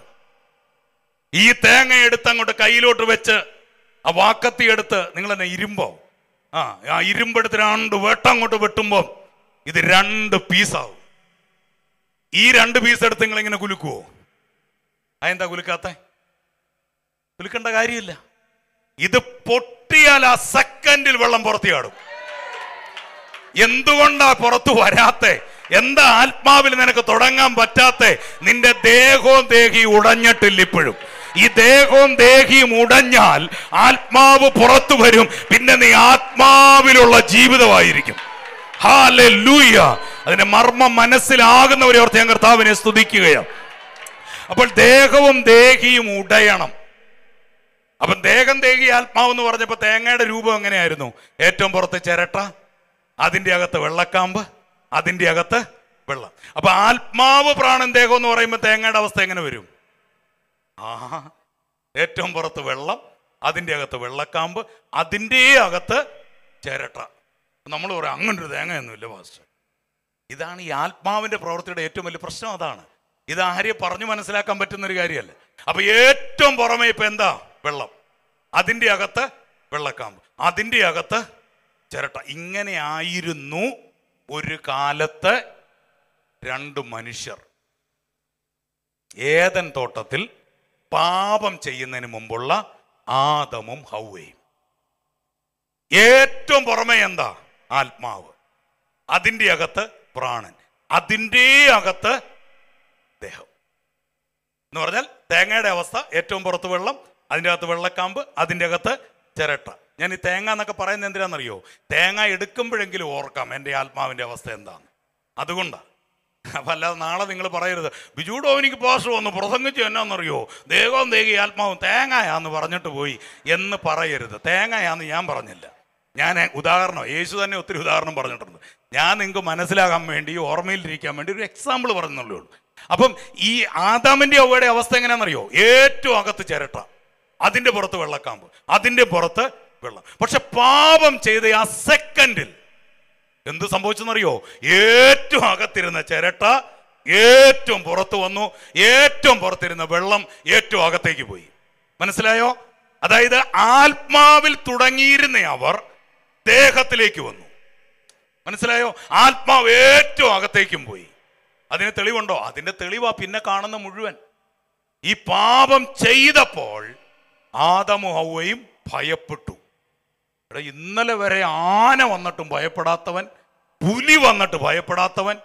ഈ തേങ്ങ എടുത്ത് അങ്ങോട്ട് കയ്യിലോട്ട് വെച്ച് ആ വാക്കത്തി എടുത്ത് നിങ്ങൾ എന്നെ ഇരുമ്പോ ആ ആ ഇരുമ്പെടുത്ത് രണ്ട് വെട്ടം അങ്ങോട്ട് വെട്ടുമ്പോൾ ഇത് രണ്ട് പീസാവും ഈ രണ്ട് പീസ് എടുത്ത് നിങ്ങൾ ഇങ്ങനെ കുലുക്കുവോ അതെന്താ കുലുക്കാത്ത കുലുക്കേണ്ട കാര്യമില്ല ഇത് പൊട്ടിയാൽ ആ സെക്കൻഡിൽ വെള്ളം പുറത്തു ചാടും എന്തുകൊണ്ടാ പുറത്തു വരാത്തെ എന്താ ആത്മാവിൽ നിനക്ക് തുടങ്ങാൻ പറ്റാത്ത നിന്റെ ദേഹവും ദേഹി ഉടഞ്ഞിട്ടില്ല ഇപ്പോഴും ഈ ദേഹവും ദേഹിയും ഉടഞ്ഞാൽ ആത്മാവ് പുറത്തു വരും പിന്നെ നീ ആത്മാവിലുള്ള ജീവിതമായിരിക്കും ഹാലെ ലൂയ അതിന്റെ മർമ്മം മനസ്സിലാകുന്നവരെ ഓർത്ത് ഞാൻ കർത്താവിനെ സ്തുതിക്കുകയാണ് അപ്പോൾ ദേഹവും ദേഹിയും ഉടയണം അപ്പം ദേഹം ദേഹി ആത്മാവെന്ന് പറഞ്ഞപ്പോൾ തേങ്ങയുടെ രൂപം എങ്ങനെയായിരുന്നു ഏറ്റവും പുറത്ത് ചിരട്ട അതിൻ്റെ അകത്ത് വെള്ളക്കാമ്പ് അതിൻ്റെ അകത്ത് വെള്ളം അപ്പൊ ആത്മാവ് പ്രാണൻ ദേഹം എന്ന് പറയുമ്പോൾ തേങ്ങയുടെ അവസ്ഥ എങ്ങനെ വരും ആ ഏറ്റവും പുറത്ത് വെള്ളം അതിൻ്റെ അകത്ത് വെള്ളക്കാമ്പ് അതിൻ്റെ അകത്ത് ചിരട്ട നമ്മൾ പറയാം അങ്ങനൊരു തേങ്ങയൊന്നുമില്ല മാസ്റ്റർ ഇതാണ് ഈ ആത്മാവിൻ്റെ പ്രവൃത്തിയുടെ ഏറ്റവും വലിയ പ്രശ്നം അതാണ് ഇത് ആരെയും പറഞ്ഞു മനസ്സിലാക്കാൻ പറ്റുന്ന ഒരു കാര്യമല്ല അപ്പൊ ഏറ്റവും പുറമെ ഇപ്പൊ എന്താ വെള്ളം അതിൻ്റെ അകത്ത് വെള്ളക്കാമ്പ് അതിൻ്റെ അകത്ത് ചിരട്ട ഇങ്ങനെ ആയിരുന്നു ഒരു കാലത്ത് രണ്ട് മനുഷ്യർ ഏതൻ തോട്ടത്തിൽ പാപം ചെയ്യുന്നതിന് മുമ്പുള്ള ആദമും ഹൗവയും ഏറ്റവും പുറമെ എന്താ ആത്മാവ് അതിൻ്റെ അകത്ത് പ്രാണൻ അതിൻ്റെ അകത്ത് ദേഹം എന്ന് പറഞ്ഞാൽ തേങ്ങയുടെ അവസ്ഥ ഏറ്റവും പുറത്ത് വെള്ളം അതിൻ്റെ അകത്ത് വെള്ളക്കാമ്പ് അതിൻ്റെ അകത്ത് ചിരട്ട ഞാൻ ഈ തേങ്ങ എന്നൊക്കെ പറയുന്നത് എന്തിനാണെന്നറിയോ തേങ്ങ എടുക്കുമ്പോഴെങ്കിലും ഓർക്കാം എൻ്റെ ആത്മാവിൻ്റെ അവസ്ഥ എന്താണ് അതുകൊണ്ടാണ് അപ്പം അല്ലാതെ നാളെ നിങ്ങൾ പറയരുത് ബിജു എനിക്ക് പോസ്റ്റ് വന്നു പ്രസംഗിച്ചു എന്നാണെന്നറിയോ ദേഹവും ദേഹി ആത്മാവും തേങ്ങയാന്ന് പറഞ്ഞിട്ട് പോയി എന്ന് പറയരുത് തേങ്ങയാന്ന് ഞാൻ പറഞ്ഞില്ല ഞാൻ ഉദാഹരണം യേശു തന്നെ ഒത്തിരി ഉദാഹരണം പറഞ്ഞിട്ടുണ്ട് ഞാൻ നിങ്ങൾക്ക് മനസ്സിലാകാൻ വേണ്ടി ഓർമ്മയിലിരിക്കാൻ വേണ്ടി ഒരു എക്സാമ്പിൾ പറഞ്ഞുള്ളൂ അപ്പം ഈ ആദാമിൻ്റെ അവയുടെ അവസ്ഥ എങ്ങനെയാണെന്നറിയോ ഏറ്റവും അകത്ത് ചിരട്ട അതിൻ്റെ പുറത്ത് വെള്ളക്കാമ്പ് അതിൻ്റെ പുറത്ത് വെള്ളം പക്ഷെ പാപം ചെയ്ത ആ സെക്കൻഡിൽ എന്ത് സംഭവിച്ചെന്നറിയോ ഏറ്റവും അകത്തിരുന്ന ചിരട്ട ഏറ്റവും പുറത്തു വന്നു ഏറ്റവും പുറത്തിരുന്ന വെള്ളം ഏറ്റവും അകത്തേക്ക് പോയി മനസ്സിലായോ അതായത് ആത്മാവിൽ തുടങ്ങിയിരുന്ന അവർ ദേഹത്തിലേക്ക് വന്നു മനസ്സിലായോ ആത്മാവ് ഏറ്റവും അകത്തേക്കും പോയി അതിന് തെളിവുണ്ടോ അതിന്റെ തെളിവാ പിന്നെ കാണുന്ന മുഴുവൻ ഈ പാപം ചെയ്തപ്പോൾ ആദമു ഹൗവയും ഭയപ്പെട്ടു എടാ ഇന്നലെ വരെ ആന വന്നിട്ടും ഭയപ്പെടാത്തവൻ പുലി വന്നിട്ട് ഭയപ്പെടാത്തവൻ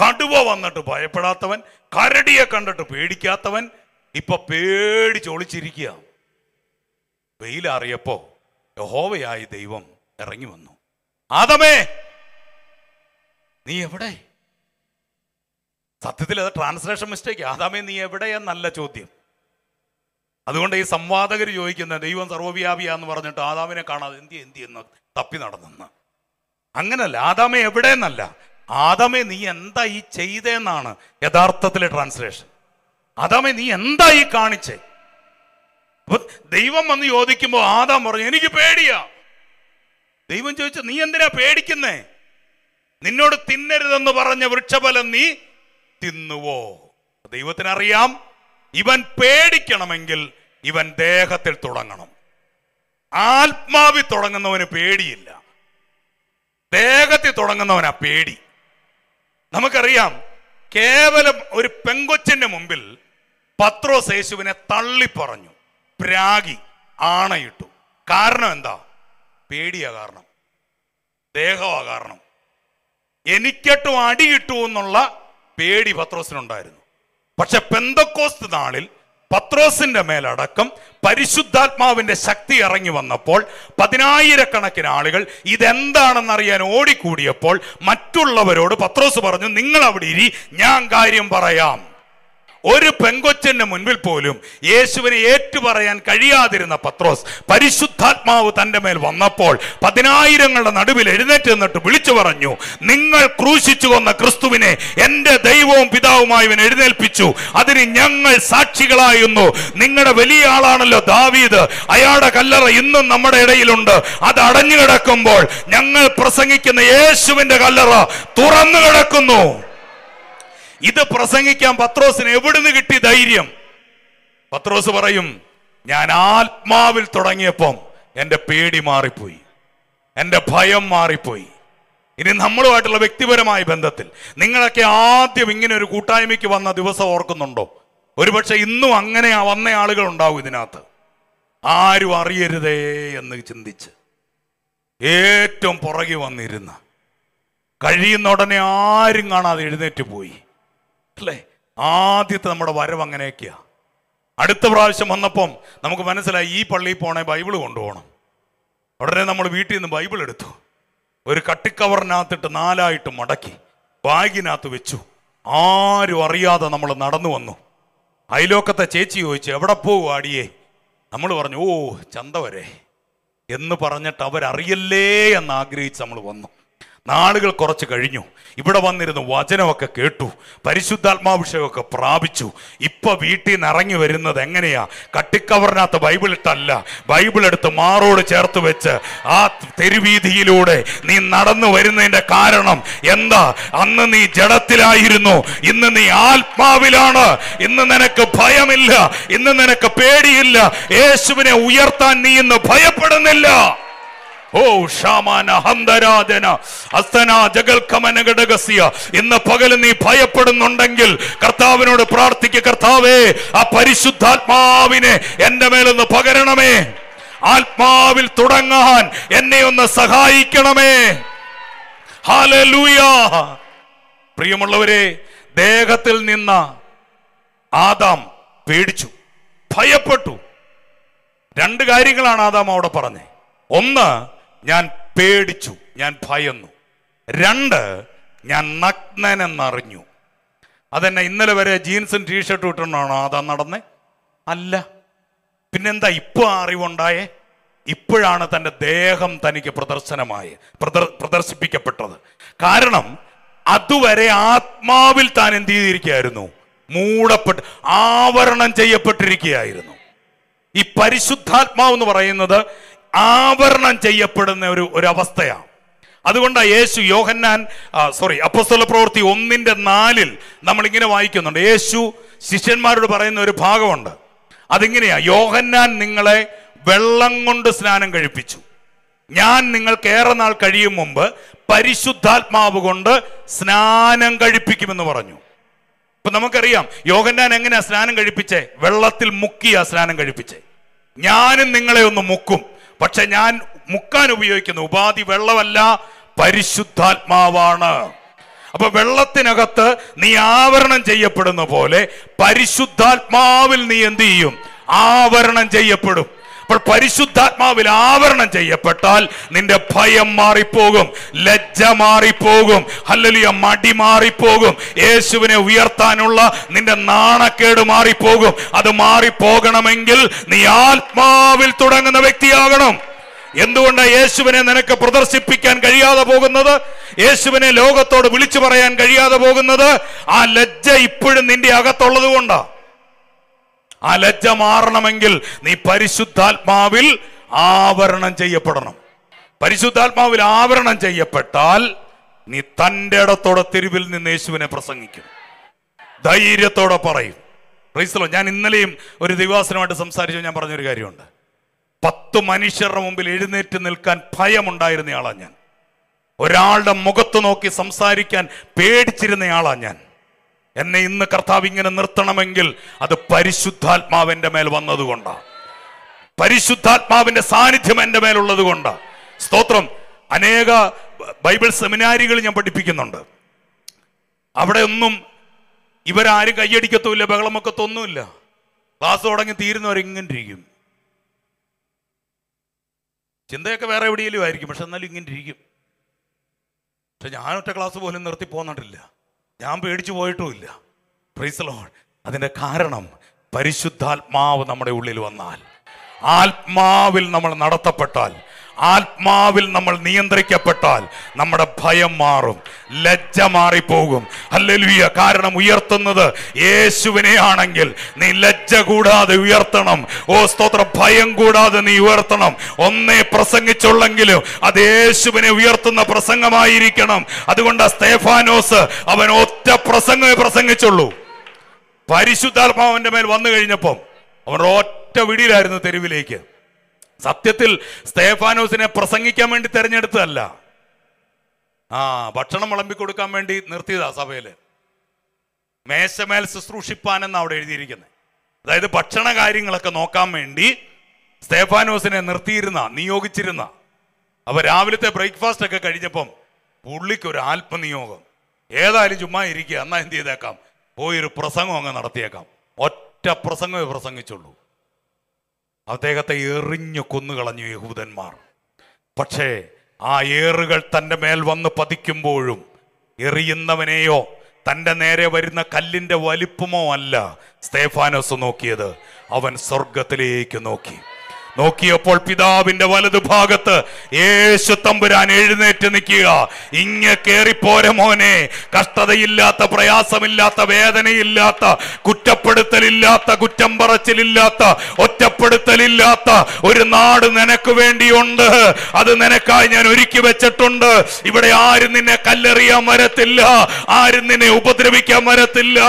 കടുവ വന്നിട്ട് ഭയപ്പെടാത്തവൻ കരടിയെ കണ്ടിട്ട് പേടിക്കാത്തവൻ ഇപ്പൊ പേടി ചൊളിച്ചിരിക്കുക വെയിലറിയപ്പോ യഹോവയായ ദൈവം ഇറങ്ങി വന്നു ആദമേ നീ എവിടെ സത്യത്തിൽ അത് ട്രാൻസ്ലേഷൻ മിസ്റ്റേക്ക് ആദാമേ നീ എന്നല്ല ചോദ്യം അതുകൊണ്ട് ഈ സംവാദകർ ചോദിക്കുന്ന ദൈവം സർവവ്യാപിയാന്ന് പറഞ്ഞിട്ട് ആദാമിനെ കാണാതെ എന്തി എന്തി എന്ന് തപ്പി നടന്നെന്ന് അങ്ങനല്ല എവിടെ എന്നല്ല ആദാമേ നീ എന്താ ഈ ചെയ്തെന്നാണ് യഥാർത്ഥത്തിലെ ട്രാൻസ്ലേഷൻ ആദാമേ നീ എന്താ ഈ കാണിച്ചേ അപ്പൊ ദൈവം വന്ന് ചോദിക്കുമ്പോൾ ആദാം പറഞ്ഞു എനിക്ക് പേടിയാ ദൈവം ചോദിച്ചു നീ എന്തിനാ പേടിക്കുന്നേ നിന്നോട് തിന്നരുതെന്ന് പറഞ്ഞ വൃക്ഷഫലം നീ തിന്നുവോ ദൈവത്തിനറിയാം ഇവൻ പേടിക്കണമെങ്കിൽ ഇവൻ ദേഹത്തിൽ തുടങ്ങണം ആത്മാവിൽ തുടങ്ങുന്നവന് പേടിയില്ല ദേഹത്തിൽ തുടങ്ങുന്നവനാ പേടി നമുക്കറിയാം കേവലം ഒരു പെങ്കൊച്ചിന്റെ മുമ്പിൽ പത്രോസ് യേശുവിനെ തള്ളിപ്പറഞ്ഞു പ്രാഗി ആണയിട്ടു കാരണം എന്താ പേടിയാ കാരണം ദേഹമാ കാരണം എനിക്കട്ടും അടിയിട്ടു എന്നുള്ള പേടി പത്രോസിനുണ്ടായിരുന്നു പക്ഷെ പെന്തക്കോസ്ത് നാളിൽ പത്രോസിന്റെ മേലടക്കം പരിശുദ്ധാത്മാവിന്റെ ശക്തി ഇറങ്ങി വന്നപ്പോൾ പതിനായിരക്കണക്കിന് ആളുകൾ ഇതെന്താണെന്ന് അറിയാൻ ഓടിക്കൂടിയപ്പോൾ മറ്റുള്ളവരോട് പത്രോസ് പറഞ്ഞു നിങ്ങൾ അവിടെ ഇരി ഞാൻ കാര്യം പറയാം ഒരു പെങ്കൊച്ചന്റെ മുൻപിൽ പോലും യേശുവിനെ ഏറ്റുപറയാൻ കഴിയാതിരുന്ന പത്രോസ് പരിശുദ്ധാത്മാവ് തന്റെ മേൽ വന്നപ്പോൾ പതിനായിരങ്ങളുടെ നടുവിൽ എഴുന്നേറ്റ് നിന്നിട്ട് വിളിച്ചു പറഞ്ഞു നിങ്ങൾ ക്രൂശിച്ചു കൊന്ന ക്രിസ്തുവിനെ എൻ്റെ ദൈവവും പിതാവുമായി ഇവൻ എഴുന്നേൽപ്പിച്ചു അതിന് ഞങ്ങൾ സാക്ഷികളായിരുന്നു നിങ്ങളുടെ വലിയ ആളാണല്ലോ ദാവീദ് അയാളുടെ കല്ലറ ഇന്നും നമ്മുടെ ഇടയിലുണ്ട് അത് അടഞ്ഞു കിടക്കുമ്പോൾ ഞങ്ങൾ പ്രസംഗിക്കുന്ന യേശുവിന്റെ കല്ലറ തുറന്നു കിടക്കുന്നു ഇത് പ്രസംഗിക്കാൻ പത്രോസിന് എവിടുന്ന് കിട്ടി ധൈര്യം പത്രോസ് പറയും ഞാൻ ആത്മാവിൽ തുടങ്ങിയപ്പം എൻ്റെ പേടി മാറിപ്പോയി എൻ്റെ ഭയം മാറിപ്പോയി ഇനി നമ്മളുമായിട്ടുള്ള വ്യക്തിപരമായ ബന്ധത്തിൽ നിങ്ങളൊക്കെ ആദ്യം ഇങ്ങനെ ഒരു കൂട്ടായ്മയ്ക്ക് വന്ന ദിവസം ഓർക്കുന്നുണ്ടോ ഒരുപക്ഷെ ഇന്നും അങ്ങനെ വന്ന ആളുകൾ ഉണ്ടാവും ഇതിനകത്ത് ആരും അറിയരുതേ എന്ന് ചിന്തിച്ച് ഏറ്റവും പുറകെ വന്നിരുന്ന കഴിയുന്ന ഉടനെ ആരും കാണാതെ എഴുന്നേറ്റ് പോയി അല്ലേ ആദ്യത്തെ നമ്മുടെ വരവ് അങ്ങനെയൊക്കെയാ അടുത്ത പ്രാവശ്യം വന്നപ്പം നമുക്ക് മനസ്സിലായി ഈ പള്ളിയിൽ പോണേ ബൈബിൾ കൊണ്ടുപോകണം ഉടനെ നമ്മൾ വീട്ടിൽ നിന്ന് ബൈബിൾ എടുത്തു ഒരു കട്ടിക്കവറിനകത്തിട്ട് നാലായിട്ട് മടക്കി ബാഗിനകത്ത് വെച്ചു ആരും അറിയാതെ നമ്മൾ നടന്നു വന്നു അയലോക്കത്തെ ചേച്ചി ചോദിച്ചു എവിടെ പോകും ആടിയെ നമ്മൾ പറഞ്ഞു ഓ ചന്ത വരെ എന്ന് പറഞ്ഞിട്ട് അവരറിയല്ലേ എന്ന് ആഗ്രഹിച്ച് നമ്മൾ വന്നു നാളുകൾ കുറച്ച് കഴിഞ്ഞു ഇവിടെ വന്നിരുന്ന് വചനമൊക്കെ കേട്ടു പരിശുദ്ധാത്മാഭിഷേകമൊക്കെ പ്രാപിച്ചു ഇപ്പൊ വീട്ടിൽ നിന്ന് ഇറങ്ങി വരുന്നത് എങ്ങനെയാ കട്ടിക്കവറിനകത്ത് ബൈബിൾ ഇട്ടല്ല ബൈബിൾ എടുത്ത് മാറോട് ചേർത്ത് വെച്ച് ആ തെരുവീതിയിലൂടെ നീ നടന്നു വരുന്നതിന്റെ കാരണം എന്താ അന്ന് നീ ജഡത്തിലായിരുന്നു ഇന്ന് നീ ആത്മാവിലാണ് ഇന്ന് നിനക്ക് ഭയമില്ല ഇന്ന് നിനക്ക് പേടിയില്ല യേശുവിനെ ഉയർത്താൻ നീ ഇന്ന് ഭയപ്പെടുന്നില്ല ഓ ഇന്ന് പകൽ നീ ഭയപ്പെടുന്നുണ്ടെങ്കിൽ കർത്താവിനോട് പ്രാർത്ഥിക്കുക കർത്താവേ ആ പരിശുദ്ധാത്മാവിനെ എന്റെ മേലൊന്ന് പകരണമേ ആത്മാവിൽ തുടങ്ങാൻ എന്നെ ഒന്ന് സഹായിക്കണമേ പ്രിയമുള്ളവരെ ദേഹത്തിൽ നിന്ന ആദാം പേടിച്ചു ഭയപ്പെട്ടു രണ്ട് കാര്യങ്ങളാണ് ആദാം അവിടെ പറഞ്ഞത് ഒന്ന് ഞാൻ പേടിച്ചു ഞാൻ ഭയന്നു രണ്ട് ഞാൻ നഗ്നനെന്നറിഞ്ഞു അതെന്നെ ഇന്നലെ വരെ ജീൻസും ടീഷർട്ടും ഇട്ടുകൊണ്ടാണോ അതാ നടന്നേ അല്ല പിന്നെന്താ ഇപ്പോൾ അറിവുണ്ടായേ ഇപ്പോഴാണ് തൻ്റെ ദേഹം തനിക്ക് പ്രദർശനമായി പ്രദർ പ്രദർശിപ്പിക്കപ്പെട്ടത് കാരണം അതുവരെ ആത്മാവിൽ താൻ എന്ത് ചെയ്തിരിക്കുകയായിരുന്നു മൂടപ്പെട്ട് ആവരണം ചെയ്യപ്പെട്ടിരിക്കുകയായിരുന്നു ഈ പരിശുദ്ധാത്മാവ് എന്ന് പറയുന്നത് ആവരണം ചെയ്യപ്പെടുന്ന ഒരു ഒരു അവസ്ഥയാണ് അതുകൊണ്ടാണ് യേശു യോഹന്നാൻ സോറി അപ്പസ്തല പ്രവൃത്തി ഒന്നിന്റെ നാലിൽ നമ്മളിങ്ങനെ വായിക്കുന്നുണ്ട് യേശു ശിഷ്യന്മാരോട് പറയുന്ന ഒരു ഭാഗമുണ്ട് അതിങ്ങനെയാ യോഹന്നാൻ നിങ്ങളെ വെള്ളം കൊണ്ട് സ്നാനം കഴിപ്പിച്ചു ഞാൻ നിങ്ങൾക്ക് ഏറെ നാൾ കഴിയും മുമ്പ് പരിശുദ്ധാത്മാവ് കൊണ്ട് സ്നാനം കഴിപ്പിക്കുമെന്ന് പറഞ്ഞു അപ്പൊ നമുക്കറിയാം യോഹന്നാൻ എങ്ങനെയാ സ്നാനം കഴിപ്പിച്ചേ വെള്ളത്തിൽ മുക്കിയാ സ്നാനം കഴിപ്പിച്ചേ ഞാനും നിങ്ങളെ ഒന്ന് മുക്കും പക്ഷെ ഞാൻ മുക്കാൻ ഉപയോഗിക്കുന്ന ഉപാധി വെള്ളമല്ല പരിശുദ്ധാത്മാവാണ് അപ്പൊ വെള്ളത്തിനകത്ത് നീ ആവരണം ചെയ്യപ്പെടുന്ന പോലെ പരിശുദ്ധാത്മാവിൽ നീ എന്ത് ചെയ്യും ആവരണം ചെയ്യപ്പെടും ഇപ്പോൾ പരിശുദ്ധാത്മാവിൽ ആവരണം ചെയ്യപ്പെട്ടാൽ നിന്റെ ഭയം മാറിപ്പോകും ലജ്ജ മാറിപ്പോകും ഹല്ലലിയ മടി മാറിപ്പോകും യേശുവിനെ ഉയർത്താനുള്ള നിന്റെ നാണക്കേട് മാറിപ്പോകും അത് മാറിപ്പോകണമെങ്കിൽ നീ ആത്മാവിൽ തുടങ്ങുന്ന വ്യക്തിയാകണം എന്തുകൊണ്ടാണ് യേശുവിനെ നിനക്ക് പ്രദർശിപ്പിക്കാൻ കഴിയാതെ പോകുന്നത് യേശുവിനെ ലോകത്തോട് വിളിച്ചു പറയാൻ കഴിയാതെ പോകുന്നത് ആ ലജ്ജ ഇപ്പോഴും നിന്റെ അകത്തുള്ളത് കൊണ്ടാണ് അലജ്ജ മാറണമെങ്കിൽ നീ പരിശുദ്ധാത്മാവിൽ ആവരണം ചെയ്യപ്പെടണം പരിശുദ്ധാത്മാവിൽ ആവരണം ചെയ്യപ്പെട്ടാൽ നീ തൻ്റെ ഇടത്തോടെ തെരുവിൽ നിന്ന് യേശുവിനെ പ്രസംഗിക്കും ധൈര്യത്തോടെ പറയും റീസലോ ഞാൻ ഇന്നലെയും ഒരു ദിവാസനമായിട്ട് സംസാരിച്ചു ഞാൻ പറഞ്ഞൊരു കാര്യമുണ്ട് പത്ത് മനുഷ്യരുടെ മുമ്പിൽ എഴുന്നേറ്റ് നിൽക്കാൻ ഭയമുണ്ടായിരുന്നയാളാണ് ഞാൻ ഒരാളുടെ മുഖത്ത് നോക്കി സംസാരിക്കാൻ പേടിച്ചിരുന്നയാളാണ് ഞാൻ എന്നെ ഇന്ന് കർത്താവ് ഇങ്ങനെ നിർത്തണമെങ്കിൽ അത് പരിശുദ്ധാത്മാവിന്റെ മേൽ വന്നതുകൊണ്ടാണ് പരിശുദ്ധാത്മാവിന്റെ സാന്നിധ്യം എൻ്റെ മേലുള്ളത് കൊണ്ട് സ്തോത്രം അനേക ബൈബിൾ സെമിനാരികൾ ഞാൻ പഠിപ്പിക്കുന്നുണ്ട് അവിടെ ഒന്നും ഇവരാരും കൈയടിക്കത്തുമില്ല ബഹളമൊക്കത്തൊന്നുമില്ല ക്ലാസ് തുടങ്ങി തീരുന്നവരെങ്ങനെ ഇരിക്കും ചിന്തയൊക്കെ വേറെ എവിടെയെങ്കിലും ആയിരിക്കും പക്ഷെ എന്നാലും ഇങ്ങനെ ഇരിക്കും പക്ഷെ ഞാൻ ഒറ്റ ക്ലാസ് പോലും നിർത്തി പോന്നിട്ടില്ല ഞാൻ പേടിച്ചു പോയിട്ടുമില്ല പ്രീസലോൺ അതിൻ്റെ കാരണം പരിശുദ്ധാത്മാവ് നമ്മുടെ ഉള്ളിൽ വന്നാൽ ആത്മാവിൽ നമ്മൾ നടത്തപ്പെട്ടാൽ ആത്മാവിൽ നമ്മൾ നിയന്ത്രിക്കപ്പെട്ടാൽ നമ്മുടെ ഭയം മാറും ലജ്ജ മാറിപ്പോകും ഹല്ലലുയ്യ കാരണം ഉയർത്തുന്നത് യേശുവിനെ ആണെങ്കിൽ നീ ലജ്ജ കൂടാതെ ഉയർത്തണം ഓ സ്തോത്ര ഭയം കൂടാതെ നീ ഉയർത്തണം ഒന്നേ പ്രസംഗിച്ചുള്ളെങ്കിലും അത് യേശുവിനെ ഉയർത്തുന്ന പ്രസംഗമായിരിക്കണം അതുകൊണ്ട് സ്തേഫാനോസ് അവൻ ഒറ്റ പ്രസംഗമേ പ്രസംഗിച്ചുള്ളൂ പരിശുദ്ധാത്മാവന്റെ മേൽ വന്നു കഴിഞ്ഞപ്പം അവൻ ഒറ്റ വിടിയിലായിരുന്നു തെരുവിലേക്ക് സത്യത്തിൽ സ്തേഫാനോസിനെ പ്രസംഗിക്കാൻ വേണ്ടി തിരഞ്ഞെടുത്തതല്ല ആ ഭക്ഷണം വിളമ്പിക്കൊടുക്കാൻ വേണ്ടി നിർത്തിയതാ സഭയില് മേശമേൽ ശുശ്രൂഷിപ്പാൻ എന്നാണ് അവിടെ എഴുതിയിരിക്കുന്നത് അതായത് ഭക്ഷണ കാര്യങ്ങളൊക്കെ നോക്കാൻ വേണ്ടി സ്തേഫാനോസിനെ നിർത്തിയിരുന്ന നിയോഗിച്ചിരുന്ന അപ്പൊ രാവിലത്തെ ബ്രേക്ക്ഫാസ്റ്റ് ഒക്കെ കഴിഞ്ഞപ്പം ഒരു ആത്മനിയോഗം ഏതായാലും ചുമ്മാ ഇരിക്കുക എന്നാ എന്ത് ചെയ്തേക്കാം പോയൊരു പ്രസംഗം അങ്ങ് നടത്തിയേക്കാം ഒറ്റ പ്രസംഗമേ പ്രസംഗിച്ചുള്ളൂ അദ്ദേഹത്തെ എറിഞ്ഞു കൊന്നുകളഞ്ഞു യഹൂദന്മാർ പക്ഷേ ആ ഏറുകൾ തൻ്റെ മേൽ വന്ന് പതിക്കുമ്പോഴും എറിയുന്നവനെയോ തൻ്റെ നേരെ വരുന്ന കല്ലിൻ്റെ വലിപ്പമോ അല്ല സ്തേഫാനോസ് നോക്കിയത് അവൻ സ്വർഗത്തിലേക്ക് നോക്കി നോക്കിയപ്പോൾ പിതാവിന്റെ വലതുഭാഗത്ത് യേശു തമ്പുരാൻ എഴുന്നേറ്റ് നിൽക്കുക ഇങ്ങ് കേറിപ്പോര മോനെ കഷ്ടതയില്ലാത്ത പ്രയാസമില്ലാത്ത വേദനയില്ലാത്ത കുറ്റപ്പെടുത്തലില്ലാത്ത കുറ്റം പറച്ചിലില്ലാത്ത ഒറ്റപ്പെടുത്തലില്ലാത്ത ഒരു നാട് നിനക്ക് വേണ്ടിയുണ്ട് അത് നിനക്കായി ഞാൻ ഒരുക്കി വെച്ചിട്ടുണ്ട് ഇവിടെ ആരും നിന്നെ കല്ലെറിയാൻ വരത്തില്ല ആരും നിന്നെ ഉപദ്രവിക്കാൻ വരത്തില്ല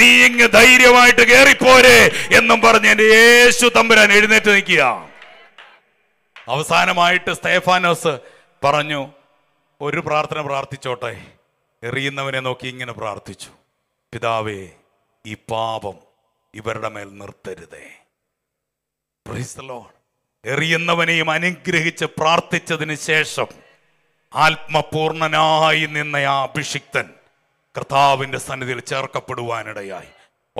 നീ ഇങ്ങ് ധൈര്യമായിട്ട് കേറിപ്പോരെ എന്നും പറഞ്ഞ് എന്റെ യേശു തമ്പുരാൻ എഴുന്നേറ്റ് നിൽക്കുക അവസാനമായിട്ട് സ്തേഫാനോസ് പറഞ്ഞു ഒരു പ്രാർത്ഥന പ്രാർത്ഥിച്ചോട്ടെ എറിയുന്നവനെ നോക്കി ഇങ്ങനെ പ്രാർത്ഥിച്ചു പിതാവേ ഈ പാപം ഇവരുടെ മേൽ നിർത്തരുതേ എറിയുന്നവനെയും അനുഗ്രഹിച്ച് പ്രാർത്ഥിച്ചതിന് ശേഷം ആത്മപൂർണനായി നിന്ന ആ അഭിഷിക്തൻ കർത്താവിൻ്റെ സന്നിധിയിൽ ചേർക്കപ്പെടുവാനിടയായി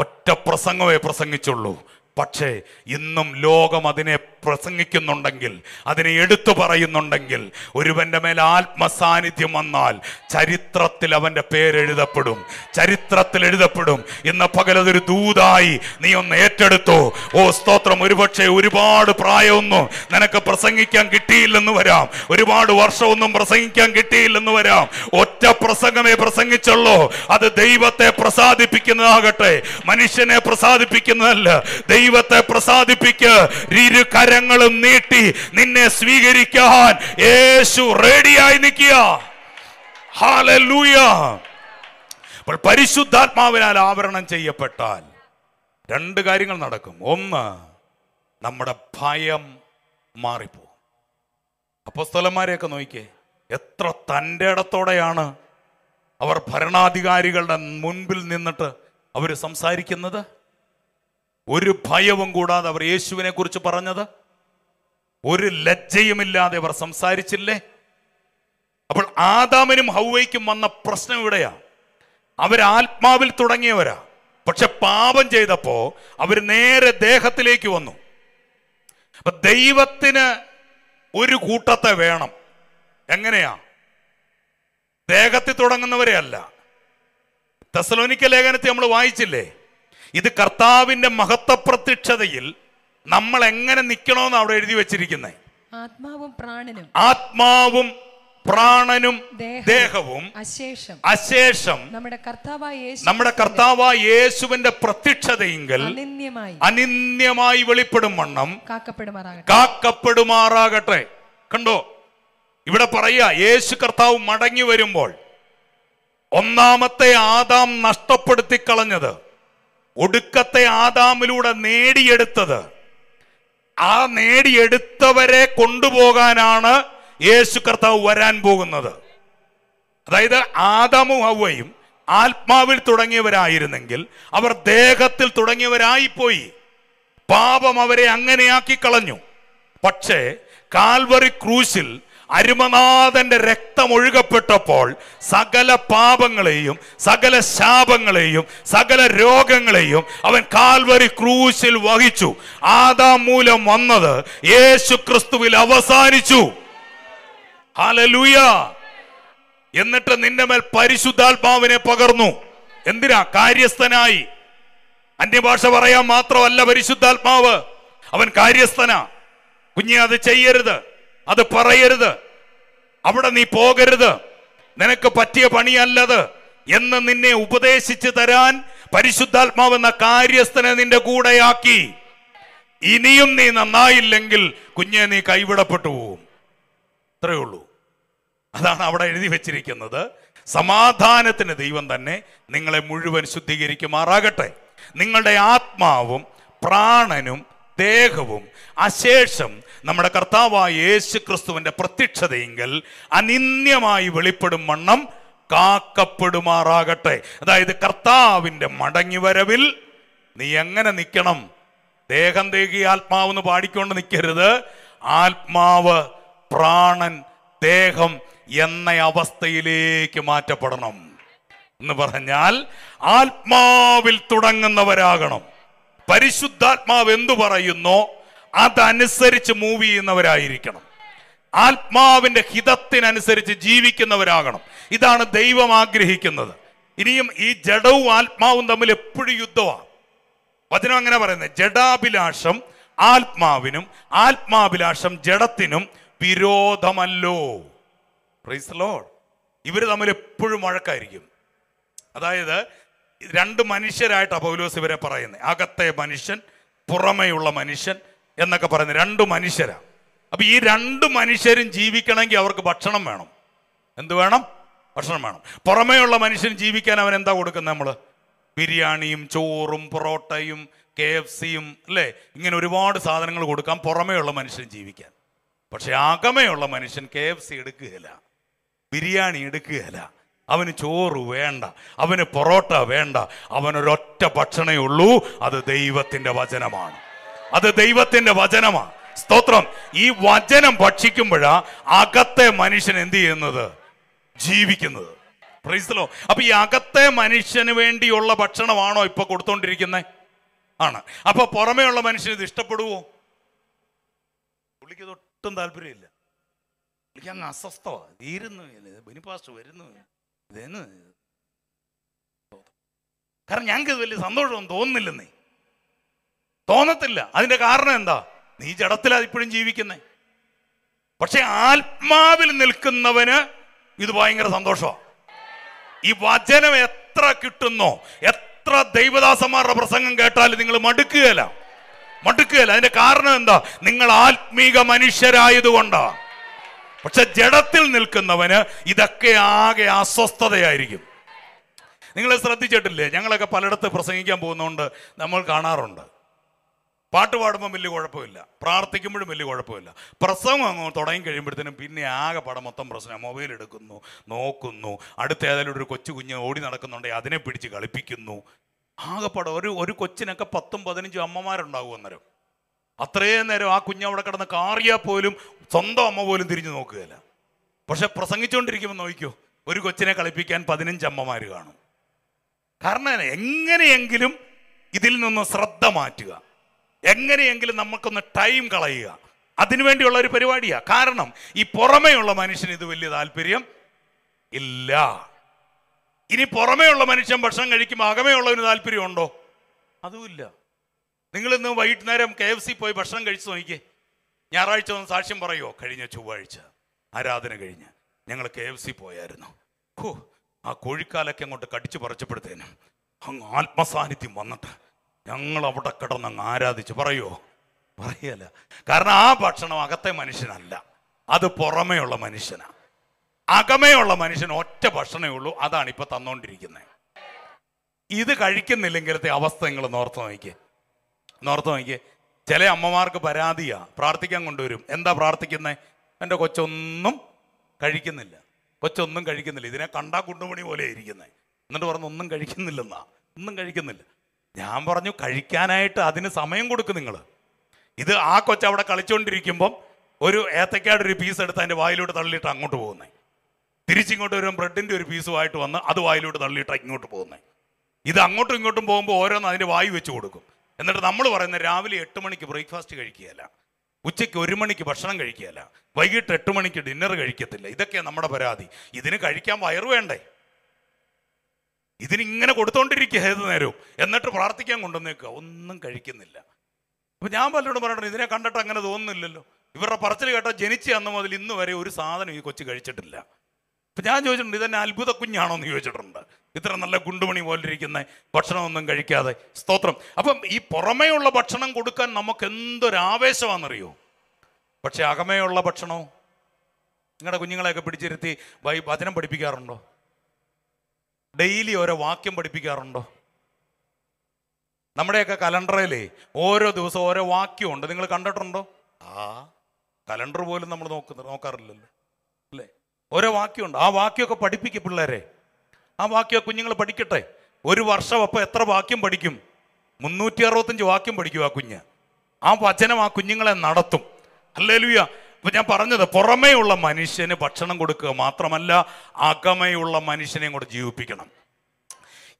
ഒറ്റ പ്രസംഗമേ പ്രസംഗിച്ചുള്ളൂ പക്ഷേ ഇന്നും ലോകം അതിനെ പ്രസംഗിക്കുന്നുണ്ടെങ്കിൽ അതിനെ എടുത്തു പറയുന്നുണ്ടെങ്കിൽ ഒരുവന്റെ മേൽ ആത്മസാന്നിധ്യം വന്നാൽ ചരിത്രത്തിൽ അവൻ്റെ പേരെഴുതപ്പെടും ചരിത്രത്തിൽ എഴുതപ്പെടും ഇന്ന് പകലതൊരു ദൂതായി നീ ഒന്ന് ഏറ്റെടുത്തു ഓ സ്തോത്രം ഒരുപക്ഷെ ഒരുപാട് പ്രായമൊന്നും നിനക്ക് പ്രസംഗിക്കാൻ കിട്ടിയില്ലെന്ന് വരാം ഒരുപാട് വർഷമൊന്നും പ്രസംഗിക്കാൻ കിട്ടിയില്ലെന്ന് വരാം ഒറ്റ പ്രസംഗമേ പ്രസംഗിച്ചുള്ളൂ അത് ദൈവത്തെ പ്രസാദിപ്പിക്കുന്നതാകട്ടെ മനുഷ്യനെ പ്രസാദിപ്പിക്കുന്നതല്ല ദൈവത്തെ പ്രസാദിപ്പിക്ക് ഇരു കരങ്ങളും നീട്ടി നിന്നെ സ്വീകരിക്കാൻ യേശു റെഡിയായി നിൽക്കുക പരിശുദ്ധാത്മാവിനാൽ ആവരണം ചെയ്യപ്പെട്ടാൽ രണ്ട് കാര്യങ്ങൾ നടക്കും ഒന്ന് നമ്മുടെ ഭയം മാറിപ്പോകും സ്ഥലന്മാരെയൊക്കെ നോക്കിയേ എത്ര തൻ്റെ ഇടത്തോടെയാണ് അവർ ഭരണാധികാരികളുടെ മുൻപിൽ നിന്നിട്ട് അവർ സംസാരിക്കുന്നത് ഒരു ഭയവും കൂടാതെ അവർ യേശുവിനെ കുറിച്ച് പറഞ്ഞത് ഒരു ലജ്ജയുമില്ലാതെ അവർ സംസാരിച്ചില്ലേ അപ്പോൾ ആദാമിനും ഹൗവയ്ക്കും വന്ന പ്രശ്നം ഇവിടെയാ അവരാത്മാവിൽ തുടങ്ങിയവരാ പക്ഷെ പാപം ചെയ്തപ്പോ അവർ നേരെ ദേഹത്തിലേക്ക് വന്നു അപ്പൊ ദൈവത്തിന് ഒരു കൂട്ടത്തെ വേണം എങ്ങനെയാ ദേഹത്തിൽ തുടങ്ങുന്നവരെ അല്ല തെസലോനിക്ക ലേഖനത്തെ നമ്മൾ വായിച്ചില്ലേ ഇത് കർത്താവിന്റെ മഹത്വപ്രത്യക്ഷതയിൽ നമ്മൾ എങ്ങനെ നിൽക്കണോന്ന് അവിടെ എഴുതി വെച്ചിരിക്കുന്നത് ആത്മാവും പ്രാണനും ആത്മാവും പ്രാണനും ദേഹവും അശേഷം അശേഷം നമ്മുടെ കർത്താവായ നമ്മുടെ കർത്താവായ യേശുവിന്റെ പ്രത്യക്ഷതയെങ്കിൽ അനിന്യമായി വെളിപ്പെടും വണ്ണം കാക്കപ്പെടുമാറാകട്ടെ കണ്ടോ ഇവിടെ പറയുക യേശു കർത്താവ് മടങ്ങി വരുമ്പോൾ ഒന്നാമത്തെ ആദാം നഷ്ടപ്പെടുത്തി കളഞ്ഞത് ഒടുക്കത്തെ ആദാമിലൂടെ നേടിയെടുത്തത് ആ നേടിയെടുത്തവരെ കൊണ്ടുപോകാനാണ് യേശു കർത്താവ് വരാൻ പോകുന്നത് അതായത് ആദാമും അവയും ആത്മാവിൽ തുടങ്ങിയവരായിരുന്നെങ്കിൽ അവർ ദേഹത്തിൽ തുടങ്ങിയവരായിപ്പോയി പാപം അവരെ അങ്ങനെയാക്കി കളഞ്ഞു പക്ഷേ കാൽവറി ക്രൂശിൽ അരുമനാഥന്റെ രക്തം ഒഴുകപ്പെട്ടപ്പോൾ സകല പാപങ്ങളെയും സകല ശാപങ്ങളെയും സകല രോഗങ്ങളെയും അവൻ കാൽവരി ക്രൂശിൽ വഹിച്ചു ആദാം മൂലം വന്നത് യേശു ക്രിസ്തുവിൽ അവസാനിച്ചു ഹാലലൂയ എന്നിട്ട് നിന്റെ മേൽ പരിശുദ്ധാത്മാവിനെ പകർന്നു എന്തിനാ കാര്യസ്ഥനായി അന്യഭാഷ പറയാൻ മാത്രമല്ല പരിശുദ്ധാത്മാവ് അവൻ കാര്യസ്ഥനാ കുഞ്ഞെ അത് ചെയ്യരുത് അത് പറയരുത് അവിടെ നീ പോകരുത് നിനക്ക് പറ്റിയ പണിയല്ലത് എന്ന് നിന്നെ ഉപദേശിച്ചു തരാൻ പരിശുദ്ധാത്മാവെന്ന കാര്യസ്ഥനെ നിന്റെ കൂടെയാക്കി ഇനിയും നീ നന്നായില്ലെങ്കിൽ കുഞ്ഞെ നീ കൈവിടപ്പെട്ടു പോവും അത്രേ ഉള്ളൂ അതാണ് അവിടെ എഴുതി വെച്ചിരിക്കുന്നത് സമാധാനത്തിന് ദൈവം തന്നെ നിങ്ങളെ മുഴുവൻ ശുദ്ധീകരിക്കുമാറാകട്ടെ നിങ്ങളുടെ ആത്മാവും പ്രാണനും ദേഹവും അശേഷം നമ്മുടെ കർത്താവായ യേശു ക്രിസ്തുവിന്റെ പ്രത്യക്ഷതയെങ്കിൽ അനിന്യമായി വെളിപ്പെടും വണ്ണം കാക്കപ്പെടുമാറാകട്ടെ അതായത് കർത്താവിൻ്റെ വരവിൽ നീ എങ്ങനെ നിൽക്കണം ദേഹം തേകി ആത്മാവെന്ന് പാടിക്കൊണ്ട് നിൽക്കരുത് ആത്മാവ് പ്രാണൻ ദേഹം എന്ന അവസ്ഥയിലേക്ക് മാറ്റപ്പെടണം എന്ന് പറഞ്ഞാൽ ആത്മാവിൽ തുടങ്ങുന്നവരാകണം പരിശുദ്ധാത്മാവ് എന്തു പറയുന്നോ അതനുസരിച്ച് മൂവ് ചെയ്യുന്നവരായിരിക്കണം ആത്മാവിന്റെ ഹിതത്തിനനുസരിച്ച് ജീവിക്കുന്നവരാകണം ഇതാണ് ദൈവം ആഗ്രഹിക്കുന്നത് ഇനിയും ഈ ജഡവും ആത്മാവും തമ്മിൽ എപ്പോഴും യുദ്ധമാണ് വചനം അങ്ങനെ പറയുന്നത് ജഡാഭിലാഷം ആത്മാവിനും ആത്മാഭിലാഷം ജഡത്തിനും വിരോധമല്ലോ പ്രൈസ് ഇവർ തമ്മിൽ എപ്പോഴും വഴക്കായിരിക്കും അതായത് രണ്ട് മനുഷ്യരായിട്ടാണ് പൗലോസ് ഇവരെ പറയുന്നത് അകത്തെ മനുഷ്യൻ പുറമെയുള്ള മനുഷ്യൻ എന്നൊക്കെ പറയുന്നത് രണ്ട് മനുഷ്യരാണ് അപ്പൊ ഈ രണ്ട് മനുഷ്യരും ജീവിക്കണമെങ്കിൽ അവർക്ക് ഭക്ഷണം വേണം എന്ത് വേണം ഭക്ഷണം വേണം ഉള്ള മനുഷ്യൻ ജീവിക്കാൻ അവൻ എന്താ കൊടുക്കുന്നത് നമ്മൾ ബിരിയാണിയും ചോറും പൊറോട്ടയും കെ എഫ് സിയും അല്ലേ ഇങ്ങനെ ഒരുപാട് സാധനങ്ങൾ കൊടുക്കാം ഉള്ള മനുഷ്യൻ ജീവിക്കാൻ പക്ഷെ അകമയുള്ള മനുഷ്യൻ കെ എഫ് സി എടുക്കുകയില്ല ബിരിയാണി എടുക്കുകയില്ല അവന് ചോറ് വേണ്ട അവന് പൊറോട്ട വേണ്ട അവനൊരൊറ്റ ഭക്ഷണമേ ഉള്ളൂ അത് ദൈവത്തിൻ്റെ വചനമാണ് അത് ദൈവത്തിന്റെ വചനമാണ് സ്തോത്രം ഈ വചനം ഭക്ഷിക്കുമ്പോഴാ അകത്തെ മനുഷ്യൻ എന്ത് ചെയ്യുന്നത് ജീവിക്കുന്നത് പ്രൈസ്ലോ അപ്പൊ ഈ അകത്തെ മനുഷ്യന് വേണ്ടിയുള്ള ഭക്ഷണമാണോ ഇപ്പൊ കൊടുത്തോണ്ടിരിക്കുന്നത് ആണ് അപ്പൊ ഉള്ള മനുഷ്യന് ഇത് ഇഷ്ടപ്പെടുവോ പുള്ളിക്ക് ഒട്ടും താല്പര്യമില്ല പുള്ളിക്ക് അങ്ങ് അസ്വസ്ഥമാണ് തീരുന്നു ബെനിപാസ്റ്റ് വരുന്നു ഇതെന്ന് കാരണം ഞങ്ങൾക്ക് വലിയ സന്തോഷമൊന്നും തോന്നുന്നില്ലെന്നേ തോന്നത്തില്ല അതിന്റെ കാരണം എന്താ നീ ജഡത്തിലാണ് ഇപ്പോഴും ജീവിക്കുന്നേ പക്ഷെ ആത്മാവിൽ നിൽക്കുന്നവന് ഇത് ഭയങ്കര സന്തോഷമാണ് ഈ വചനം എത്ര കിട്ടുന്നോ എത്ര ദൈവദാസന്മാരുടെ പ്രസംഗം കേട്ടാൽ നിങ്ങൾ മടുക്കുകയല്ല മടുക്കുകയല്ല അതിന്റെ കാരണം എന്താ നിങ്ങൾ ആത്മീക മനുഷ്യരായതുകൊണ്ടാണ് പക്ഷെ ജഡത്തിൽ നിൽക്കുന്നവന് ഇതൊക്കെ ആകെ അസ്വസ്ഥതയായിരിക്കും നിങ്ങൾ ശ്രദ്ധിച്ചിട്ടില്ലേ ഞങ്ങളൊക്കെ പലയിടത്ത് പ്രസംഗിക്കാൻ പോകുന്നതുകൊണ്ട് നമ്മൾ കാണാറുണ്ട് പാട്ട് പാടുമ്പോൾ വലിയ കുഴപ്പമില്ല പ്രാർത്ഥിക്കുമ്പോഴും വലിയ കുഴപ്പമില്ല പ്രസംഗം അങ്ങ് തുടങ്ങി കഴിയുമ്പോഴത്തേനും പിന്നെ ആകെ പടം മൊത്തം പ്രശ്നം മൊബൈൽ എടുക്കുന്നു നോക്കുന്നു അടുത്ത ഏതായാലും ഒരു കൊച്ചു കുഞ്ഞ് ഓടി നടക്കുന്നുണ്ടെങ്കിൽ അതിനെ പിടിച്ച് കളിപ്പിക്കുന്നു ആകെപ്പാടെ ഒരു ഒരു കൊച്ചിനൊക്കെ പത്തും പതിനഞ്ചും അമ്മമാരുണ്ടാകും അന്നേരം അത്രയും നേരം ആ കുഞ്ഞ് അവിടെ കിടന്ന് കാറിയാൽ പോലും സ്വന്തം അമ്മ പോലും തിരിഞ്ഞു നോക്കുകയില്ല പക്ഷെ പ്രസംഗിച്ചുകൊണ്ടിരിക്കുമ്പോൾ നോക്കിക്കോ ഒരു കൊച്ചിനെ കളിപ്പിക്കാൻ പതിനഞ്ച് അമ്മമാർ കാണും കാരണം എങ്ങനെയെങ്കിലും ഇതിൽ നിന്ന് ശ്രദ്ധ മാറ്റുക എങ്ങനെയെങ്കിലും നമുക്കൊന്ന് ടൈം കളയുക അതിനുവേണ്ടിയുള്ള ഒരു പരിപാടിയാണ് കാരണം ഈ പുറമേയുള്ള മനുഷ്യന് ഇത് വലിയ താല്പര്യം ഇല്ല ഇനി പുറമേയുള്ള മനുഷ്യൻ ഭക്ഷണം കഴിക്കുമ്പോൾ അകമേയുള്ളവന് താല്പര്യമുണ്ടോ അതുമില്ല നിങ്ങൾ ഇന്ന് വൈകുന്നേരം കെ എഫ് സി പോയി ഭക്ഷണം കഴിച്ചു നോക്കിക്കേ ഞായറാഴ്ച ഒന്ന് സാക്ഷ്യം പറയുമോ കഴിഞ്ഞ ചൊവ്വാഴ്ച ആരാധന കഴിഞ്ഞ് ഞങ്ങൾ കെ എഫ് സി പോയായിരുന്നു ഹോ ആ കോഴിക്കാലൊക്കെ അങ്ങോട്ട് കടിച്ചു പറിച്ചപ്പോഴത്തേനും അങ്ങ് ആത്മസാന്നിധ്യം വന്നിട്ട് ഞങ്ങൾ അവിടെ കിടന്നങ്ങ് ആരാധിച്ചു പറയോ പറയല്ല കാരണം ആ ഭക്ഷണം അകത്തെ മനുഷ്യനല്ല അത് പുറമേയുള്ള മനുഷ്യനാണ് അകമേയുള്ള മനുഷ്യൻ ഒറ്റ ഭക്ഷണമേ ഉള്ളൂ അതാണ് ഇപ്പൊ തന്നോണ്ടിരിക്കുന്നത് ഇത് കഴിക്കുന്നില്ലെങ്കിലത്തെ അവസ്ഥ നിങ്ങൾ നോർത്ത് നോക്കിയേ നോർത്ത് നോക്കിയേ ചില അമ്മമാർക്ക് പരാതിയാ പ്രാർത്ഥിക്കാൻ കൊണ്ടുവരും എന്താ പ്രാർത്ഥിക്കുന്നത് എൻ്റെ കൊച്ചൊന്നും കഴിക്കുന്നില്ല കൊച്ചൊന്നും കഴിക്കുന്നില്ല ഇതിനെ കണ്ടാ കുണ്ടുമണി പോലെ ഇരിക്കുന്നത് എന്നിട്ട് പറഞ്ഞു ഒന്നും കഴിക്കുന്നില്ലെന്നാ ഒന്നും കഴിക്കുന്നില്ല ഞാൻ പറഞ്ഞു കഴിക്കാനായിട്ട് അതിന് സമയം കൊടുക്കും നിങ്ങൾ ഇത് ആ കൊച്ച അവിടെ കളിച്ചുകൊണ്ടിരിക്കുമ്പം ഒരു ഏത്തക്കാട് ഒരു പീസ് എടുത്ത് അതിൻ്റെ വായിലോട്ട് തള്ളിയിട്ട് അങ്ങോട്ട് പോകുന്നത് തിരിച്ചിങ്ങോട്ട് വരും ബ്രെഡിൻ്റെ ഒരു പീസുമായിട്ട് വന്ന് അത് വായിലോട്ട് തള്ളിയിട്ട് ഇങ്ങോട്ട് പോകുന്നത് ഇത് അങ്ങോട്ടും ഇങ്ങോട്ടും പോകുമ്പോൾ ഓരോന്ന് അതിൻ്റെ വായു വെച്ച് കൊടുക്കും എന്നിട്ട് നമ്മൾ പറയുന്ന രാവിലെ എട്ട് മണിക്ക് ബ്രേക്ക്ഫാസ്റ്റ് കഴിക്കുകയല്ല ഉച്ചയ്ക്ക് ഒരു മണിക്ക് ഭക്ഷണം കഴിക്കുകയല്ല വൈകിട്ട് എട്ട് മണിക്ക് ഡിന്നർ കഴിക്കത്തില്ല ഇതൊക്കെയാണ് നമ്മുടെ പരാതി ഇതിന് കഴിക്കാൻ വയറ് വേണ്ടേ ഇതിനിങ്ങനെ കൊടുത്തോണ്ടിരിക്കുക ഏത് നേരവും എന്നിട്ട് പ്രാർത്ഥിക്കാൻ കൊണ്ടുവന്നേക്കുക ഒന്നും കഴിക്കുന്നില്ല അപ്പൊ ഞാൻ പലരോടും പറയണം ഇതിനെ കണ്ടിട്ട് അങ്ങനെ തോന്നുന്നില്ലല്ലോ ഇവരുടെ പറച്ചിൽ കേട്ട ജനിച്ച അന്ന് മുതൽ ഇന്ന് വരെ ഒരു സാധനം ഈ കൊച്ചു കഴിച്ചിട്ടില്ല അപ്പൊ ഞാൻ ചോദിച്ചിട്ടുണ്ട് ഇതെന്നെ അത്ഭുത കുഞ്ഞാണോന്ന് ചോദിച്ചിട്ടുണ്ട് ഇത്ര നല്ല ഗുണ്ടുമണി പോലിരിക്കുന്ന ഭക്ഷണമൊന്നും കഴിക്കാതെ സ്തോത്രം അപ്പം ഈ പുറമേയുള്ള ഭക്ഷണം കൊടുക്കാൻ നമുക്ക് എന്തൊരാവേശമാണെന്നറിയോ പക്ഷെ അകമേയുള്ള ഭക്ഷണവും നിങ്ങളുടെ കുഞ്ഞുങ്ങളെയൊക്കെ പിടിച്ചിരുത്തി വൈ വചനം പഠിപ്പിക്കാറുണ്ടോ ഡെയിലി ഓരോ വാക്യം പഠിപ്പിക്കാറുണ്ടോ നമ്മുടെയൊക്കെ കലണ്ടറിലേ ഓരോ ദിവസവും ഓരോ വാക്യമുണ്ട് നിങ്ങൾ കണ്ടിട്ടുണ്ടോ ആ കലണ്ടർ പോലും നമ്മൾ നോക്കുന്ന നോക്കാറില്ലല്ലോ അല്ലേ ഓരോ വാക്യമുണ്ട് ആ വാക്യമൊക്കെ പഠിപ്പിക്കും പിള്ളേരെ ആ വാക്യം കുഞ്ഞുങ്ങൾ പഠിക്കട്ടെ ഒരു വർഷം അപ്പോൾ എത്ര വാക്യം പഠിക്കും മുന്നൂറ്റി അറുപത്തഞ്ച് വാക്യം പഠിക്കും ആ കുഞ്ഞ് ആ വചനം ആ കുഞ്ഞുങ്ങളെ നടത്തും അല്ലേ ലുയ്യ ഞാൻ പറഞ്ഞത് പുറമേയുള്ള മനുഷ്യന് ഭക്ഷണം കൊടുക്കുക മാത്രമല്ല അകമയുള്ള മനുഷ്യനെയും കൂടെ ജീവിപ്പിക്കണം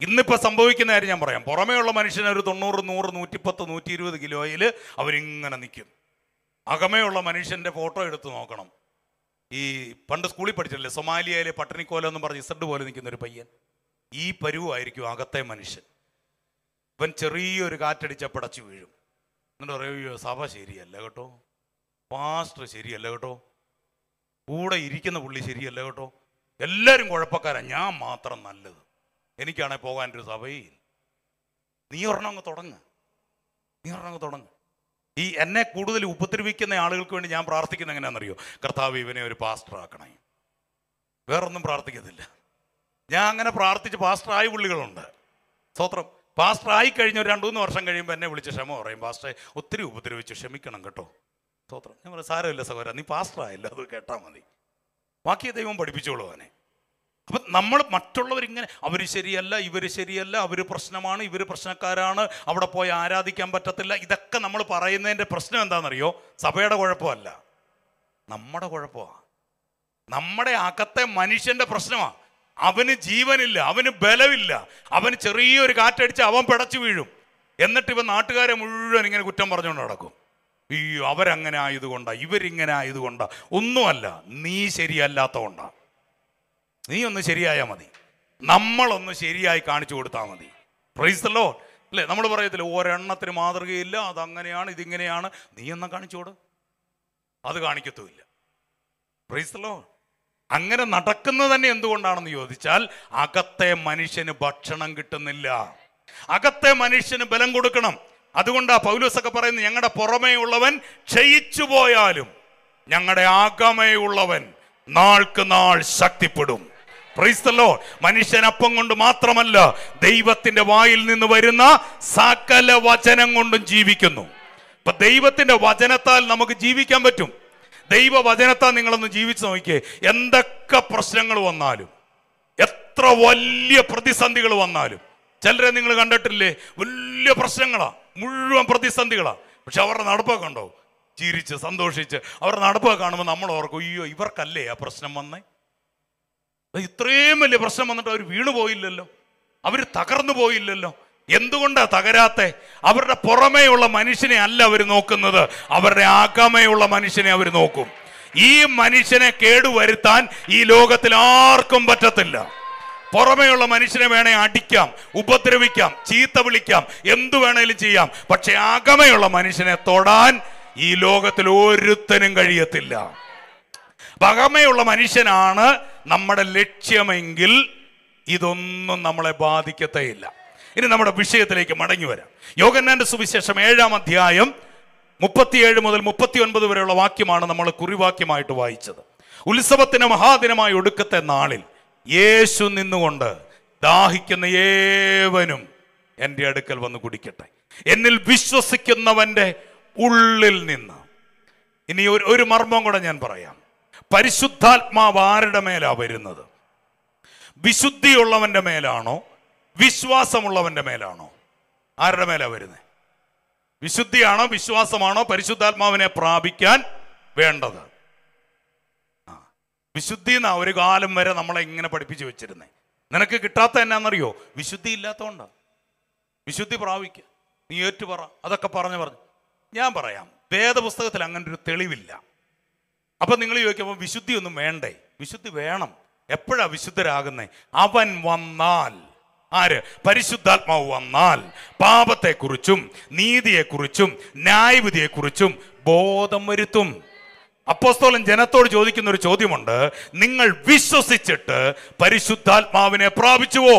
ഇന്നിപ്പോൾ സംഭവിക്കുന്ന കാര്യം ഞാൻ പറയാം പുറമേയുള്ള മനുഷ്യന് ഒരു തൊണ്ണൂറ് നൂറ് നൂറ്റിപ്പത്ത് നൂറ്റി ഇരുപത് കിലോയിൽ അവരിങ്ങനെ നിൽക്കും അകമയുള്ള മനുഷ്യൻ്റെ ഫോട്ടോ എടുത്ത് നോക്കണം ഈ പണ്ട് സ്കൂളിൽ പഠിച്ചിട്ടില്ലേ സൊമാലിയയിലെ പട്ടണിക്കോല എന്ന് പറഞ്ഞ് ഇസഡ് പോലെ നിൽക്കുന്ന ഒരു പയ്യൻ ഈ പരുവായിരിക്കും അകത്തെ മനുഷ്യൻ ഇവൻ ചെറിയൊരു കാറ്റടിച്ച പടച്ചു വീഴും എന്നിട്ട് പറയോ സഭ ശരിയല്ല കേട്ടോ പാസ്റ്റർ ശരിയല്ല കേട്ടോ കൂടെ ഇരിക്കുന്ന പുള്ളി ശരിയല്ല കേട്ടോ എല്ലാവരും കുഴപ്പക്കാരാണ് ഞാൻ മാത്രം നല്ലത് പോകാൻ ഒരു സഭയിൽ നീ ഒരെണ്ണം അങ്ങ് തുടങ്ങ് നീ ഒരെണ്ണം അങ്ങ് തുടങ്ങ് ഈ എന്നെ കൂടുതൽ ഉപദ്രവിക്കുന്ന ആളുകൾക്ക് വേണ്ടി ഞാൻ പ്രാർത്ഥിക്കുന്ന എങ്ങനെയാണെന്നറിയോ കർത്താവ് ഇവനെ ഒരു പാസ്റ്റർ ആക്കണേ വേറൊന്നും പ്രാർത്ഥിക്കത്തില്ല ഞാൻ അങ്ങനെ പ്രാർത്ഥിച്ച് ആയ പുള്ളികളുണ്ട് സ്തോത്രം പാസ്റ്റർ ആയി കഴിഞ്ഞ ഒരു രണ്ട് മൂന്ന് വർഷം കഴിയുമ്പോൾ എന്നെ വിളിച്ച് ക്ഷമ പറയും പാസ്റ്ററെ ഒത്തിരി ഉപദ്രവിച്ച് ക്ഷമിക്കണം കേട്ടോ സ്തോത്രം ഞാൻ പറയാം സാരമില്ല സഹോദര നീ പാസ്റ്റർ പാസ്റ്ററായല്ലോ അത് കേട്ടാൽ മതി ബാക്കി ദൈവം പഠിപ്പിച്ചോളൂ അവനെ അപ്പം നമ്മൾ മറ്റുള്ളവരിങ്ങനെ അവർ ശരിയല്ല ഇവർ ശരിയല്ല അവർ പ്രശ്നമാണ് ഇവർ പ്രശ്നക്കാരാണ് അവിടെ പോയി ആരാധിക്കാൻ പറ്റത്തില്ല ഇതൊക്കെ നമ്മൾ പറയുന്നതിൻ്റെ പ്രശ്നം എന്താണെന്നറിയോ സഭയുടെ കുഴപ്പമല്ല നമ്മുടെ കുഴപ്പമാണ് നമ്മുടെ അകത്തെ മനുഷ്യൻ്റെ പ്രശ്നമാണ് അവന് ജീവനില്ല അവന് ബലമില്ല അവന് ചെറിയൊരു കാറ്റടിച്ച് അവൻ പിടച്ചു വീഴും എന്നിട്ട് ഇവൻ നാട്ടുകാരെ മുഴുവൻ ഇങ്ങനെ കുറ്റം പറഞ്ഞുകൊണ്ട് നടക്കും അയ്യോ അവരങ്ങനെ ആയതുകൊണ്ടാണ് ഇവരിങ്ങനെ ആയതുകൊണ്ടാണ് ഒന്നുമല്ല നീ ശരിയല്ലാത്തതുകൊണ്ടാണ് നീ ഒന്ന് ശരിയായാൽ മതി നമ്മളൊന്ന് ശരിയായി കാണിച്ചു കൊടുത്താൽ മതി പ്രൈസല്ലോ അല്ലേ നമ്മൾ പറയത്തില്ല ഒരെണ്ണത്തിന് മാതൃകയില്ല അതങ്ങനെയാണ് ഇതിങ്ങനെയാണ് നീ എന്നാ കാണിച്ചോട് അത് കാണിക്കത്തുമില്ല പ്രൈസല്ലോ അങ്ങനെ നടക്കുന്നത് തന്നെ എന്തുകൊണ്ടാണെന്ന് ചോദിച്ചാൽ അകത്തെ മനുഷ്യന് ഭക്ഷണം കിട്ടുന്നില്ല അകത്തെ മനുഷ്യന് ബലം കൊടുക്കണം അതുകൊണ്ടാ പൗലോസൊക്കെ പറയുന്നത് ഞങ്ങളുടെ പുറമേ ഉള്ളവൻ ക്ഷയിച്ചു പോയാലും ഞങ്ങളുടെ ആകമേ ഉള്ളവൻ നാൾക്ക് നാൾ ശക്തിപ്പെടും ക്രൈസ്തല്ലോ മനുഷ്യൻ അപ്പം കൊണ്ട് മാത്രമല്ല ദൈവത്തിന്റെ വായിൽ നിന്ന് വരുന്ന സകല വചനം കൊണ്ടും ജീവിക്കുന്നു ഇപ്പൊ ദൈവത്തിന്റെ വചനത്താൽ നമുക്ക് ജീവിക്കാൻ പറ്റും വചനത്താൽ നിങ്ങളൊന്ന് ജീവിച്ചു നോക്കിയേ എന്തൊക്കെ പ്രശ്നങ്ങൾ വന്നാലും എത്ര വലിയ പ്രതിസന്ധികൾ വന്നാലും ചിലരെ നിങ്ങൾ കണ്ടിട്ടില്ലേ വലിയ പ്രശ്നങ്ങളാ മുഴുവൻ പ്രതിസന്ധികളാണ് പക്ഷെ അവരുടെ നടപ്പൊക്കെ ഉണ്ടോ ചിരിച്ച് സന്തോഷിച്ച് അവരുടെ നടപ്പൊക്കെ കാണുമ്പോൾ നമ്മൾ ഓർക്കും അയ്യോ ഇവർക്കല്ലേ ആ പ്രശ്നം വന്നേ ഇത്രയും വലിയ പ്രശ്നം വന്നിട്ട് അവർ വീണു പോയില്ലല്ലോ അവർ തകർന്നു പോയില്ലല്ലോ എന്തുകൊണ്ടാണ് തകരാത്തെ അവരുടെ പുറമേയുള്ള മനുഷ്യനെ അല്ല അവർ നോക്കുന്നത് അവരുടെ ആകാമയുള്ള മനുഷ്യനെ അവർ നോക്കും ഈ മനുഷ്യനെ കേടുവരുത്താൻ ഈ ലോകത്തിൽ ആർക്കും പറ്റത്തില്ല പുറമെയുള്ള മനുഷ്യനെ വേണേ അടിക്കാം ഉപദ്രവിക്കാം ചീത്ത വിളിക്കാം എന്തു വേണേലും ചെയ്യാം പക്ഷെ അകമയുള്ള മനുഷ്യനെ തൊടാൻ ഈ ലോകത്തിൽ ഒരുത്തനും കഴിയത്തില്ല അകമയുള്ള മനുഷ്യനാണ് നമ്മുടെ ലക്ഷ്യമെങ്കിൽ ഇതൊന്നും നമ്മളെ ബാധിക്കത്തേയില്ല ഇനി നമ്മുടെ വിഷയത്തിലേക്ക് മടങ്ങി വരാം യോഗന്നാന്റെ സുവിശേഷം ഏഴാം അധ്യായം മുപ്പത്തിയേഴ് മുതൽ ഒൻപത് വരെയുള്ള വാക്യമാണ് നമ്മൾ കുറിവാക്യമായിട്ട് വായിച്ചത് ഉത്സവത്തിന് മഹാദിനമായ ഒടുക്കത്തെ നാളിൽ യേശു നിന്നുകൊണ്ട് ദാഹിക്കുന്ന ഏവനും എൻ്റെ അടുക്കൽ വന്ന് കുടിക്കട്ടെ എന്നിൽ വിശ്വസിക്കുന്നവൻ്റെ ഉള്ളിൽ നിന്ന് ഇനി ഒരു ഒരു മർമ്മം കൂടെ ഞാൻ പറയാം പരിശുദ്ധാത്മാവ് ആരുടെ മേലാ വരുന്നത് വിശുദ്ധിയുള്ളവൻ്റെ മേലാണോ വിശ്വാസമുള്ളവൻ്റെ മേലാണോ ആരുടെ മേലാ വരുന്നത് വിശുദ്ധിയാണോ വിശ്വാസമാണോ പരിശുദ്ധാത്മാവിനെ പ്രാപിക്കാൻ വേണ്ടത് വിശുദ്ധി എന്നാ ഒരു കാലം വരെ നമ്മളെ ഇങ്ങനെ പഠിപ്പിച്ചു വെച്ചിരുന്നത് നിനക്ക് കിട്ടാത്ത എന്നാന്നറിയോ വിശുദ്ധി ഇല്ലാത്തതുകൊണ്ടാണ് വിശുദ്ധി പ്രാപിക്കുക നീ ഏറ്റു പറ അതൊക്കെ പറഞ്ഞു പറഞ്ഞു ഞാൻ പറയാം വേദപുസ്തകത്തിൽ അങ്ങനെ ഒരു തെളിവില്ല അപ്പം നിങ്ങൾ ചോദിക്കുമ്പോൾ വിശുദ്ധി ഒന്നും വേണ്ടേ വിശുദ്ധി വേണം എപ്പോഴാ വിശുദ്ധരാകുന്നത് അവൻ വന്നാൽ ആര് പരിശുദ്ധാത്മാവ് വന്നാൽ പാപത്തെക്കുറിച്ചും നീതിയെക്കുറിച്ചും ന്യായവിധിയെക്കുറിച്ചും ബോധം വരുത്തും അപ്പോസ്തോലൻ ജനത്തോട് ചോദിക്കുന്ന ഒരു ചോദ്യമുണ്ട് നിങ്ങൾ വിശ്വസിച്ചിട്ട് പരിശുദ്ധാത്മാവിനെ പ്രാപിച്ചുവോ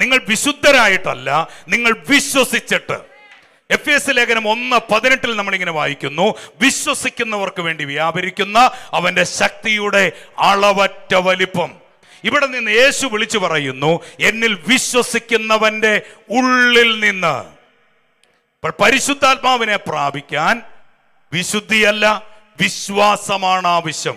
നിങ്ങൾ വിശുദ്ധരായിട്ടല്ല നിങ്ങൾ വിശ്വസിച്ചിട്ട് എഫ് എസ് ലേഖനം ഒന്ന് പതിനെട്ടിൽ നമ്മളിങ്ങനെ വായിക്കുന്നു വിശ്വസിക്കുന്നവർക്ക് വേണ്ടി വ്യാപരിക്കുന്ന അവന്റെ ശക്തിയുടെ അളവറ്റ വലിപ്പം ഇവിടെ നിന്ന് യേശു വിളിച്ചു പറയുന്നു എന്നിൽ വിശ്വസിക്കുന്നവന്റെ ഉള്ളിൽ നിന്ന് പരിശുദ്ധാത്മാവിനെ പ്രാപിക്കാൻ വിശുദ്ധിയല്ല വിശ്വാസമാണ് ആവശ്യം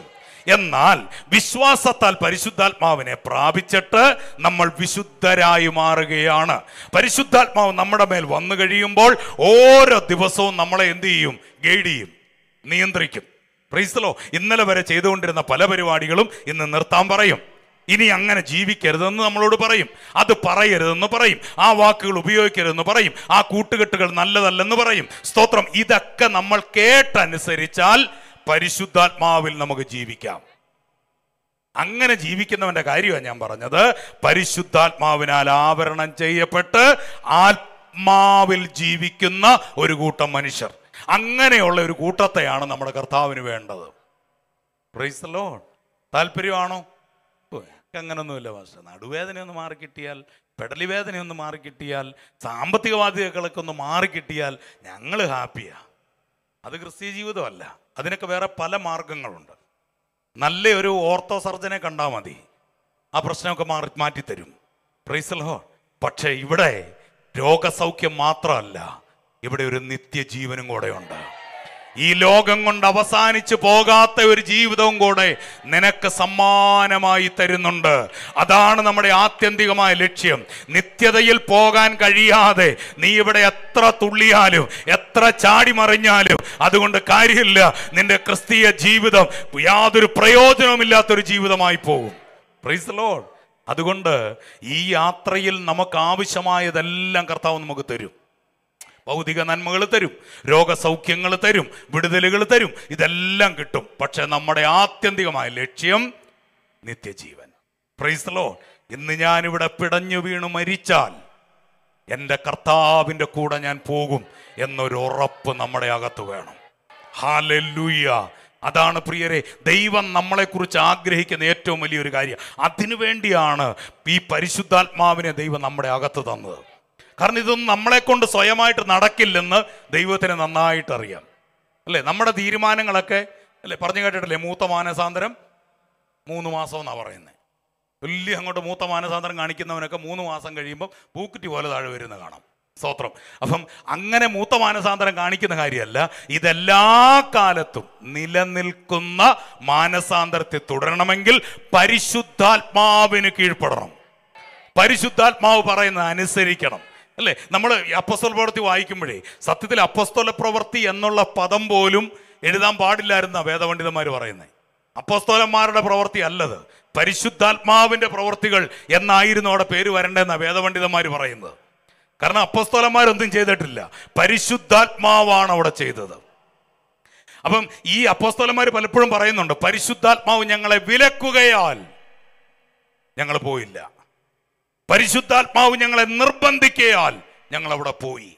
എന്നാൽ വിശ്വാസത്താൽ പരിശുദ്ധാത്മാവിനെ പ്രാപിച്ചിട്ട് നമ്മൾ വിശുദ്ധരായി മാറുകയാണ് പരിശുദ്ധാത്മാവ് നമ്മുടെ മേൽ വന്നു കഴിയുമ്പോൾ ഓരോ ദിവസവും നമ്മളെ എന്ത് ചെയ്യും ഗൈഡ് ചെയ്യും നിയന്ത്രിക്കും പ്രീസ്തലോ ഇന്നലെ വരെ ചെയ്തുകൊണ്ടിരുന്ന പല പരിപാടികളും ഇന്ന് നിർത്താൻ പറയും ഇനി അങ്ങനെ ജീവിക്കരുതെന്ന് നമ്മളോട് പറയും അത് പറയരുതെന്ന് പറയും ആ വാക്കുകൾ ഉപയോഗിക്കരുതെന്ന് പറയും ആ കൂട്ടുകെട്ടുകൾ നല്ലതല്ലെന്ന് പറയും സ്തോത്രം ഇതൊക്കെ നമ്മൾ കേട്ടനുസരിച്ചാൽ പരിശുദ്ധാത്മാവിൽ നമുക്ക് ജീവിക്കാം അങ്ങനെ ജീവിക്കുന്നവന്റെ കാര്യമാണ് ഞാൻ പറഞ്ഞത് പരിശുദ്ധാത്മാവിനാൽ ആവരണം ചെയ്യപ്പെട്ട് ആത്മാവിൽ ജീവിക്കുന്ന ഒരു കൂട്ടം മനുഷ്യർ അങ്ങനെയുള്ള ഒരു കൂട്ടത്തെയാണ് നമ്മുടെ കർത്താവിന് വേണ്ടത് പ്രൈസലോ താല്പര്യമാണോ അങ്ങനൊന്നുമില്ല പക്ഷെ നടുവേദനയൊന്ന് ഒന്ന് മാറിക്കിട്ടിയാൽ പെടലി വേദനയൊന്ന് ഒന്ന് മാറിക്കിട്ടിയാൽ സാമ്പത്തിക ബാധ്യതകളൊക്കെ ഒന്ന് മാറിക്കിട്ടിയാൽ ഞങ്ങൾ ഹാപ്പിയാ അത് ക്രിസ്തീയ ജീവിതമല്ല അതിനൊക്കെ വേറെ പല മാർഗങ്ങളുണ്ട് നല്ല ഒരു ഓർത്തോ സർജനെ കണ്ടാൽ മതി ആ പ്രശ്നമൊക്കെ മാറി മാറ്റിത്തരും പ്രൈസൽഹോ പക്ഷേ ഇവിടെ രോഗസൗഖ്യം മാത്രമല്ല ഇവിടെ ഒരു നിത്യജീവനും ഉണ്ടാകും ഈ ലോകം കൊണ്ട് അവസാനിച്ചു പോകാത്ത ഒരു ജീവിതവും കൂടെ നിനക്ക് സമ്മാനമായി തരുന്നുണ്ട് അതാണ് നമ്മുടെ ആത്യന്തികമായ ലക്ഷ്യം നിത്യതയിൽ പോകാൻ കഴിയാതെ നീ ഇവിടെ എത്ര തുള്ളിയാലും എത്ര ചാടി മറിഞ്ഞാലും അതുകൊണ്ട് കാര്യമില്ല നിന്റെ ക്രിസ്തീയ ജീവിതം യാതൊരു പ്രയോജനവുമില്ലാത്തൊരു ജീവിതമായി പോകും പ്രൈസ് അതുകൊണ്ട് ഈ യാത്രയിൽ നമുക്ക് ആവശ്യമായതെല്ലാം കർത്താവ് നമുക്ക് തരും ഭൗതിക നന്മകൾ തരും രോഗസൗഖ്യങ്ങൾ തരും വിടുതലുകൾ തരും ഇതെല്ലാം കിട്ടും പക്ഷെ നമ്മുടെ ആത്യന്തികമായ ലക്ഷ്യം നിത്യജീവൻ പ്രൈസ്ലോ ഇന്ന് ഞാനിവിടെ പിടഞ്ഞു വീണു മരിച്ചാൽ എൻ്റെ കർത്താവിൻ്റെ കൂടെ ഞാൻ പോകും എന്നൊരു ഉറപ്പ് നമ്മുടെ അകത്ത് വേണം ഹാലല്ലൂയ്യ അതാണ് പ്രിയരെ ദൈവം നമ്മളെക്കുറിച്ച് ആഗ്രഹിക്കുന്ന ഏറ്റവും വലിയൊരു കാര്യം അതിനു വേണ്ടിയാണ് ഈ പരിശുദ്ധാത്മാവിനെ ദൈവം നമ്മുടെ അകത്ത് തന്നത് കാരണം ഇതൊന്നും നമ്മളെ കൊണ്ട് സ്വയമായിട്ട് നടക്കില്ലെന്ന് ദൈവത്തിന് നന്നായിട്ട് അറിയാം അല്ലേ നമ്മുടെ തീരുമാനങ്ങളൊക്കെ അല്ലേ പറഞ്ഞു കേട്ടിട്ടില്ലേ മൂത്ത മാനസാന്തരം മൂന്ന് മാസം എന്നാണ് പറയുന്നത് വലിയ അങ്ങോട്ട് മൂത്ത മാനസാന്തരം കാണിക്കുന്നവനൊക്കെ മൂന്ന് മാസം കഴിയുമ്പോൾ പൂക്കുറ്റി പോലെ താഴെ വരുന്ന കാണാം സ്തോത്രം അപ്പം അങ്ങനെ മൂത്ത മാനസാന്തരം കാണിക്കുന്ന കാര്യമല്ല ഇതെല്ലാ കാലത്തും നിലനിൽക്കുന്ന മാനസാന്തരത്തെ തുടരണമെങ്കിൽ പരിശുദ്ധാത്മാവിന് കീഴ്പ്പെടണം പരിശുദ്ധാത്മാവ് പറയുന്നത് അനുസരിക്കണം അല്ലേ നമ്മൾ അപ്പസ്തോൽ പ്രവൃത്തി വായിക്കുമ്പോഴേ സത്യത്തിൽ അപ്പസ്തോല പ്രവൃത്തി എന്നുള്ള പദം പോലും എഴുതാൻ പാടില്ലായിരുന്ന വേദപണ്ഡിതന്മാർ പറയുന്നത് അപ്പസ്തോലന്മാരുടെ പ്രവൃത്തി അല്ലത് പരിശുദ്ധാത്മാവിൻ്റെ പ്രവൃത്തികൾ എന്നായിരുന്നു അവിടെ പേര് വരേണ്ടതെന്നാണ് വേദപണ്ഡിതന്മാർ പറയുന്നത് കാരണം അപ്പസ്തോലന്മാരൊന്നും ചെയ്തിട്ടില്ല പരിശുദ്ധാത്മാവാണ് അവിടെ ചെയ്തത് അപ്പം ഈ അപ്പസ്തോലന്മാർ പലപ്പോഴും പറയുന്നുണ്ട് പരിശുദ്ധാത്മാവ് ഞങ്ങളെ വിലക്കുകയാൽ ഞങ്ങൾ പോയില്ല പരിശുദ്ധാത്മാവ് ഞങ്ങളെ നിർബന്ധിക്കയാൽ ഞങ്ങൾ അവിടെ പോയി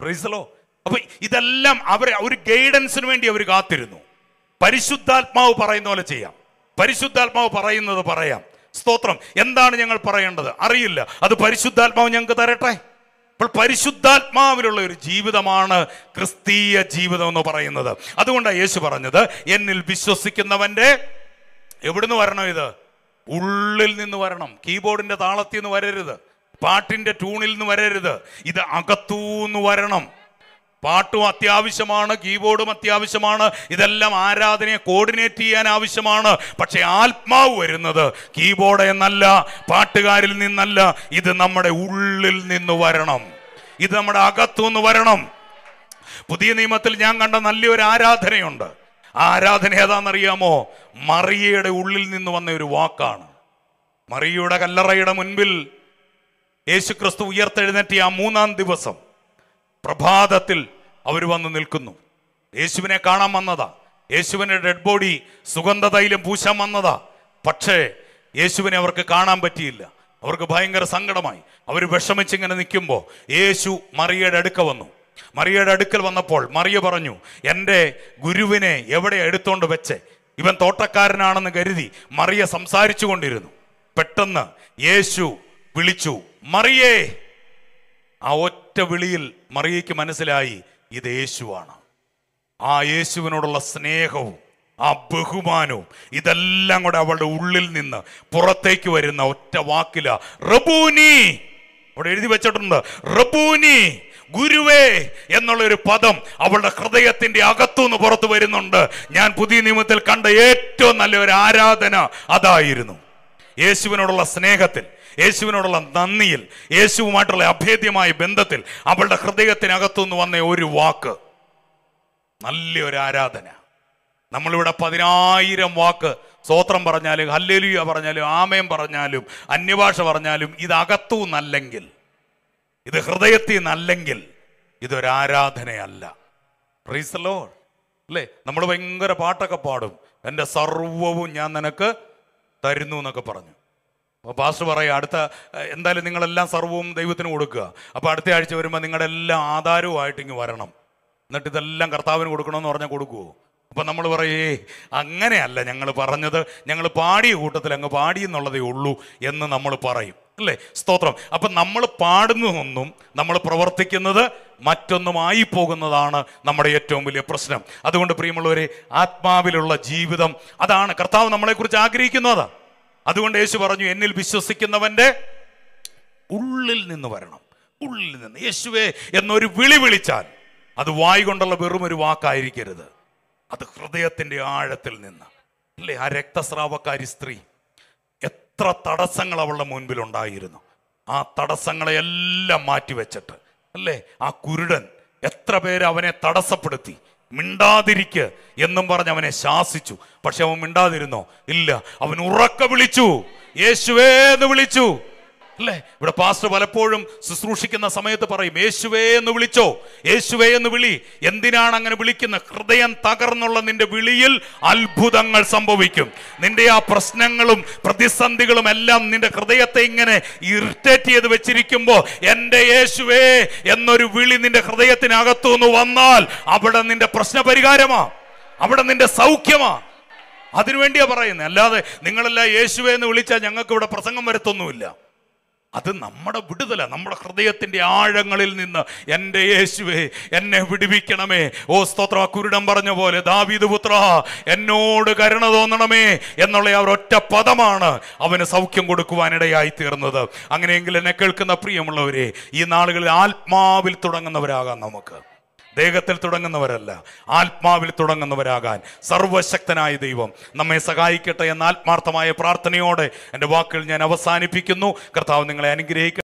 പ്രൈസലോ അപ്പൊ ഇതെല്ലാം അവരെ ഒരു ഗൈഡൻസിന് വേണ്ടി അവർ കാത്തിരുന്നു പരിശുദ്ധാത്മാവ് പറയുന്ന പോലെ ചെയ്യാം പരിശുദ്ധാത്മാവ് പറയുന്നത് പറയാം സ്തോത്രം എന്താണ് ഞങ്ങൾ പറയേണ്ടത് അറിയില്ല അത് പരിശുദ്ധാത്മാവ് ഞങ്ങൾക്ക് തരട്ടെ അപ്പോൾ പരിശുദ്ധാത്മാവിലുള്ള ഒരു ജീവിതമാണ് ക്രിസ്തീയ ജീവിതം എന്ന് പറയുന്നത് അതുകൊണ്ടാണ് യേശു പറഞ്ഞത് എന്നിൽ വിശ്വസിക്കുന്നവന്റെ എവിടുന്ന് വരണം ഇത് ഉള്ളിൽ നിന്ന് വരണം കീബോർഡിന്റെ താളത്തിൽ നിന്ന് വരരുത് പാട്ടിന്റെ ട്യൂണിൽ നിന്ന് വരരുത് ഇത് അകത്തൂന്ന് വരണം പാട്ടും അത്യാവശ്യമാണ് കീബോർഡും അത്യാവശ്യമാണ് ഇതെല്ലാം ആരാധനയെ കോർഡിനേറ്റ് ചെയ്യാൻ ആവശ്യമാണ് പക്ഷെ ആത്മാവ് വരുന്നത് കീബോർഡ് എന്നല്ല പാട്ടുകാരിൽ നിന്നല്ല ഇത് നമ്മുടെ ഉള്ളിൽ നിന്ന് വരണം ഇത് നമ്മുടെ അകത്തുനിന്ന് വരണം പുതിയ നിയമത്തിൽ ഞാൻ കണ്ട നല്ലൊരു ആരാധനയുണ്ട് ആരാധന ഏതാണെന്നറിയാമോ മറിയയുടെ ഉള്ളിൽ നിന്ന് വന്ന ഒരു വാക്കാണ് മറിയയുടെ കല്ലറയുടെ മുൻപിൽ യേശുക്രിസ്തു ഉയർത്തെഴുന്നേറ്റിയ ആ മൂന്നാം ദിവസം പ്രഭാതത്തിൽ അവർ വന്ന് നിൽക്കുന്നു യേശുവിനെ കാണാൻ വന്നതാ യേശുവിൻ്റെ ഡെഡ് ബോഡി സുഗന്ധ തൈലം പൂശാൻ വന്നതാ പക്ഷേ യേശുവിനെ അവർക്ക് കാണാൻ പറ്റിയില്ല അവർക്ക് ഭയങ്കര സങ്കടമായി അവർ വിഷമിച്ചിങ്ങനെ നിൽക്കുമ്പോൾ യേശു മറിയയുടെ അടുക്ക വന്നു മറിയയുടെ അടുക്കൽ വന്നപ്പോൾ മറിയ പറഞ്ഞു എൻ്റെ ഗുരുവിനെ എവിടെ എടുത്തോണ്ട് വെച്ച് ഇവൻ തോട്ടക്കാരനാണെന്ന് കരുതി മറിയ സംസാരിച്ചു കൊണ്ടിരുന്നു പെട്ടെന്ന് യേശു വിളിച്ചു മറിയേ ആ ഒറ്റ വിളിയിൽ മറിയയ്ക്ക് മനസ്സിലായി ഇത് യേശുവാണ് ആ യേശുവിനോടുള്ള സ്നേഹവും ആ ബഹുമാനവും ഇതെല്ലാം കൂടെ അവളുടെ ഉള്ളിൽ നിന്ന് പുറത്തേക്ക് വരുന്ന ഒറ്റ വാക്കില റബൂനി അവിടെ എഴുതി വെച്ചിട്ടുണ്ട് റബൂനി ഗുരുവേ എന്നുള്ളൊരു പദം അവളുടെ ഹൃദയത്തിന്റെ നിന്ന് പുറത്തു വരുന്നുണ്ട് ഞാൻ പുതിയ നിയമത്തിൽ കണ്ട ഏറ്റവും നല്ല ഒരു ആരാധന അതായിരുന്നു യേശുവിനോടുള്ള സ്നേഹത്തിൽ യേശുവിനോടുള്ള നന്ദിയിൽ യേശുവുമായിട്ടുള്ള അഭേദ്യമായ ബന്ധത്തിൽ അവളുടെ നിന്ന് വന്ന ഒരു വാക്ക് നല്ലൊരു ആരാധന നമ്മളിവിടെ പതിനായിരം വാക്ക് സ്തോത്രം പറഞ്ഞാലും ഹല്ലേലുയ പറഞ്ഞാലും ആമയം പറഞ്ഞാലും അന്യഭാഷ പറഞ്ഞാലും ഇത് അകത്തു നല്ലെങ്കിൽ ഇത് ഹൃദയത്തിൽ നല്ലെങ്കിൽ ഇതൊരാരാധനയല്ല പ്രീസലോ അല്ലേ നമ്മൾ ഭയങ്കര പാട്ടൊക്കെ പാടും എൻ്റെ സർവവും ഞാൻ നിനക്ക് തരുന്നു എന്നൊക്കെ പറഞ്ഞു അപ്പോൾ പാസ്റ്റ് പറയുക അടുത്ത എന്തായാലും നിങ്ങളെല്ലാം സർവവും ദൈവത്തിന് കൊടുക്കുക അപ്പോൾ അടുത്ത ആഴ്ച വരുമ്പോൾ നിങ്ങളുടെ എല്ലാം ആധാരവുമായിട്ട് ഇങ്ങ് വരണം എന്നിട്ട് ഇതെല്ലാം കർത്താവിന് കൊടുക്കണമെന്ന് പറഞ്ഞാൽ കൊടുക്കുമോ അപ്പം നമ്മൾ പറയേ അങ്ങനെയല്ല ഞങ്ങൾ പറഞ്ഞത് ഞങ്ങൾ പാടിയ കൂട്ടത്തിൽ അങ്ങ് പാടി എന്നുള്ളതേ ഉള്ളൂ എന്ന് നമ്മൾ പറയും അല്ലേ സ്തോത്രം അപ്പം നമ്മൾ പാടുന്നതൊന്നും നമ്മൾ പ്രവർത്തിക്കുന്നത് മറ്റൊന്നുമായി പോകുന്നതാണ് നമ്മുടെ ഏറ്റവും വലിയ പ്രശ്നം അതുകൊണ്ട് പ്രിയമുള്ളവരെ ആത്മാവിലുള്ള ജീവിതം അതാണ് കർത്താവ് നമ്മളെക്കുറിച്ച് ആഗ്രഹിക്കുന്നത് അതുകൊണ്ട് യേശു പറഞ്ഞു എന്നിൽ വിശ്വസിക്കുന്നവൻ്റെ ഉള്ളിൽ നിന്ന് വരണം ഉള്ളിൽ നിന്ന് യേശുവേ എന്നൊരു വിളി വിളിച്ചാൽ അത് വായി കൊണ്ടുള്ള വെറും ഒരു വാക്കായിരിക്കരുത് അത് ഹൃദയത്തിൻ്റെ ആഴത്തിൽ നിന്ന് അല്ലേ ആ രക്തസ്രാവക്കാരി സ്ത്രീ എത്ര തടസ്സങ്ങൾ അവളുടെ മുൻപിൽ ഉണ്ടായിരുന്നു ആ തടസ്സങ്ങളെയെല്ലാം മാറ്റിവെച്ചിട്ട് അല്ലേ ആ കുരുടൻ എത്ര പേര് അവനെ തടസ്സപ്പെടുത്തി മിണ്ടാതിരിക്ക് എന്നും പറഞ്ഞ് അവനെ ശാസിച്ചു പക്ഷെ അവൻ മിണ്ടാതിരുന്നോ ഇല്ല അവൻ ഉറക്ക വിളിച്ചു യേശുവേന്ന് വിളിച്ചു അല്ലേ ഇവിടെ പാസ്റ്റർ പലപ്പോഴും ശുശ്രൂഷിക്കുന്ന സമയത്ത് പറയും യേശുവേ എന്ന് വിളിച്ചോ യേശുവേ എന്ന് വിളി എന്തിനാണ് അങ്ങനെ വിളിക്കുന്നത് ഹൃദയം തകർന്നുള്ള നിന്റെ വിളിയിൽ അത്ഭുതങ്ങൾ സംഭവിക്കും നിന്റെ ആ പ്രശ്നങ്ങളും പ്രതിസന്ധികളും എല്ലാം നിന്റെ ഹൃദയത്തെ ഇങ്ങനെ ഇറിറ്റേറ്റ് ചെയ്ത് വെച്ചിരിക്കുമ്പോൾ എൻ്റെ യേശുവേ എന്നൊരു വിളി നിന്റെ ഹൃദയത്തിനകത്തു നിന്ന് വന്നാൽ അവിടെ നിന്റെ പ്രശ്ന പരിഹാരമാ അവിടെ നിന്റെ സൗഖ്യമാ അതിനുവേണ്ടിയാ പറയുന്നത് അല്ലാതെ നിങ്ങളെല്ലാം യേശുവേ എന്ന് വിളിച്ചാൽ ഞങ്ങൾക്ക് ഇവിടെ പ്രസംഗം വരത്തൊന്നുമില്ല അത് നമ്മുടെ വിടുതല നമ്മുടെ ഹൃദയത്തിൻ്റെ ആഴങ്ങളിൽ നിന്ന് എൻ്റെ യേശുവേ എന്നെ വിടുവിക്കണമേ ഓ സ്തോത്ര കുരുടം പറഞ്ഞ പോലെ ദാവീദ് പുത്ര എന്നോട് കരുണ തോന്നണമേ എന്നുള്ള ആ ഒരൊറ്റ പദമാണ് അവന് സൗഖ്യം കൊടുക്കുവാനിടയായി തീർന്നത് അങ്ങനെയെങ്കിൽ എന്നെ കേൾക്കുന്ന പ്രിയമുള്ളവരെ ഈ നാളുകളിൽ ആത്മാവിൽ തുടങ്ങുന്നവരാകാം നമുക്ക് ദേഹത്തിൽ തുടങ്ങുന്നവരല്ല ആത്മാവിൽ തുടങ്ങുന്നവരാകാൻ സർവശക്തനായ ദൈവം നമ്മെ സഹായിക്കട്ടെ എന്ന ആത്മാർത്ഥമായ പ്രാർത്ഥനയോടെ എൻ്റെ വാക്കുകൾ ഞാൻ അവസാനിപ്പിക്കുന്നു കർത്താവ് നിങ്ങളെ അനുഗ്രഹിക്കുന്നു